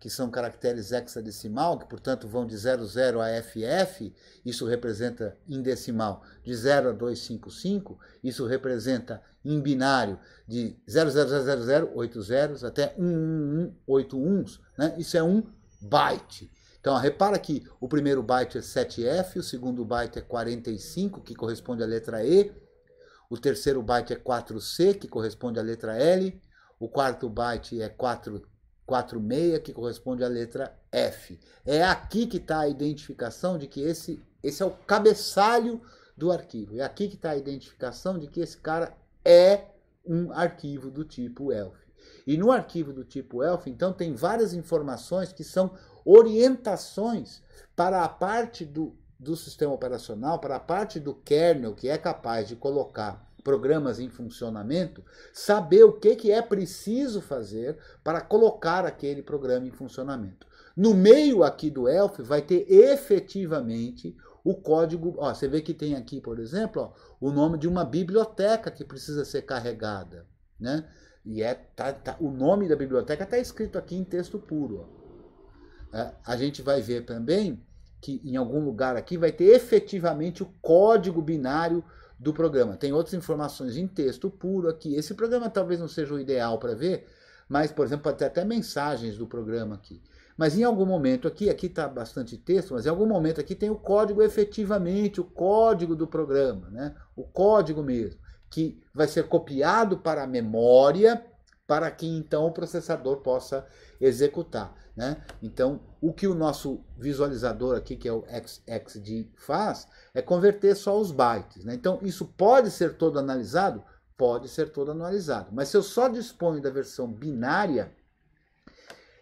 que são caracteres hexadecimal, que portanto vão de 00 a FF, isso representa em decimal de 0 a 255, isso representa em binário de 0000080 até 11181, né? isso é um byte. Então, repara que o primeiro byte é 7F, o segundo byte é 45, que corresponde à letra E, o terceiro byte é 4C, que corresponde à letra L, o quarto byte é 4 46, que corresponde à letra F. É aqui que está a identificação de que esse, esse é o cabeçalho do arquivo. É aqui que está a identificação de que esse cara é um arquivo do tipo ELF. E no arquivo do tipo ELF, então, tem várias informações que são orientações para a parte do, do sistema operacional, para a parte do kernel que é capaz de colocar programas em funcionamento, saber o que, que é preciso fazer para colocar aquele programa em funcionamento. No meio aqui do ELF vai ter efetivamente o código. Ó, você vê que tem aqui, por exemplo, ó, o nome de uma biblioteca que precisa ser carregada. Né? E é, tá, tá, o nome da biblioteca está escrito aqui em texto puro. É, a gente vai ver também que em algum lugar aqui vai ter efetivamente o código binário do programa. Tem outras informações em texto puro aqui. Esse programa talvez não seja o ideal para ver, mas, por exemplo, pode ter até mensagens do programa aqui. Mas em algum momento aqui, aqui está bastante texto, mas em algum momento aqui tem o código efetivamente, o código do programa, né? o código mesmo, que vai ser copiado para a memória para que então o processador possa executar. Né? Então, o que o nosso visualizador aqui, que é o XXD, faz é converter só os bytes. Né? Então, isso pode ser todo analisado? Pode ser todo analisado. Mas se eu só disponho da versão binária,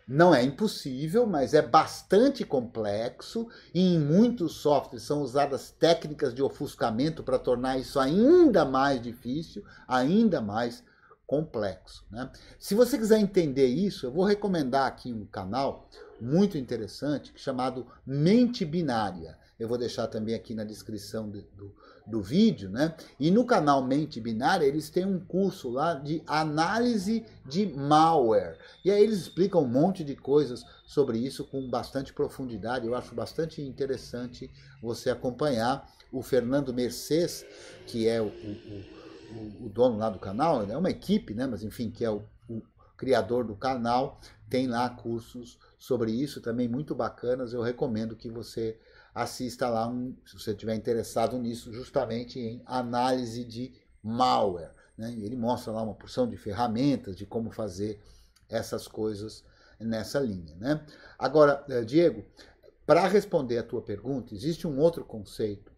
não é impossível, mas é bastante complexo e em muitos softwares são usadas técnicas de ofuscamento para tornar isso ainda mais difícil, ainda mais complexo. Né? Se você quiser entender isso, eu vou recomendar aqui um canal muito interessante chamado Mente Binária. Eu vou deixar também aqui na descrição do, do, do vídeo, né? E no canal Mente Binária eles têm um curso lá de análise de malware. E aí eles explicam um monte de coisas sobre isso com bastante profundidade. Eu acho bastante interessante você acompanhar. O Fernando Mercês, que é o, o o, dono lá do canal, né, é uma equipe, né? Mas enfim, que é o, o criador do canal, tem lá cursos sobre isso também muito bacanas. Eu recomendo que você assista lá, um, se você estiver interessado nisso, justamente em análise de malware. Né? ele mostra lá uma porção de ferramentas de como fazer essas coisas nessa linha. Né? Agora, eh, Diego, para responder a tua pergunta, existe um outro conceito,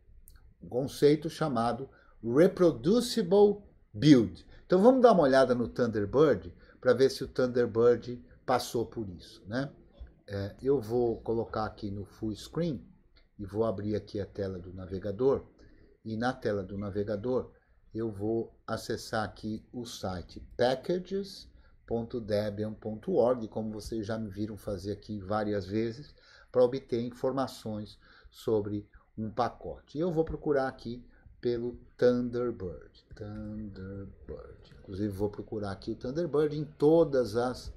um conceito chamado Reproducible Build. Então vamos dar uma olhada no Thunderbird para ver se o Thunderbird passou por isso. Né? É, eu vou colocar aqui no full screen e vou abrir aqui a tela do navegador. E na tela do navegador eu vou acessar aqui o site packages.debian.org, como vocês já me viram fazer aqui várias vezes, para obter informações sobre um pacote. Eu vou procurar aqui pelo Thunderbird. Thunderbird. Inclusive vou procurar aqui o Thunderbird em todas as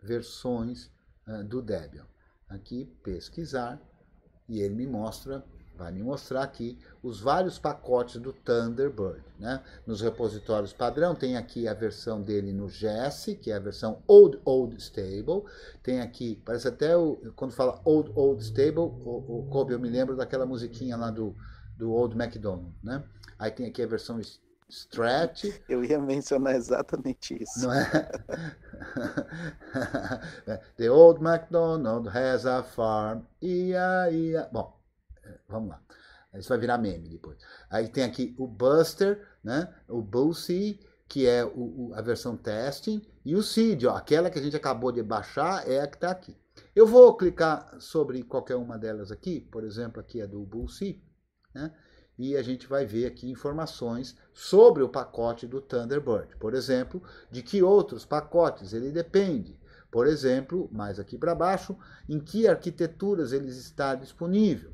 versões uh, do Debian. Aqui pesquisar e ele me mostra, vai me mostrar aqui os vários pacotes do Thunderbird, né? Nos repositórios padrão tem aqui a versão dele no JS, que é a versão old old stable. Tem aqui, parece até o, quando fala old old stable, o, o Kobe, eu me lembro daquela musiquinha lá do do Old MacDonald, né? Aí tem aqui a versão stretch. Eu ia mencionar exatamente isso. Não é? [laughs] The Old MacDonald has a farm. Ia, ia. Bom, vamos lá. Isso vai virar meme depois. Aí tem aqui o Buster, né? O Bullseye, que é o, o, a versão testing. E o Seed, ó, aquela que a gente acabou de baixar, é a que está aqui. Eu vou clicar sobre qualquer uma delas aqui. Por exemplo, aqui é do Bullseye né? e a gente vai ver aqui informações sobre o pacote do Thunderbird. Por exemplo, de que outros pacotes ele depende. Por exemplo, mais aqui para baixo, em que arquiteturas ele está disponível.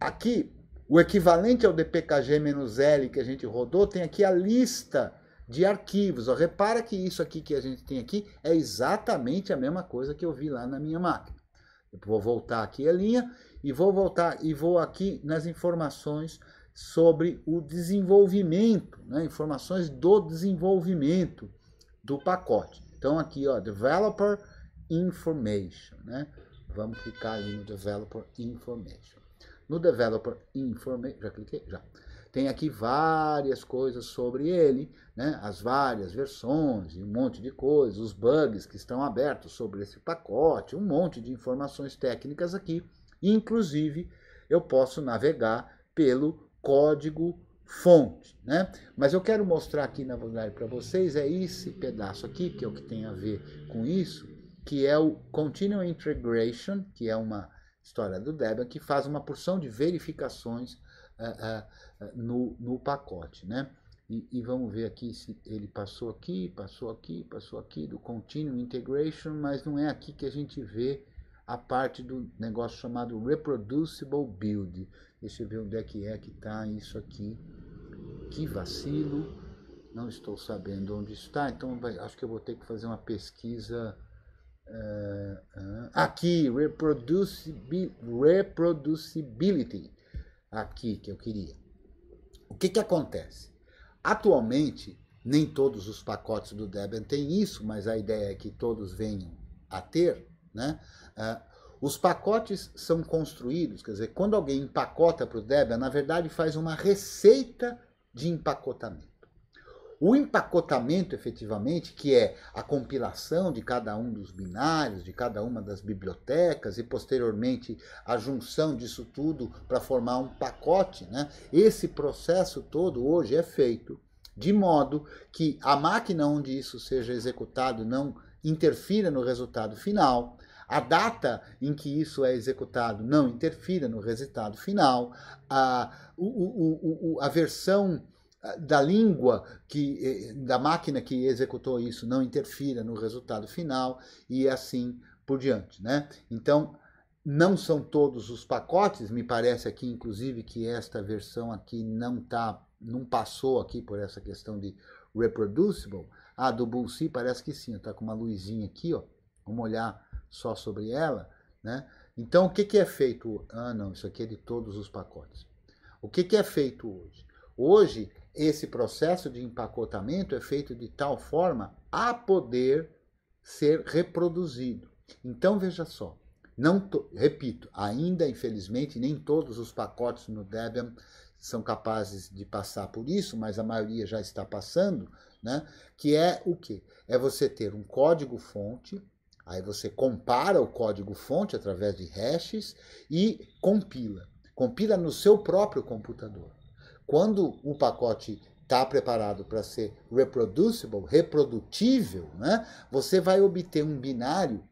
Aqui, o equivalente ao dpkg-l que a gente rodou, tem aqui a lista de arquivos. Ó, repara que isso aqui que a gente tem aqui é exatamente a mesma coisa que eu vi lá na minha máquina. Eu vou voltar aqui a linha e vou voltar e vou aqui nas informações sobre o desenvolvimento, né? informações do desenvolvimento do pacote. Então aqui, ó, developer information, né? Vamos clicar ali no developer information. No developer information, já cliquei, já. Tem aqui várias coisas sobre ele, né? As várias versões e um monte de coisas, os bugs que estão abertos sobre esse pacote, um monte de informações técnicas aqui. Inclusive, eu posso navegar pelo código fonte, né? Mas eu quero mostrar aqui na verdade para vocês é esse pedaço aqui que é o que tem a ver com isso, que é o Continuous Integration, que é uma história do Debian que faz uma porção de verificações uh, uh, no, no pacote, né? E, e, vamos ver aqui se ele passou aqui, passou aqui, passou aqui do Continuous Integration, mas não é aqui que a gente vê a parte do negócio chamado Reproducible Build. Deixa eu ver onde é que é que está isso aqui. Que vacilo, não estou sabendo onde está, então vai, acho que eu vou ter que fazer uma pesquisa. Uh, uh, aqui, reproducibi reproducibility, aqui que eu queria. O que, que acontece? Atualmente, nem todos os pacotes do Debian têm isso, mas a ideia é que todos venham a ter, né? É. os pacotes são construídos, quer dizer, quando alguém empacota para o Debian, na verdade faz uma receita de empacotamento. O empacotamento, efetivamente, que é a compilação de cada um dos binários, de cada uma das bibliotecas e posteriormente a junção disso tudo para formar um pacote, né? esse processo todo hoje é feito de modo que a máquina onde isso seja executado não interfira no resultado final a data em que isso é executado não interfira no resultado final, a, o, o, o, a versão ah, da língua que eh, eh, da máquina que executou isso não interfira no resultado final e assim por diante, né? Então não são todos os pacotes, me parece aqui inclusive que esta versão aqui não tá não passou aqui por essa questão de reproducible. Ah, do Bullseye parece que sim, tá com uma luzinha aqui, ó. Vamos olhar só sobre ela, né? Então, o que, que é feito? Ah, não, isso aqui é de todos os pacotes. O que, que é feito hoje? Hoje, esse processo de empacotamento é feito de tal forma a poder ser reproduzido. Então, veja só, não repito, ainda infelizmente nem todos os pacotes no Debian são capazes de passar por isso, mas a maioria já está passando, né? Que é o que? É você ter um código fonte Aí você compara o código-fonte através de hashes e compila. Compila no seu próprio computador. Quando o pacote está preparado para ser reproducible, reprodutível, né? você vai obter um binário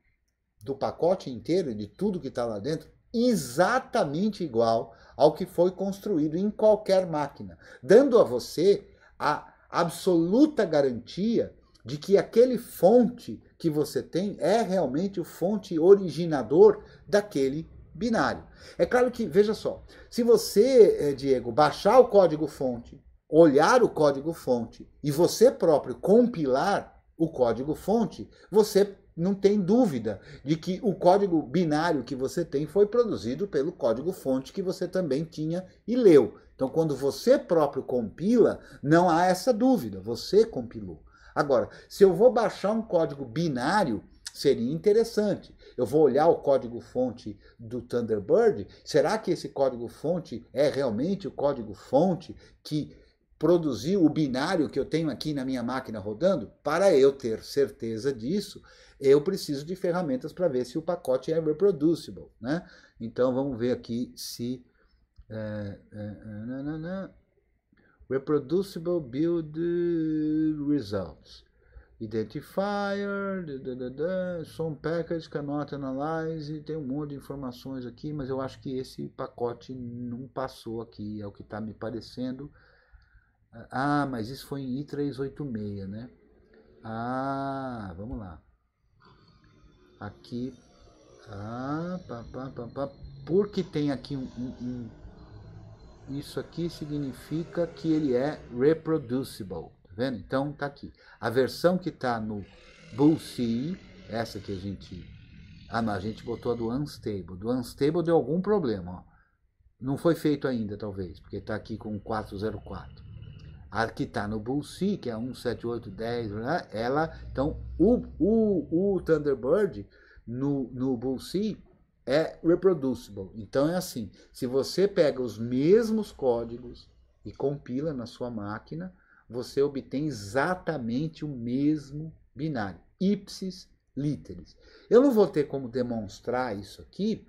do pacote inteiro, de tudo que está lá dentro, exatamente igual ao que foi construído em qualquer máquina, dando a você a absoluta garantia de que aquele fonte que você tem é realmente o fonte originador daquele binário. É claro que, veja só, se você, eh, Diego, baixar o código fonte, olhar o código fonte e você próprio compilar o código fonte, você não tem dúvida de que o código binário que você tem foi produzido pelo código fonte que você também tinha e leu. Então, quando você próprio compila, não há essa dúvida, você compilou. Agora, se eu vou baixar um código binário, seria interessante. Eu vou olhar o código-fonte do Thunderbird. Será que esse código-fonte é realmente o código-fonte que produziu o binário que eu tenho aqui na minha máquina rodando? Para eu ter certeza disso, eu preciso de ferramentas para ver se o pacote é reproducible. Né? Então vamos ver aqui se. É, é, é, Reproducible build results. Identifier, da, da, da, som package cannot analyze, tem um monte de informações aqui, mas eu acho que esse pacote não passou aqui, é o que está me parecendo. Ah, mas isso foi em I386, né? Ah, vamos lá. Aqui, ah, pá, pá, pá, pá. porque tem aqui um, um isso aqui significa que ele é reproducible, tá vendo? Então tá aqui. A versão que tá no Bull essa que a gente ah, não, a gente botou a do unstable. Do unstable deu algum problema, ó. Não foi feito ainda, talvez, porque tá aqui com 404. A que tá no Bull que é 17810, ela, então o, o, o Thunderbird no no Bull é reproducible. Então é assim, se você pega os mesmos códigos e compila na sua máquina, você obtém exatamente o mesmo binário, ipsis literis. Eu não vou ter como demonstrar isso aqui,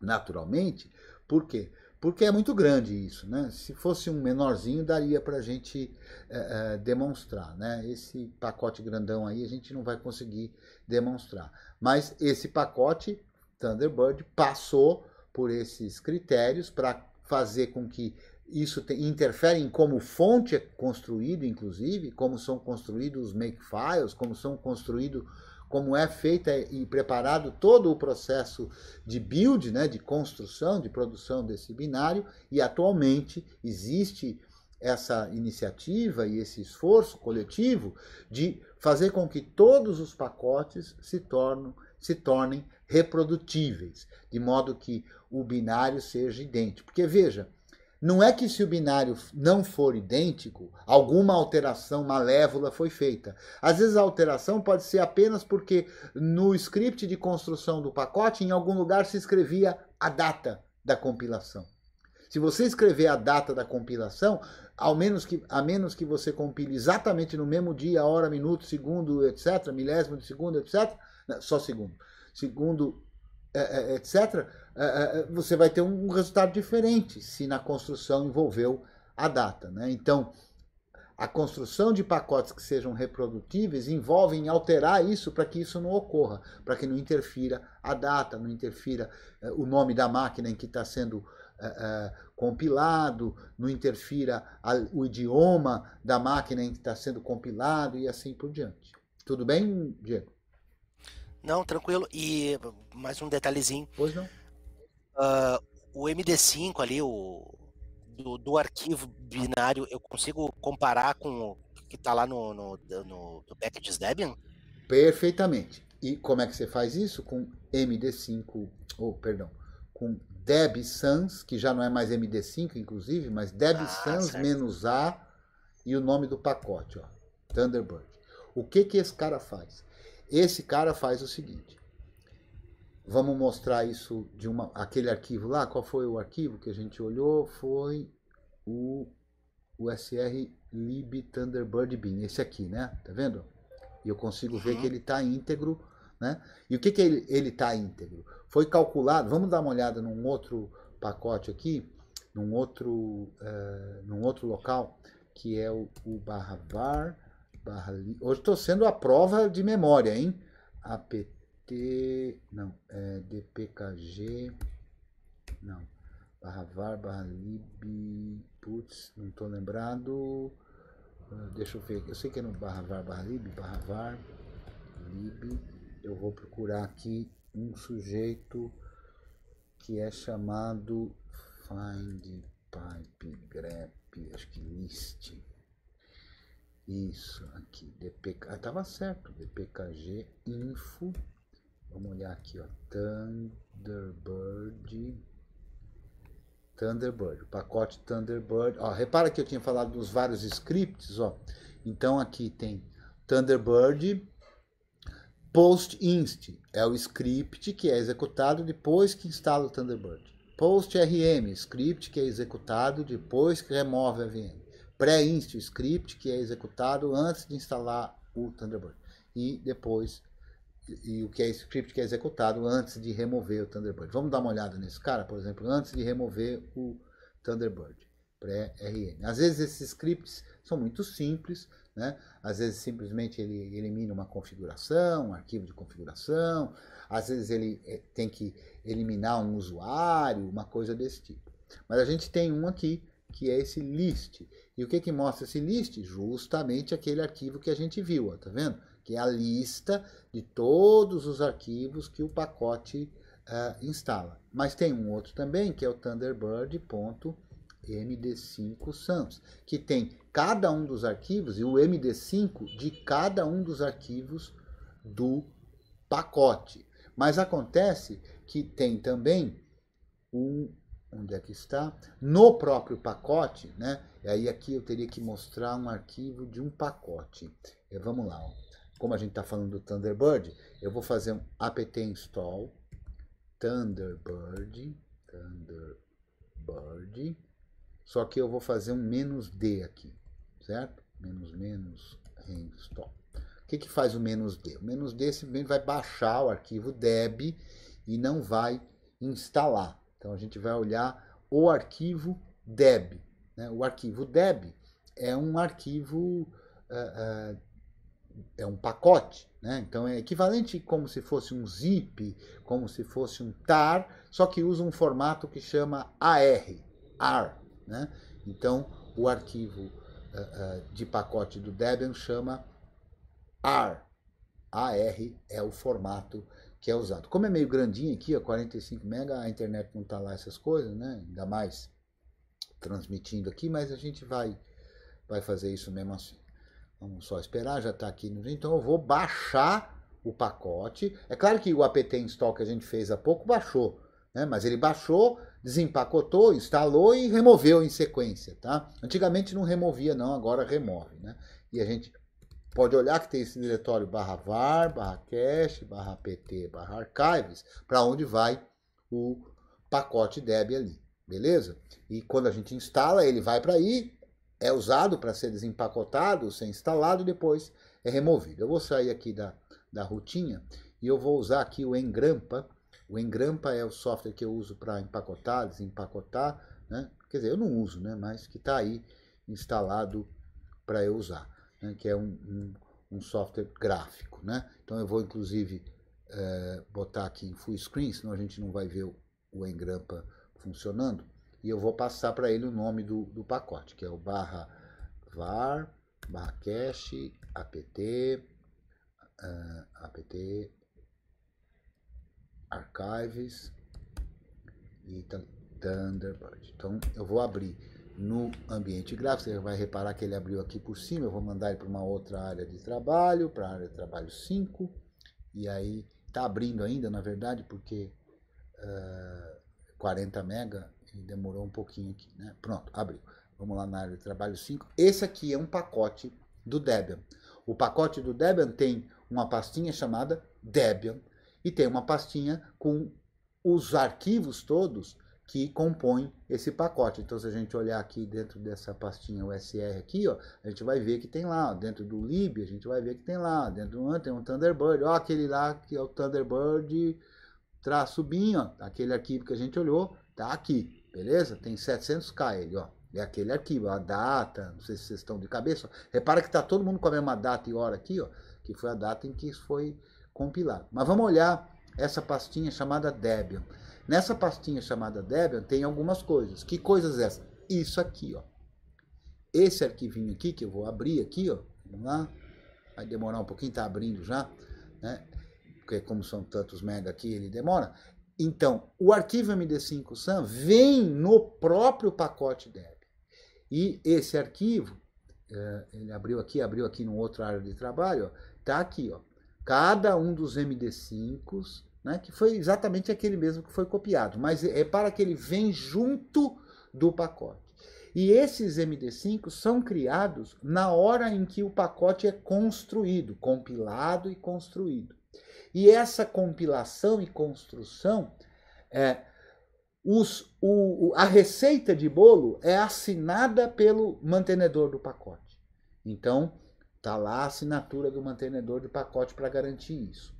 naturalmente, por quê? Porque é muito grande isso, né? Se fosse um menorzinho, daria para a gente é, é, demonstrar, né? Esse pacote grandão aí a gente não vai conseguir demonstrar. Mas esse pacote Thunderbird passou por esses critérios para fazer com que isso te, interfere em como fonte é construído, inclusive, como são construídos os makefiles, como são construídos, como é feita e preparado todo o processo de build, né, de construção, de produção desse binário, e atualmente existe essa iniciativa e esse esforço coletivo de fazer com que todos os pacotes se tornem, se tornem reprodutíveis, de modo que o binário seja idêntico. Porque veja, não é que se o binário não for idêntico, alguma alteração malévola foi feita. Às vezes a alteração pode ser apenas porque no script de construção do pacote, em algum lugar se escrevia a data da compilação. Se você escrever a data da compilação, ao menos que, a menos que você compile exatamente no mesmo dia, hora, minuto, segundo, etc., milésimo de segundo, etc., só segundo segundo, é, é, é, etc., você vai ter um resultado diferente se na construção envolveu a data. Né? Então, a construção de pacotes que sejam reprodutíveis envolve em alterar isso para que isso não ocorra, para que não interfira a data, não interfira o nome da máquina em que está sendo compilado, não interfira o idioma da máquina em que está sendo compilado e assim por diante. Tudo bem, Diego? Não, tranquilo. E mais um detalhezinho. Pois não. Uh, o MD5 ali, o do, do, arquivo binário, eu consigo comparar com o que está lá no, no, no, no package Debian? Perfeitamente. E como é que você faz isso? Com MD5, ou oh, perdão, com Deb Sans, que já não é mais MD5, inclusive, mas Deb ah, Sans menos A e o nome do pacote, ó, Thunderbird. O que que esse cara faz? Esse cara faz o seguinte. Vamos mostrar isso de uma aquele arquivo lá, qual foi o arquivo que a gente olhou? Foi o USR lib Thunderbird bin, esse aqui, né? Tá vendo? E eu consigo uhum. ver que ele está íntegro, né? E o que que ele está íntegro? Foi calculado, vamos dar uma olhada num outro pacote aqui, num outro, uh, num outro local, que é o, o barra var barra, hoje estou sendo a prova de memória, hein? APT, não, é DPKG, não, barra var, barra lib, putz, não estou lembrado, ah, deixa eu ver, eu sei que é no barra var, barra lib, barra var, lib, eu vou procurar aqui um sujeito que é chamado find pipe grep, acho que list, isso, aqui, DPK. Ah, tava certo, DPKG info. Vamos olhar aqui, ó. Thunderbird. Thunderbird, o pacote Thunderbird. Ó, repara que eu tinha falado dos vários scripts, ó. Então aqui tem Thunderbird post inst, é o script que é executado depois que instala o Thunderbird. Post rm, script que é executado depois que remove a VM pré-inst script que é executado antes de instalar o Thunderbird e depois e o que é script que é executado antes de remover o Thunderbird. Vamos dar uma olhada nesse cara, por exemplo, antes de remover o Thunderbird pré-RN. Às vezes esses scripts são muito simples, né? Às vezes simplesmente ele elimina uma configuração, um arquivo de configuração, às vezes ele é, tem que eliminar um usuário, uma coisa desse tipo. Mas a gente tem um aqui que é esse list. E o que, que mostra esse list? Justamente aquele arquivo que a gente viu, ó, tá vendo? Que é a lista de todos os arquivos que o pacote uh, instala. Mas tem um outro também, que é o thunderbird.md5sans, que tem cada um dos arquivos e o MD5 de cada um dos arquivos do pacote. Mas acontece que tem também um onde é que está, no próprio pacote, né? E aí aqui eu teria que mostrar um arquivo de um pacote. E vamos lá, ó. como a gente está falando do Thunderbird, eu vou fazer um apt install Thunderbird, Thunderbird, só que eu vou fazer um menos "-d", aqui, certo? Menos, menos, reinstall. O que, que faz o menos "-d"? O menos "-d" simplesmente vai baixar o arquivo deb e não vai instalar, então a gente vai olhar o arquivo deb. Né? O arquivo deb é um arquivo, eh, eh, é um pacote. Né? Então é equivalente como se fosse um zip, como se fosse um tar, só que usa um formato que chama AR. AR né? Então o arquivo eh, de pacote do Debian chama AR. AR é o formato que é usado. Como é meio grandinho aqui, ó, 45 mega, a internet não tá lá essas coisas, né? Ainda mais transmitindo aqui, mas a gente vai vai fazer isso mesmo assim. Vamos só esperar, já está aqui. Então eu vou baixar o pacote. É claro que o apt install que a gente fez há pouco baixou, né? Mas ele baixou, desempacotou, instalou e removeu em sequência, tá? Antigamente não removia não, agora remove, né? E a gente Pode olhar que tem esse diretório barra var, barra cache, barra pt, barra archives, para onde vai o pacote debian ali, beleza? E quando a gente instala, ele vai para aí, é usado para ser desempacotado, ser instalado e depois é removido. Eu vou sair aqui da, da rotinha e eu vou usar aqui o Engrampa. O Engrampa é o software que eu uso para empacotar, desempacotar, né? Quer dizer, eu não uso, né? Mas que está aí instalado para eu usar né, que é um, um, um, software gráfico. Né? Então eu vou inclusive é, botar aqui em full screen, senão a gente não vai ver o, o Engrampa funcionando. E eu vou passar para ele o nome do, do pacote, que é o barra var, barra cache, apt, uh, apt, archives e Thunderbird. Então eu vou abrir no ambiente gráfico. Você vai reparar que ele abriu aqui por cima. Eu vou mandar ele para uma outra área de trabalho, para a área de trabalho 5. E aí está abrindo ainda, na verdade, porque uh, ah, 40 mega e demorou um pouquinho aqui. Né? Pronto, abriu. Vamos lá na área de trabalho 5. Esse aqui é um pacote do Debian. O pacote do Debian tem uma pastinha chamada Debian e tem uma pastinha com os arquivos todos que compõem esse pacote. Então, se a gente olhar aqui dentro dessa pastinha USR aqui, ó, a gente vai ver que tem lá, ó, dentro do lib, a gente vai ver que tem lá, ó, dentro do tem um Thunderbird, ó, aquele lá que é o Thunderbird traço ó, aquele arquivo que a gente olhou, tá aqui, beleza? Tem 700k ele, ó, é aquele arquivo, a data, não sei se vocês estão de cabeça, ó. repara que tá todo mundo com a mesma data e hora aqui, ó, que foi a data em que isso foi compilado. Mas vamos olhar essa pastinha chamada Debian. Nessa pastinha chamada Debian tem algumas coisas. Que coisas é essas? Isso aqui, ó. Esse arquivinho aqui que eu vou abrir aqui, ó. Vamos lá. Vai demorar um pouquinho, tá abrindo já, né? Porque como são tantos mega aqui, ele demora. Então, o arquivo MD5 SAM vem no próprio pacote Debian. E esse arquivo, é, ele abriu aqui, abriu aqui no outro área de trabalho, ó, tá aqui, ó. Cada um dos MD5s né, que foi exatamente aquele mesmo que foi copiado, mas é para que ele vem junto do pacote. E esses MD5 são criados na hora em que o pacote é construído, compilado e construído. E essa compilação e construção, é, os, o, a receita de bolo é assinada pelo mantenedor do pacote. Então, está lá a assinatura do mantenedor de pacote para garantir isso.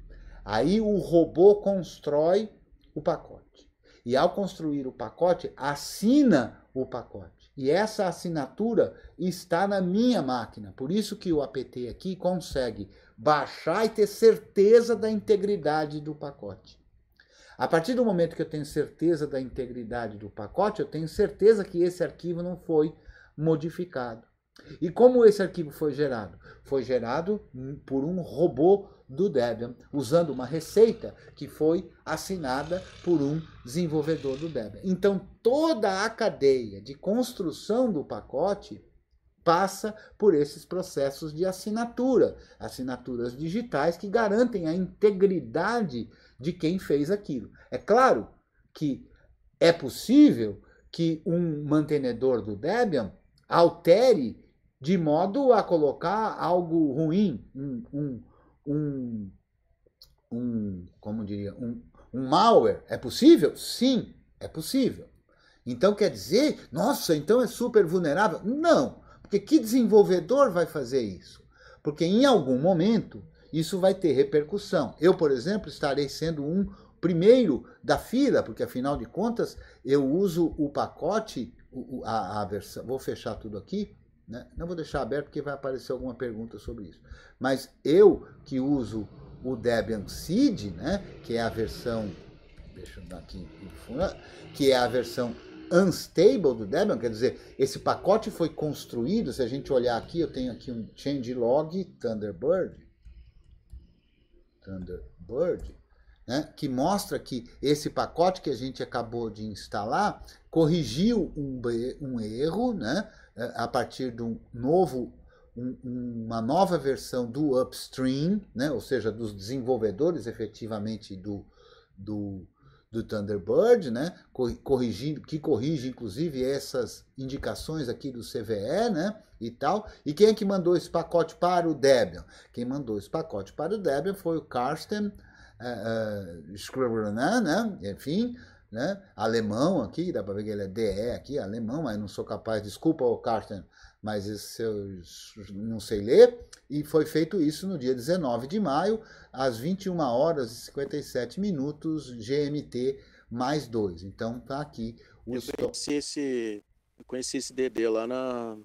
Aí o robô constrói o pacote. E ao construir o pacote, assina o pacote. E essa assinatura está na minha máquina. Por isso que o APT aqui consegue baixar e ter certeza da integridade do pacote. A partir do momento que eu tenho certeza da integridade do pacote, eu tenho certeza que esse arquivo não foi modificado. E como esse arquivo foi gerado? Foi gerado por um robô do Debian, usando uma receita que foi assinada por um desenvolvedor do Debian. Então, toda a cadeia de construção do pacote passa por esses processos de assinatura, assinaturas digitais que garantem a integridade de quem fez aquilo. É claro que é possível que um mantenedor do Debian altere de modo a colocar algo ruim, um, um, um, um como diria, um, um malware? É possível? Sim, é possível. Então quer dizer, nossa, então é super vulnerável? Não, porque que desenvolvedor vai fazer isso? Porque em algum momento isso vai ter repercussão. Eu, por exemplo, estarei sendo um primeiro da fila, porque afinal de contas eu uso o pacote, a, a versão. Vou fechar tudo aqui. Né? Não vou deixar aberto porque vai aparecer alguma pergunta sobre isso. Mas eu que uso o Debian Seed, né, que é a versão, deixa eu dar aqui, que é a versão unstable do Debian, quer dizer, esse pacote foi construído, se a gente olhar aqui, eu tenho aqui um changelog Thunderbird, Thunderbird, né, que mostra que esse pacote que a gente acabou de instalar corrigiu um, um erro, né, é, a partir de um novo uma nova versão do upstream, né? ou seja, dos desenvolvedores efetivamente do, do, do Thunderbird, né? corrigindo, que corrige inclusive essas indicações aqui do CVE né? e tal. E quem é que mandou esse pacote para o Debian? Quem mandou esse pacote para o Debian foi o Carsten é, é, uh, uh, né? enfim, né? Alemão aqui, dá para ver que ele é DE aqui, alemão, mas não sou capaz, desculpa o Carsten, mas isso eu não sei ler. E foi feito isso no dia 19 de maio, às 21 horas e 57 minutos, GMT mais 2. Então tá aqui o. Eu conheci esse, eu conheci esse DD lá, na,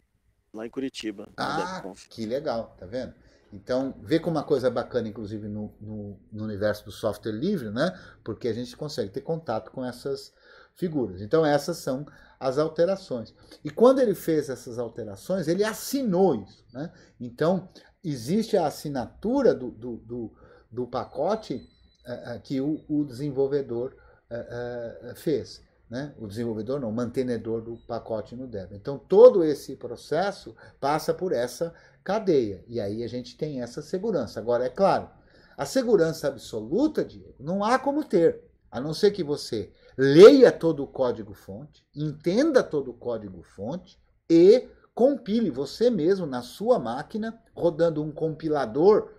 lá em Curitiba. Ah, que legal, tá vendo? Então, vê como uma coisa bacana, inclusive, no, no, no, universo do software livre, né? Porque a gente consegue ter contato com essas figuras. Então, essas são as alterações. E quando ele fez essas alterações, ele assinou isso, né? Então, existe a assinatura do, do, do, do pacote eh, eh, que o, o desenvolvedor eh, fez né? o desenvolvedor não, o mantenedor do pacote no Debian. Então todo esse processo passa por essa cadeia e aí a gente tem essa segurança. Agora, é claro, a segurança absoluta, Diego, não há como ter, a não ser que você leia todo o código-fonte, entenda todo o código-fonte e compile você mesmo na sua máquina, rodando um compilador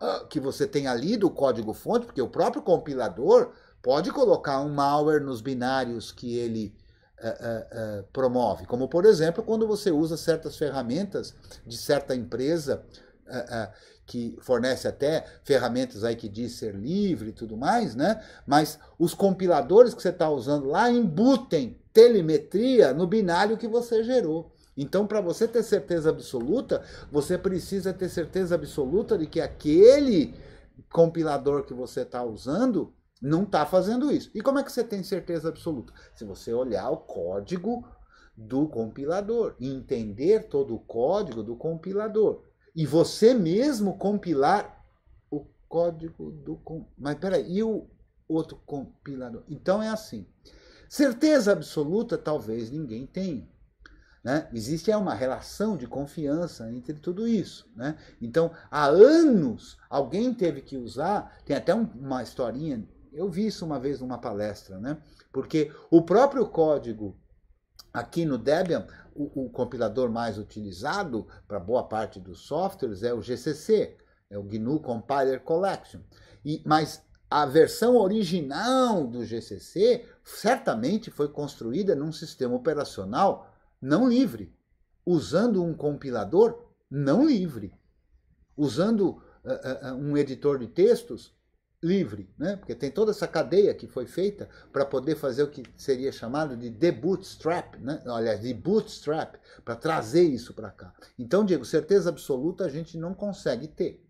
ah, que você tenha lido o código-fonte, porque o próprio compilador pode colocar um malware nos binários que ele uh, uh, promove. Como, por exemplo, quando você usa certas ferramentas de certa empresa que fornece até ferramentas aí que diz ser livre e tudo mais, né? Mas os compiladores que você está usando lá embutem telemetria no binário que você gerou. Então, para você ter certeza absoluta, você precisa ter certeza absoluta de que aquele compilador que você está usando não está fazendo isso. E como é que você tem certeza absoluta? Se você olhar o código do compilador, entender todo o código do compilador e você mesmo compilar o código do com... mas peraí, e o outro compilador? Então é assim. Certeza absoluta talvez ninguém tenha. Né? Existe é uma relação de confiança entre tudo isso. Né? Então, há anos, alguém teve que usar, tem até um, uma historinha eu vi isso uma vez numa palestra, né? Porque o próprio código aqui no Debian, o, o compilador mais utilizado para boa parte dos softwares é o GCC, é o GNU Compiler Collection. E, mas a versão original do GCC certamente foi construída num sistema operacional não livre, usando um compilador não livre, usando uh, uh, um editor de textos livre, né? porque tem toda essa cadeia que foi feita para poder fazer o que seria chamado de de bootstrap, né? aliás, de bootstrap, para trazer isso para cá. Então, Diego, certeza absoluta a gente não consegue ter.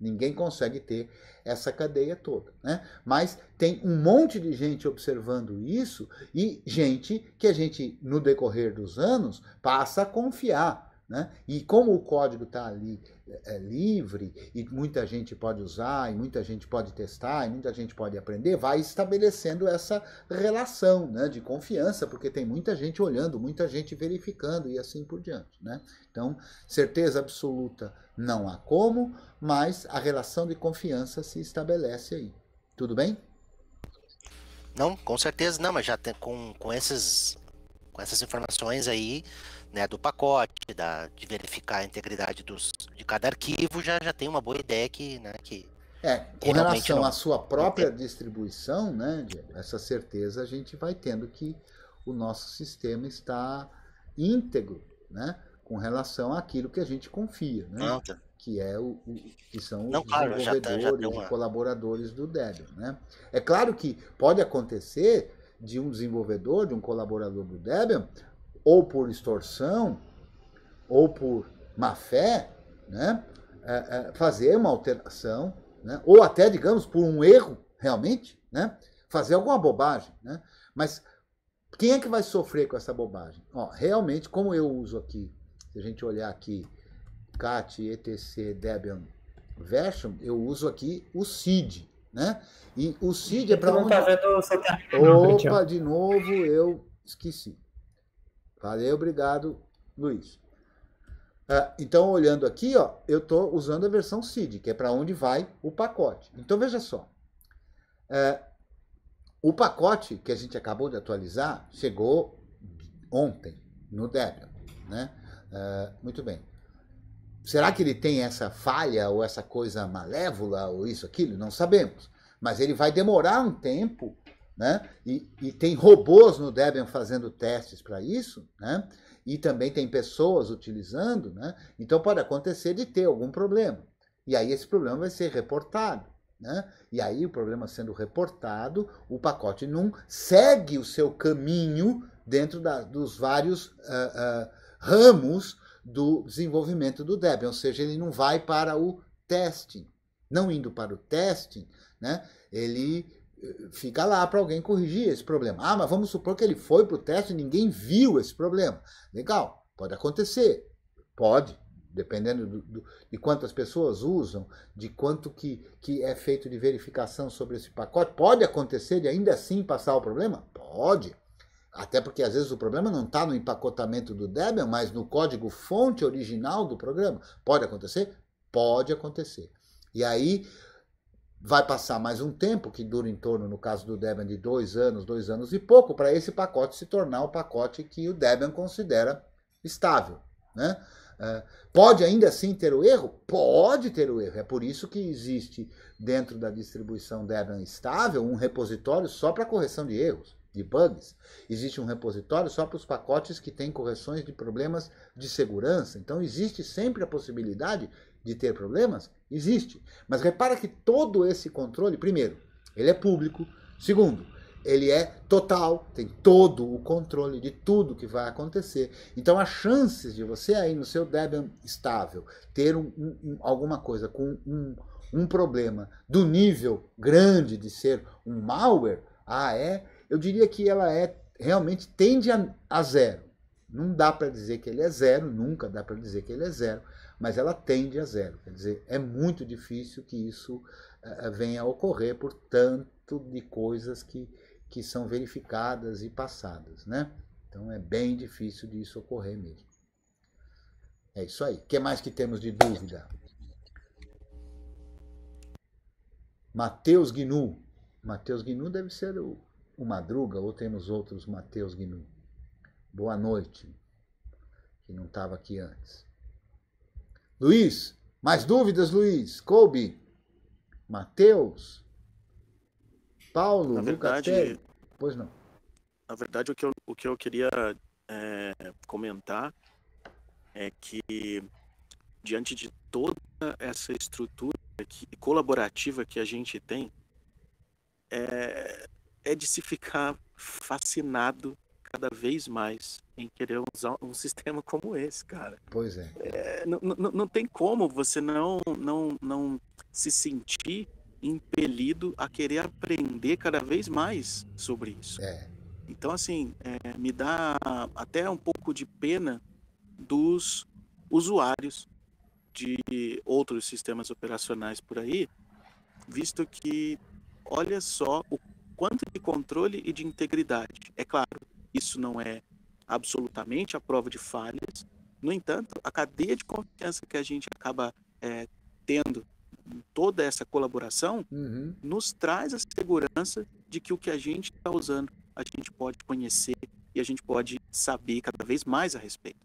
Ninguém consegue ter essa cadeia toda, né? Mas tem um monte de gente observando isso e gente que a gente, no decorrer dos anos, passa a confiar né? E como o código está ali é, é, livre, e muita gente pode usar, e muita gente pode testar, e muita gente pode aprender, vai estabelecendo essa relação né, de confiança, porque tem muita gente olhando, muita gente verificando e assim por diante. Né? Então, certeza absoluta não há como, mas a relação de confiança se estabelece aí. Tudo bem? Não, com certeza não, mas já tem, com, com, esses, com essas informações aí né, do pacote, da, de verificar a integridade dos, de cada arquivo, já, já tem uma boa ideia que. Né, que é, com relação não, à sua própria distribuição, né, Diego, essa certeza a gente vai tendo que o nosso sistema está íntegro, né, com relação àquilo que a gente confia, né, ah, tá. que é o, o, que são não, os claro, tá, tá desenvolvedores, e uma... colaboradores do Debian, né. É claro que pode acontecer de um desenvolvedor, de um colaborador do Debian, ou por extorsão, ou por má fé, né, é, é, fazer uma alteração, né, ou até, digamos, por um erro, realmente, né, fazer alguma bobagem. Né, mas quem é que vai sofrer com essa bobagem? Ó, realmente, como eu uso aqui, se a gente olhar aqui, CAT, ETC, Debian Version, eu uso aqui o CID, né? E o CID é para onde... Tá vendo o seu Opa, de novo, eu esqueci. Valeu, obrigado, Luiz. Ah, então, olhando aqui, ó, eu estou usando a versão CID, que é para onde vai o pacote. Então, veja só. Ah, o pacote que a gente acabou de atualizar chegou ontem no Debian. Né? Ah, muito bem. Será que ele tem essa falha ou essa coisa malévola ou isso, aquilo? Não sabemos. Mas ele vai demorar um tempo né? E, e tem robôs no Debian fazendo testes para isso, né? E também tem pessoas utilizando, né? Então pode acontecer de ter algum problema. E aí esse problema vai ser reportado, né? E aí o problema sendo reportado, o pacote não segue o seu caminho dentro da, dos vários uh, uh, ramos do desenvolvimento do Debian, ou seja, ele não vai para o testing. Não indo para o testing, né, ele fica lá para alguém corrigir esse problema. Ah, mas vamos supor que ele foi para o teste e ninguém viu esse problema. Legal, pode acontecer. Pode, dependendo do, do, de quantas pessoas usam, de quanto que, que é feito de verificação sobre esse pacote. Pode acontecer de ainda assim passar o problema? Pode. Até porque às vezes o problema não está no empacotamento do Debian, mas no código fonte original do programa. Pode acontecer? Pode acontecer. E aí vai passar mais um tempo, que dura em torno, no caso do Debian, de dois anos, dois anos e pouco, para esse pacote se tornar o pacote que o Debian considera estável. Né? Uh, pode ainda assim ter o erro? Pode ter o erro. É por isso que existe dentro da distribuição Debian estável um repositório só para correção de erros, de bugs. Existe um repositório só para os pacotes que têm correções de problemas de segurança. Então existe sempre a possibilidade de ter problemas? Existe. Mas repara que todo esse controle, primeiro, ele é público. Segundo, ele é total, tem todo o controle de tudo que vai acontecer. Então, as chances de você aí no seu Debian estável ter um, um, alguma coisa com um, um problema do nível grande de ser um malware, ah, é, eu diria que ela é realmente tende a, a zero. Não dá para dizer que ele é zero, nunca dá para dizer que ele é zero, mas ela tende a zero. Quer dizer, é muito difícil que isso eh, eh, venha a ocorrer por tanto de coisas que, que são verificadas e passadas, né? Então é bem difícil de isso ocorrer mesmo. É isso aí. O que mais que temos de dúvida? Mateus Gnu. Mateus Gnu deve ser o, o Madruga, ou temos outros Mateus Gnu. Boa noite, que não estava aqui antes. Luiz, mais dúvidas, Luiz? Kobe, Mateus? Paulo? Na verdade, Lucatelli? pois não. Na verdade, o que eu, o que eu queria é, comentar é que, diante de toda essa estrutura que, colaborativa que a gente tem, é, é de se ficar fascinado cada vez mais em querer usar um sistema como esse, cara. Pois é. é não, não, não tem como você não, não, não se sentir impelido a querer aprender cada vez mais sobre isso. É. Então, assim, é, me dá até um pouco de pena dos usuários de outros sistemas operacionais por aí, visto que olha só o quanto de controle e de integridade. É claro, isso não é absolutamente a prova de falhas. No entanto, a cadeia de confiança que a gente acaba é, tendo toda essa colaboração uhum. nos traz a segurança de que o que a gente está usando a gente pode conhecer e a gente pode saber cada vez mais a respeito.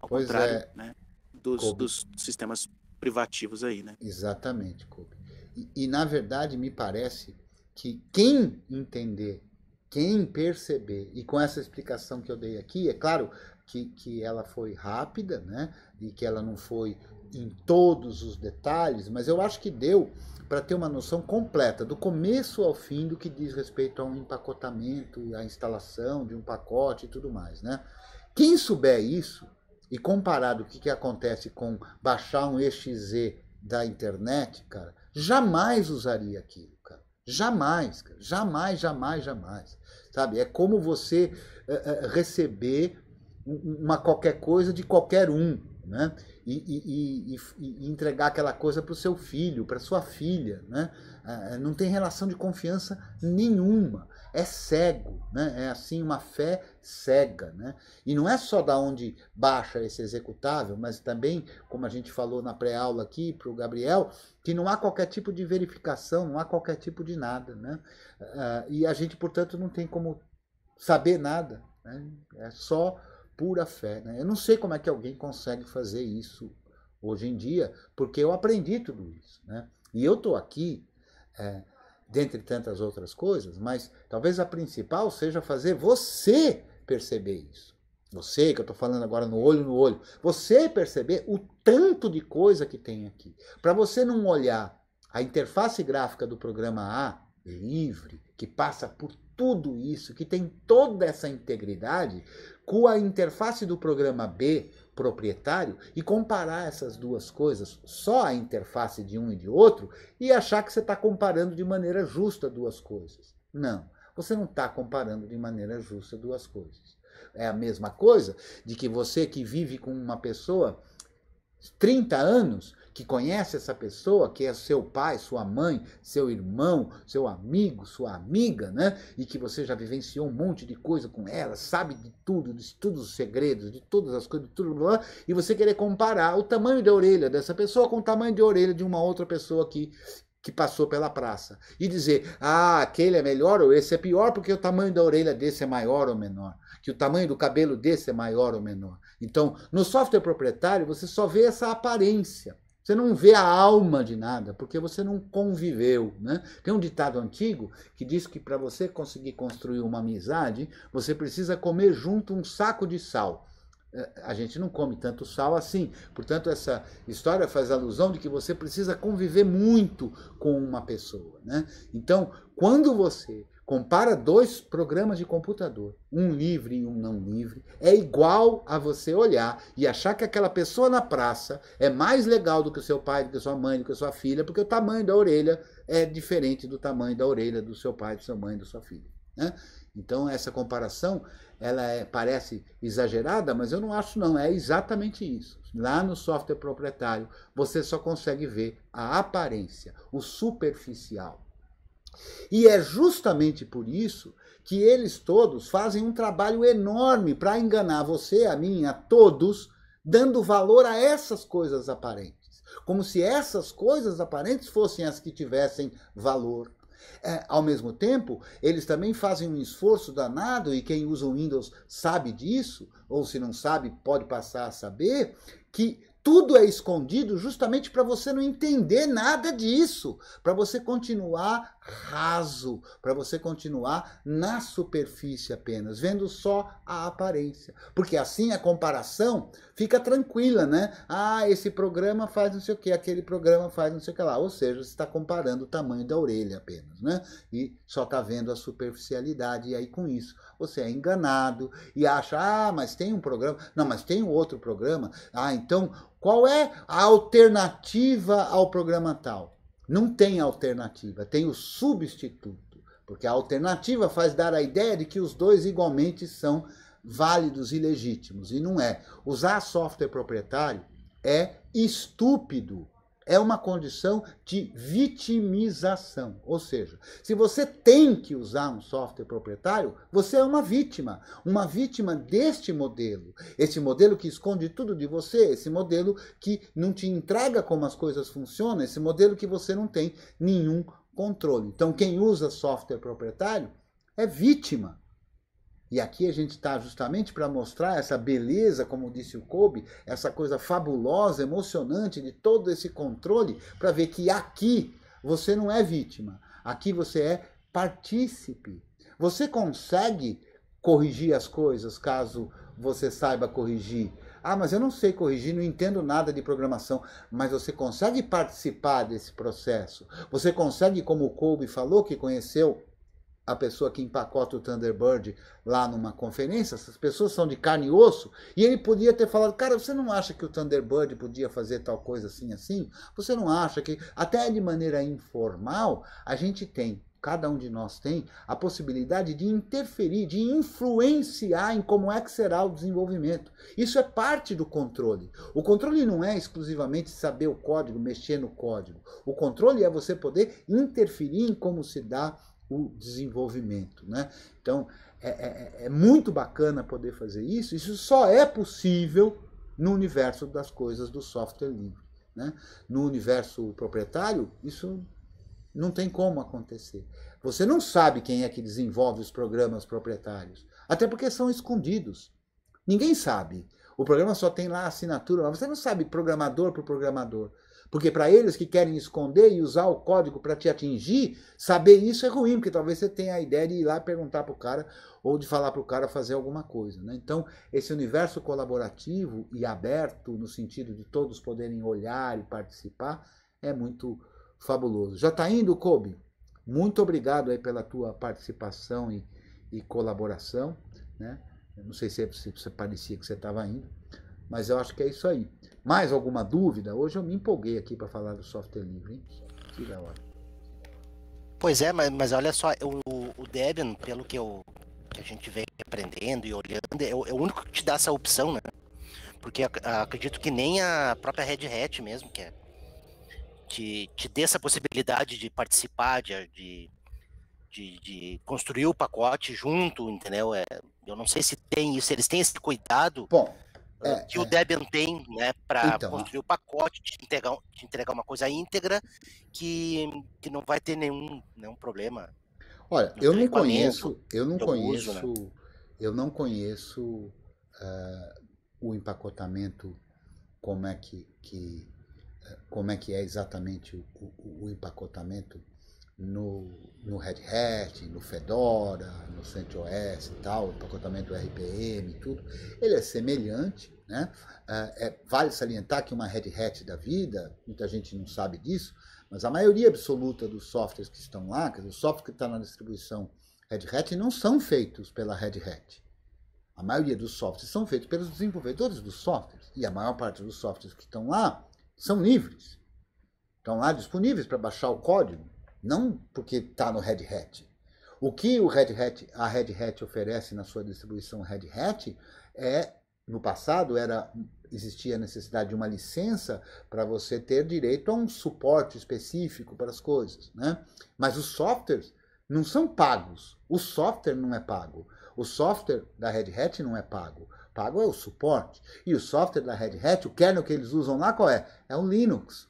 Ao pois contrário, é. né, dos, dos, sistemas privativos aí, né? Exatamente, Kobe. E, e, na verdade me parece que quem entender quem perceber, e com essa explicação que eu dei aqui, é claro que, que ela foi rápida, né? E que ela não foi em todos os detalhes, mas eu acho que deu para ter uma noção completa, do começo ao fim, do que diz respeito a um empacotamento, a instalação de um pacote e tudo mais. Né? Quem souber isso e comparado o que, que acontece com baixar um exe da internet, cara, jamais usaria aquilo. Jamais, jamais, jamais, jamais. Sabe? É como você eh, eh, receber uma qualquer coisa de qualquer um, né? E, e, e, e entregar aquela coisa para o seu filho, para sua filha, né? Eh, não tem relação de confiança nenhuma é cego, né? é assim uma fé cega. Né? E não é só da onde baixa esse executável, mas também, como a gente falou na pré-aula aqui para o Gabriel, que não há qualquer tipo de verificação, não há qualquer tipo de nada. Né? Eh, eh, e a gente, portanto, não tem como saber nada, né? é só pura fé. Né? Eu não sei como é que alguém consegue fazer isso hoje em dia, porque eu aprendi tudo isso. Né? E eu estou aqui. É, dentre tantas outras coisas, mas talvez a principal seja fazer você perceber isso. Você, que eu estou falando agora no olho no olho, você perceber o tanto de coisa que tem aqui. Para você não olhar a interface gráfica do programa A, livre, que passa por tudo isso, que tem toda essa integridade, com a interface do programa B, proprietário e comparar essas duas coisas, só a interface de um e de outro, e achar que você está comparando de maneira justa duas coisas. Não, você não está comparando de maneira justa duas coisas. É a mesma coisa de que você que vive com uma pessoa 30 anos que conhece essa pessoa, que é seu pai, sua mãe, seu irmão, seu amigo, sua amiga, né? E que você já vivenciou um monte de coisa com ela, sabe de tudo, de todos os segredos, de todas as coisas, de tudo lá, e você querer comparar o tamanho da orelha dessa pessoa com o tamanho de orelha de uma outra pessoa que que passou pela praça e dizer: ah, aquele é melhor ou esse é pior porque o tamanho da orelha desse é maior ou menor, que o tamanho do cabelo desse é maior ou menor. Então, no software proprietário, você só vê essa aparência. Você não vê a alma de nada, porque você não conviveu. Né? Tem um ditado antigo que diz que para você conseguir construir uma amizade, você precisa comer junto um saco de sal é, a gente não come tanto sal assim. Portanto, essa história faz alusão de que você precisa conviver muito com uma pessoa. Né? Então, quando você compara dois programas de computador, um livre e um não livre, é igual a você olhar e achar que aquela pessoa na praça é mais legal do que o seu pai, do que a sua mãe, do que a sua filha, porque o tamanho da orelha é diferente do tamanho da orelha do seu pai, da sua mãe, da sua filha. Né? Então essa comparação ela é, parece exagerada, mas eu não acho não, é exatamente isso. Lá no software proprietário você só consegue ver a aparência, o superficial. E é justamente por isso que eles todos fazem um trabalho enorme para enganar você, a mim, a todos, dando valor a essas coisas aparentes. Como se essas coisas aparentes fossem as que tivessem valor. É, ao mesmo tempo, eles também fazem um esforço danado, e quem usa o Windows sabe disso, ou se não sabe, pode passar a saber, que tudo é escondido justamente para você não entender nada disso, para você continuar raso para você continuar na superfície apenas, vendo só a aparência. Porque assim a comparação fica tranquila, né? Ah, esse programa faz não sei o que, aquele programa faz não sei o que lá. Ou seja, você está comparando o tamanho da orelha apenas, né? E só está vendo a superficialidade. E aí com isso você é enganado e acha, ah, mas tem um programa, não, mas tem outro programa. Ah, então qual é a alternativa ao programa tal? Não tem alternativa, tem o substituto, porque a alternativa faz dar a ideia de que os dois igualmente são válidos e legítimos, e não é. Usar software proprietário é estúpido é uma condição de vitimização. Ou seja, se você tem que usar um software proprietário, você é uma vítima, uma vítima deste modelo. Esse modelo que esconde tudo de você, esse modelo que não te entrega como as coisas funcionam, esse modelo que você não tem nenhum controle. Então, quem usa software proprietário é vítima e aqui a gente está justamente para mostrar essa beleza, como disse o Kobe, essa coisa fabulosa, emocionante de todo esse controle, para ver que aqui você não é vítima, aqui você é partícipe. Você consegue corrigir as coisas caso você saiba corrigir. Ah, mas eu não sei corrigir, não entendo nada de programação. Mas você consegue participar desse processo. Você consegue, como o Kobe falou, que conheceu a pessoa que empacota o Thunderbird lá numa conferência, essas pessoas são de carne e osso, e ele podia ter falado, cara, você não acha que o Thunderbird podia fazer tal coisa assim, assim? Você não acha que, até de maneira informal, a gente tem, cada um de nós tem, a possibilidade de interferir, de influenciar em como é que será o desenvolvimento. Isso é parte do controle. O controle não é exclusivamente saber o código, mexer no código. O controle é você poder interferir em como se dá o desenvolvimento. Né? Então, é, é, é, é, muito bacana poder fazer isso. Isso só é possível no universo das coisas do software livre. Né? No universo proprietário, isso não tem como acontecer. Você não sabe quem é que desenvolve os programas proprietários, até porque são escondidos. Ninguém sabe. O programa só tem lá a assinatura, você não sabe programador por programador. Porque para eles que querem esconder e usar o código para te atingir, saber isso é ruim, porque talvez você tenha a ideia de ir lá perguntar para o cara ou de falar para o cara fazer alguma coisa. Né? Então, esse universo colaborativo e aberto, no sentido de todos poderem olhar e participar, é muito fabuloso. Já está indo, Kobe? Muito obrigado aí pela tua participação e, e colaboração. Né? não sei se, se, se parecia que você estava indo, mas eu acho que é isso aí. Mais alguma dúvida? Hoje eu me empolguei aqui para falar do software livre, hein? Que da hora. Pois é, mas, mas olha só, o, o Debian, pelo que, eu, que a gente vem aprendendo e olhando, é o, é o único que te dá essa opção, né? Porque acredito que nem a própria Red Hat mesmo, que é, te, te dê essa possibilidade de participar, de, de, de, de construir o pacote junto, entendeu? É, eu não sei se tem isso, eles têm esse cuidado. Bom, é, ah, que é. o Debian tem né, para então, construir o pacote, te entregar, te entregar uma coisa íntegra que, que não vai ter nenhum, nenhum problema. Olha, eu não conheço, eu não conheço, uso, né? eu não conheço uh, o empacotamento, como é que, que eh, como é que é exatamente o, o, o empacotamento no, no Red Hat, no Fedora, no CentOS e tal, pacotamento RPM e tudo, ele é semelhante, né? Ah, é, vale salientar que uma Red Hat da vida, muita gente não sabe disso, mas a maioria absoluta dos softwares que estão lá, quer dizer, o software que está na distribuição Red Hat não são feitos pela Red Hat. A maioria dos softwares são feitos pelos desenvolvedores dos softwares, e a maior parte dos softwares que estão lá são livres. Estão lá disponíveis para baixar o código não porque está no Red Hat. O que o Red Hat, a Red Hat oferece na sua distribuição Red Hat é, no passado, era existia a necessidade de uma licença para você ter direito a um suporte específico para as coisas, né? Mas os softwares não são pagos. O software não é pago. O software da Red Hat não é pago. Pago é o suporte. E o software da Red Hat, o kernel que eles usam lá, qual é? É o Linux.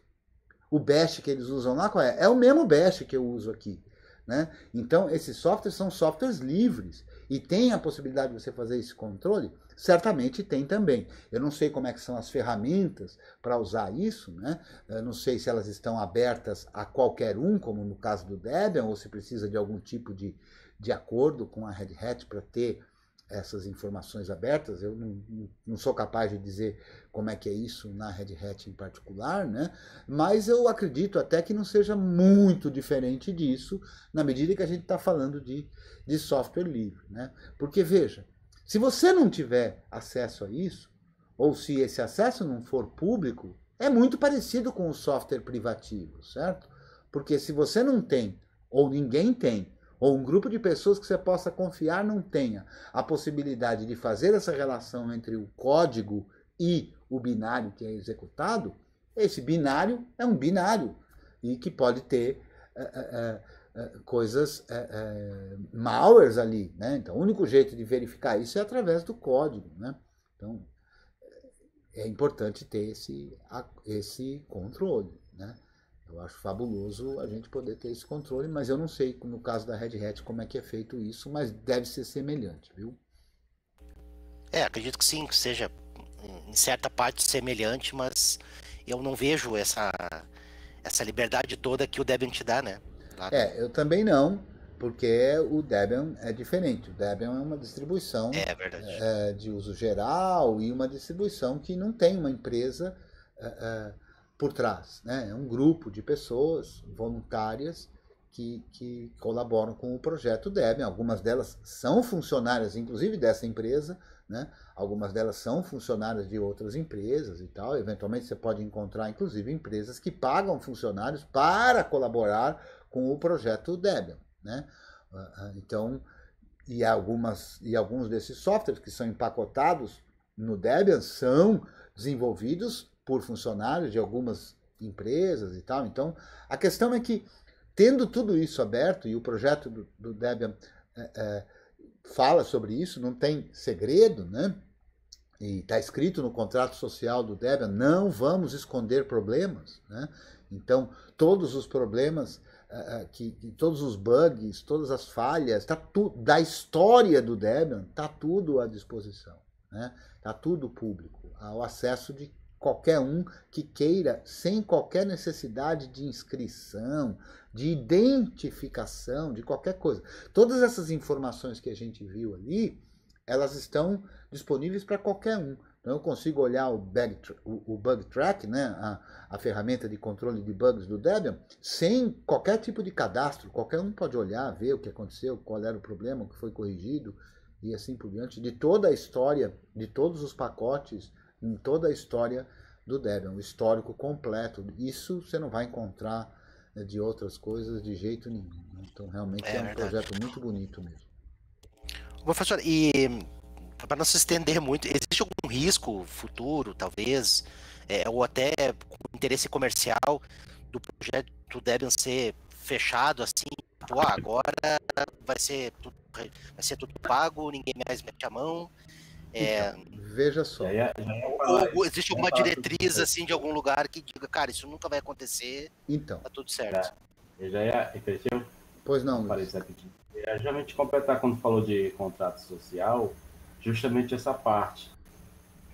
O Bash que eles usam lá, qual é? É o mesmo Bash que eu uso aqui. Né? Então, esses softwares são softwares livres e tem a possibilidade de você fazer esse controle? Certamente tem também. Eu não sei como é que são as ferramentas para usar isso, né? Eu não sei se elas estão abertas a qualquer um, como no caso do Debian, ou se precisa de algum tipo de, de acordo com a Red Hat para ter essas informações abertas. Eu não, não, sou capaz de dizer como é que é isso na Red Hat em particular, né? mas eu acredito até que não seja muito diferente disso na medida que a gente está falando de, de software livre. Né? Porque, veja, se você não tiver acesso a isso, ou se esse acesso não for público, é muito parecido com o software privativo, certo? Porque se você não tem, ou ninguém tem, ou um grupo de pessoas que você possa confiar não tenha a possibilidade de fazer essa relação entre o código e o binário que é executado, esse binário é um binário e que pode ter é, é, é, coisas eh, eh, malwares ali. Né? Então, o único jeito de verificar isso é através do código. Né? Então, é importante ter esse, esse controle. Né? Eu acho fabuloso a gente poder ter esse controle, mas eu não sei no caso da Red Hat como é que é feito isso, mas deve ser semelhante, viu? É, acredito que sim, que seja em certa parte semelhante, mas eu não vejo essa, essa liberdade toda que o Debian te dá, né? Lá... É, eu também não, porque o Debian é diferente. O Debian é uma distribuição é, é, de uso geral e uma distribuição que não tem uma empresa. É, por trás. Né? É um grupo de pessoas voluntárias que, que colaboram com o projeto Debian. Algumas delas são funcionárias, inclusive, dessa empresa. Né? Algumas delas são funcionárias de outras empresas e tal. Eventualmente você pode encontrar, inclusive, empresas que pagam funcionários para colaborar com o projeto Debian. Né? Ah, ah, então, e, algumas, e alguns desses softwares que são empacotados no Debian são desenvolvidos por funcionários de algumas empresas e tal. Então, a questão é que, tendo tudo isso aberto, e o projeto do, do Debian é, é, fala sobre isso, não tem segredo, né? E está escrito no contrato social do Debian, não vamos esconder problemas, né? Então, todos os problemas, é, é, que, que, todos os bugs, todas as falhas, tá tu, da história do Debian, está tudo à disposição, né? Está tudo público, Há o acesso de qualquer um que queira, sem qualquer necessidade de inscrição, de identificação, de qualquer coisa. Todas essas informações que a gente viu ali, elas estão disponíveis para qualquer um. Então eu consigo olhar o bug, o, o bug track, né, a, a, ferramenta de controle de bugs do Debian, sem qualquer tipo de cadastro. Qualquer um pode olhar, ver o que aconteceu, qual era o problema, o que foi corrigido e assim por diante. De toda a história, de todos os pacotes em toda a história do Debian, o histórico completo. Isso você não vai encontrar né, de outras coisas de jeito nenhum. Né? Então, realmente é, é um verdade. projeto muito bonito mesmo. Professor, e para não se estender muito, existe algum risco futuro, talvez, é, ou até com interesse comercial do projeto Debian ser fechado assim? Pô, tipo, ah, agora vai ser tudo, vai ser tudo pago, ninguém mais mete a mão. Então, é... Veja só. existe alguma diretriz assim de algum lugar que diga, cara, isso nunca vai acontecer. Então. Tá tudo certo. Tá. Eu já ia. Entendeu? Pois não, Luiz. É, geralmente completar quando falou de contrato social, justamente essa parte.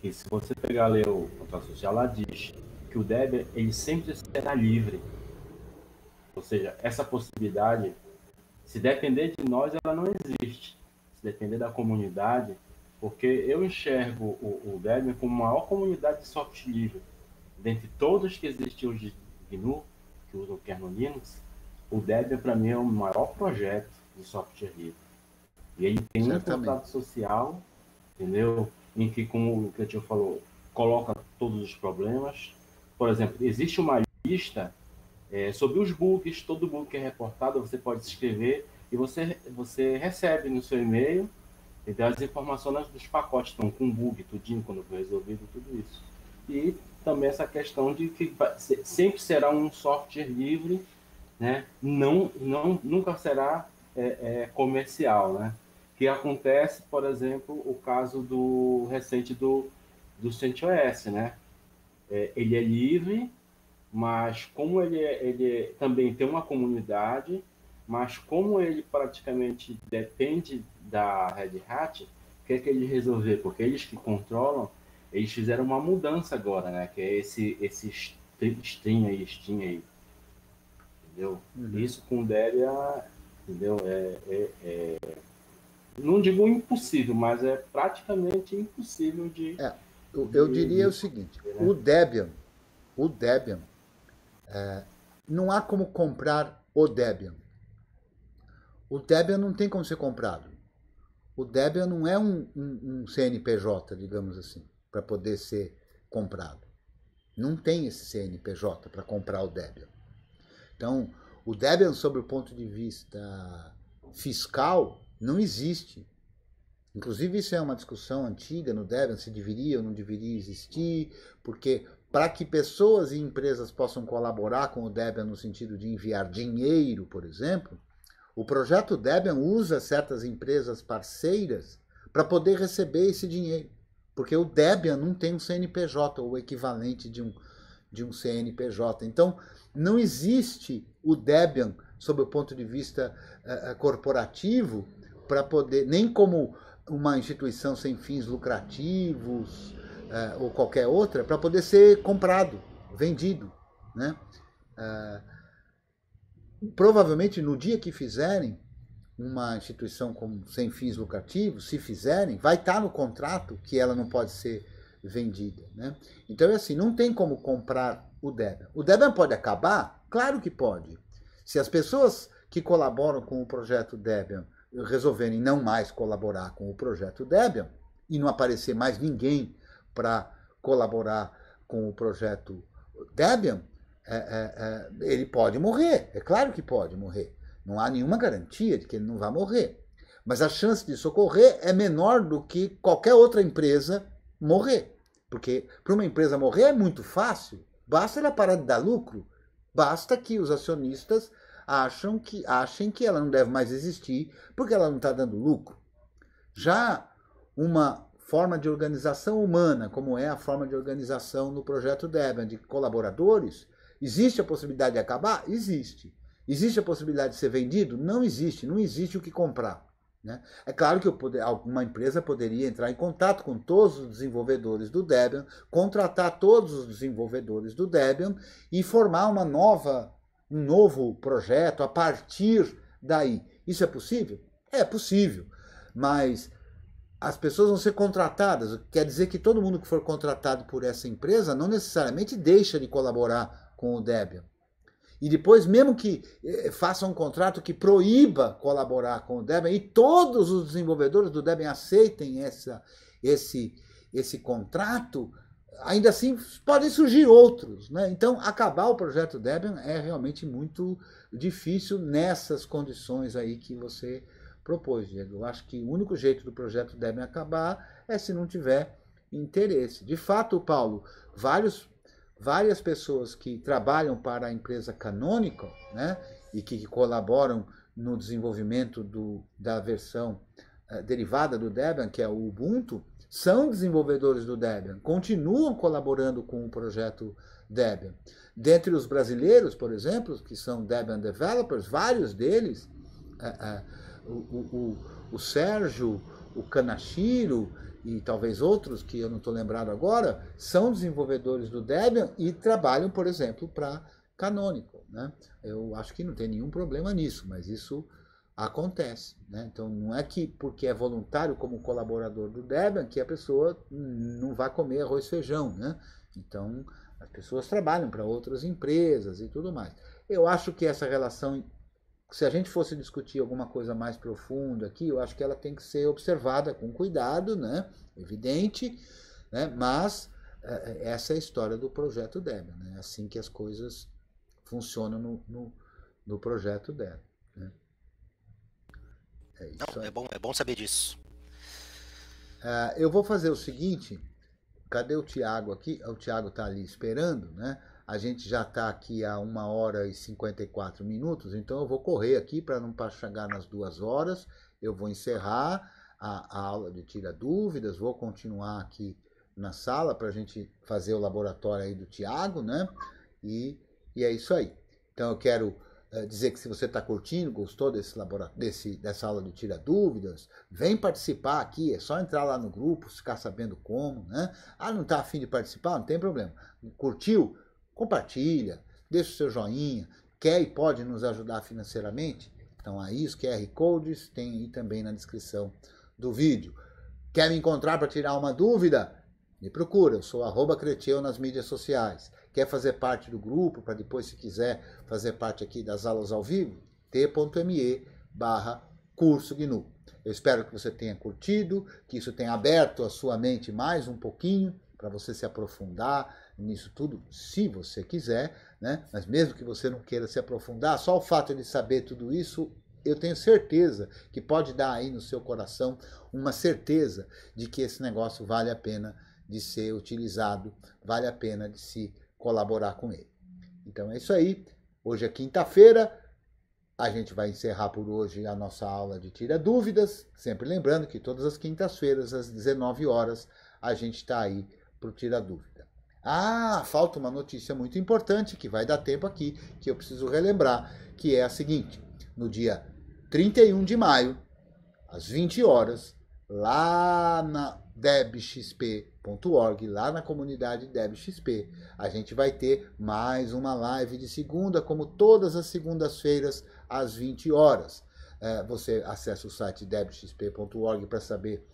Que se você pegar ali o contrato social, ela diz que o Deber ele sempre será livre. Ou seja, essa possibilidade, se depender de nós, ela não existe. Se depender da comunidade, porque eu enxergo o, o Debian como a maior comunidade de software livre. Dentre todas que existiam de GNU, que usam o kernel Linux, o Debian, para mim, é o maior projeto de software livre. E ele tem Certamente. um contato social, entendeu? Em que, como o Cretinho falou, coloca todos os problemas. Por exemplo, existe uma lista é, sobre os bugs, todo bug que é reportado, você pode se inscrever e você, você recebe no seu e-mail então as informações dos pacotes estão com bug, tudinho, quando foi resolvido, tudo isso. E também essa questão de que sempre será um software livre, né? não, não, nunca será é, é, comercial. Né? Que acontece, por exemplo, o caso do recente do, do CentOS. Né? É, ele é livre, mas como ele, é, ele é, também tem uma comunidade, mas como ele praticamente depende da Red Hat, o que é que ele resolver? Porque eles que controlam, eles fizeram uma mudança agora, né? Que é esse, esse stream aí, Steam aí. Entendeu? Uhum. Isso com Debian, entendeu? É, é, é, Não digo impossível, mas é praticamente impossível de... É, eu, eu de, diria de, o seguinte, né? o Debian, o Debian, é, não há como comprar o Debian. O Debian não tem como ser comprado. O Debian não é um, um, um CNPJ, digamos assim, para poder ser comprado. Não tem esse CNPJ para comprar o Debian. Então, o Debian, sob o ponto de vista fiscal, não existe. Inclusive, isso é uma discussão antiga no Debian, se deveria ou não deveria existir, porque para que pessoas e empresas possam colaborar com o Debian no sentido de enviar dinheiro, por exemplo, o projeto Debian usa certas empresas parceiras para poder receber esse dinheiro, porque o Debian não tem um CNPJ ou o equivalente de um, de um CNPJ. Então, não existe o Debian sob o ponto de vista uh, corporativo para poder, nem como uma instituição sem fins lucrativos uh, ou qualquer outra, para poder ser comprado, vendido, né? Uh, provavelmente no dia que fizerem uma instituição com, sem fins lucrativos, se fizerem, vai estar no contrato que ela não pode ser vendida. Né? Então é assim, não tem como comprar o Debian. O Debian pode acabar? Claro que pode. Se as pessoas que colaboram com o projeto Debian resolverem não mais colaborar com o projeto Debian e não aparecer mais ninguém para colaborar com o projeto Debian, é, é, é, ele pode morrer, é claro que pode morrer. Não há nenhuma garantia de que ele não vai morrer. Mas a chance disso ocorrer é menor do que qualquer outra empresa morrer. Porque para uma empresa morrer é muito fácil, basta ela parar de dar lucro, basta que os acionistas acham que, achem que ela não deve mais existir porque ela não está dando lucro. Já uma forma de organização humana, como é a forma de organização no projeto Debian, de colaboradores, Existe a possibilidade de acabar? Existe. Existe a possibilidade de ser vendido? Não existe. Não existe o que comprar. Né? É claro que alguma empresa poderia entrar em contato com todos os desenvolvedores do Debian, contratar todos os desenvolvedores do Debian e formar uma nova, um novo projeto a partir daí. Isso é possível? É possível, mas as pessoas vão ser contratadas. Quer dizer que todo mundo que for contratado por essa empresa não necessariamente deixa de colaborar com o Debian. E depois, mesmo que eh, faça um contrato que proíba colaborar com o Debian, e todos os desenvolvedores do Debian aceitem essa, esse, esse contrato, ainda assim podem surgir outros. Né? Então, acabar o projeto Debian é realmente muito difícil nessas condições aí que você propôs, Diego. Eu acho que o único jeito do projeto Debian acabar é se não tiver interesse. De fato, Paulo, vários várias pessoas que trabalham para a empresa Canonical né, e que colaboram no desenvolvimento do, da versão eh, derivada do Debian, que é o Ubuntu, são desenvolvedores do Debian, continuam colaborando com o projeto Debian. Dentre os brasileiros, por exemplo, que são Debian developers, vários deles, eh, eh, o, o, o, o Sérgio, o Kanashiro e talvez outros que eu não estou lembrado agora, são desenvolvedores do Debian e trabalham, por exemplo, para Canonical. Né? Eu acho que não tem nenhum problema nisso, mas isso acontece. Né? Então não é que porque é voluntário como colaborador do Debian que a pessoa não vai comer arroz e feijão. Né? Então as pessoas trabalham para outras empresas e tudo mais. Eu acho que essa relação se a gente fosse discutir alguma coisa mais profunda aqui, eu acho que ela tem que ser observada com cuidado, né? Evidente, né? Mas é, é, essa é a história do projeto dela, né? É assim que as coisas funcionam no, no, no projeto dela. Né? É, isso Não, é, bom, é bom saber disso. eu vou fazer o seguinte. Cadê o Tiago aqui? Ah, o Tiago está ali esperando, né? A gente já está aqui há 1 hora e 54 minutos, então eu vou correr aqui para não chegar nas duas horas. Eu vou encerrar a, a aula de tira dúvidas, vou continuar aqui na sala para a gente fazer o laboratório aí do Tiago, né? E, e é isso aí. Então eu quero é, dizer que se você está curtindo, gostou desse laboratório, desse, dessa aula de Tira Dúvidas, vem participar aqui, é só entrar lá no grupo, ficar sabendo como, né? Ah, não está afim de participar? Não tem problema. Curtiu? compartilha, deixa o seu joinha, quer e pode nos ajudar financeiramente? Então aí os QR Codes tem aí também na descrição do vídeo. Quer me encontrar para tirar uma dúvida? Me procura, eu sou arroba Creteu nas mídias sociais. Quer fazer parte do grupo para depois, se quiser, fazer parte aqui das aulas ao vivo? t.me barra curso GNU. Eu espero que você tenha curtido, que isso tenha aberto a sua mente mais um pouquinho para você se aprofundar, nisso tudo, se você quiser, né? mas mesmo que você não queira se aprofundar, só o fato de saber tudo isso, eu tenho certeza que pode dar aí no seu coração uma certeza de que esse negócio vale a pena de ser utilizado, vale a pena de se colaborar com ele. Então é isso aí. Hoje é quinta-feira. A gente vai encerrar por hoje a nossa aula de Tira Dúvidas. Sempre lembrando que todas as quintas-feiras, às 19 horas, a gente está aí para o Tira Dúvidas. Ah, falta uma notícia muito importante que vai dar tempo aqui, que eu preciso relembrar, que é a seguinte: no dia 31 de maio, às 20 horas, lá na debxp.org, lá na comunidade debxp, a gente vai ter mais uma live de segunda, como todas as segundas-feiras, às 20 horas. É, você acessa o site debxp.org para saber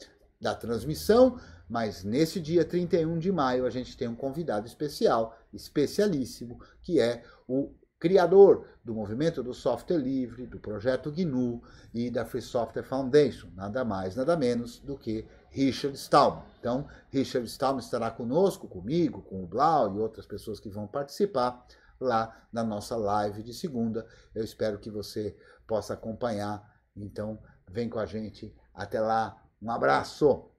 da transmissão. Mas nesse dia 31 de maio a gente tem um convidado especial, especialíssimo, que é o criador do movimento do software livre, do projeto GNU e da Free Software Foundation, nada mais, nada menos do que Richard Stallman. Então, Richard Stallman estará conosco, comigo, com o Blau e outras pessoas que vão participar lá na nossa live de segunda. Eu espero que você possa acompanhar. Então, vem com a gente. Até lá. Um abraço.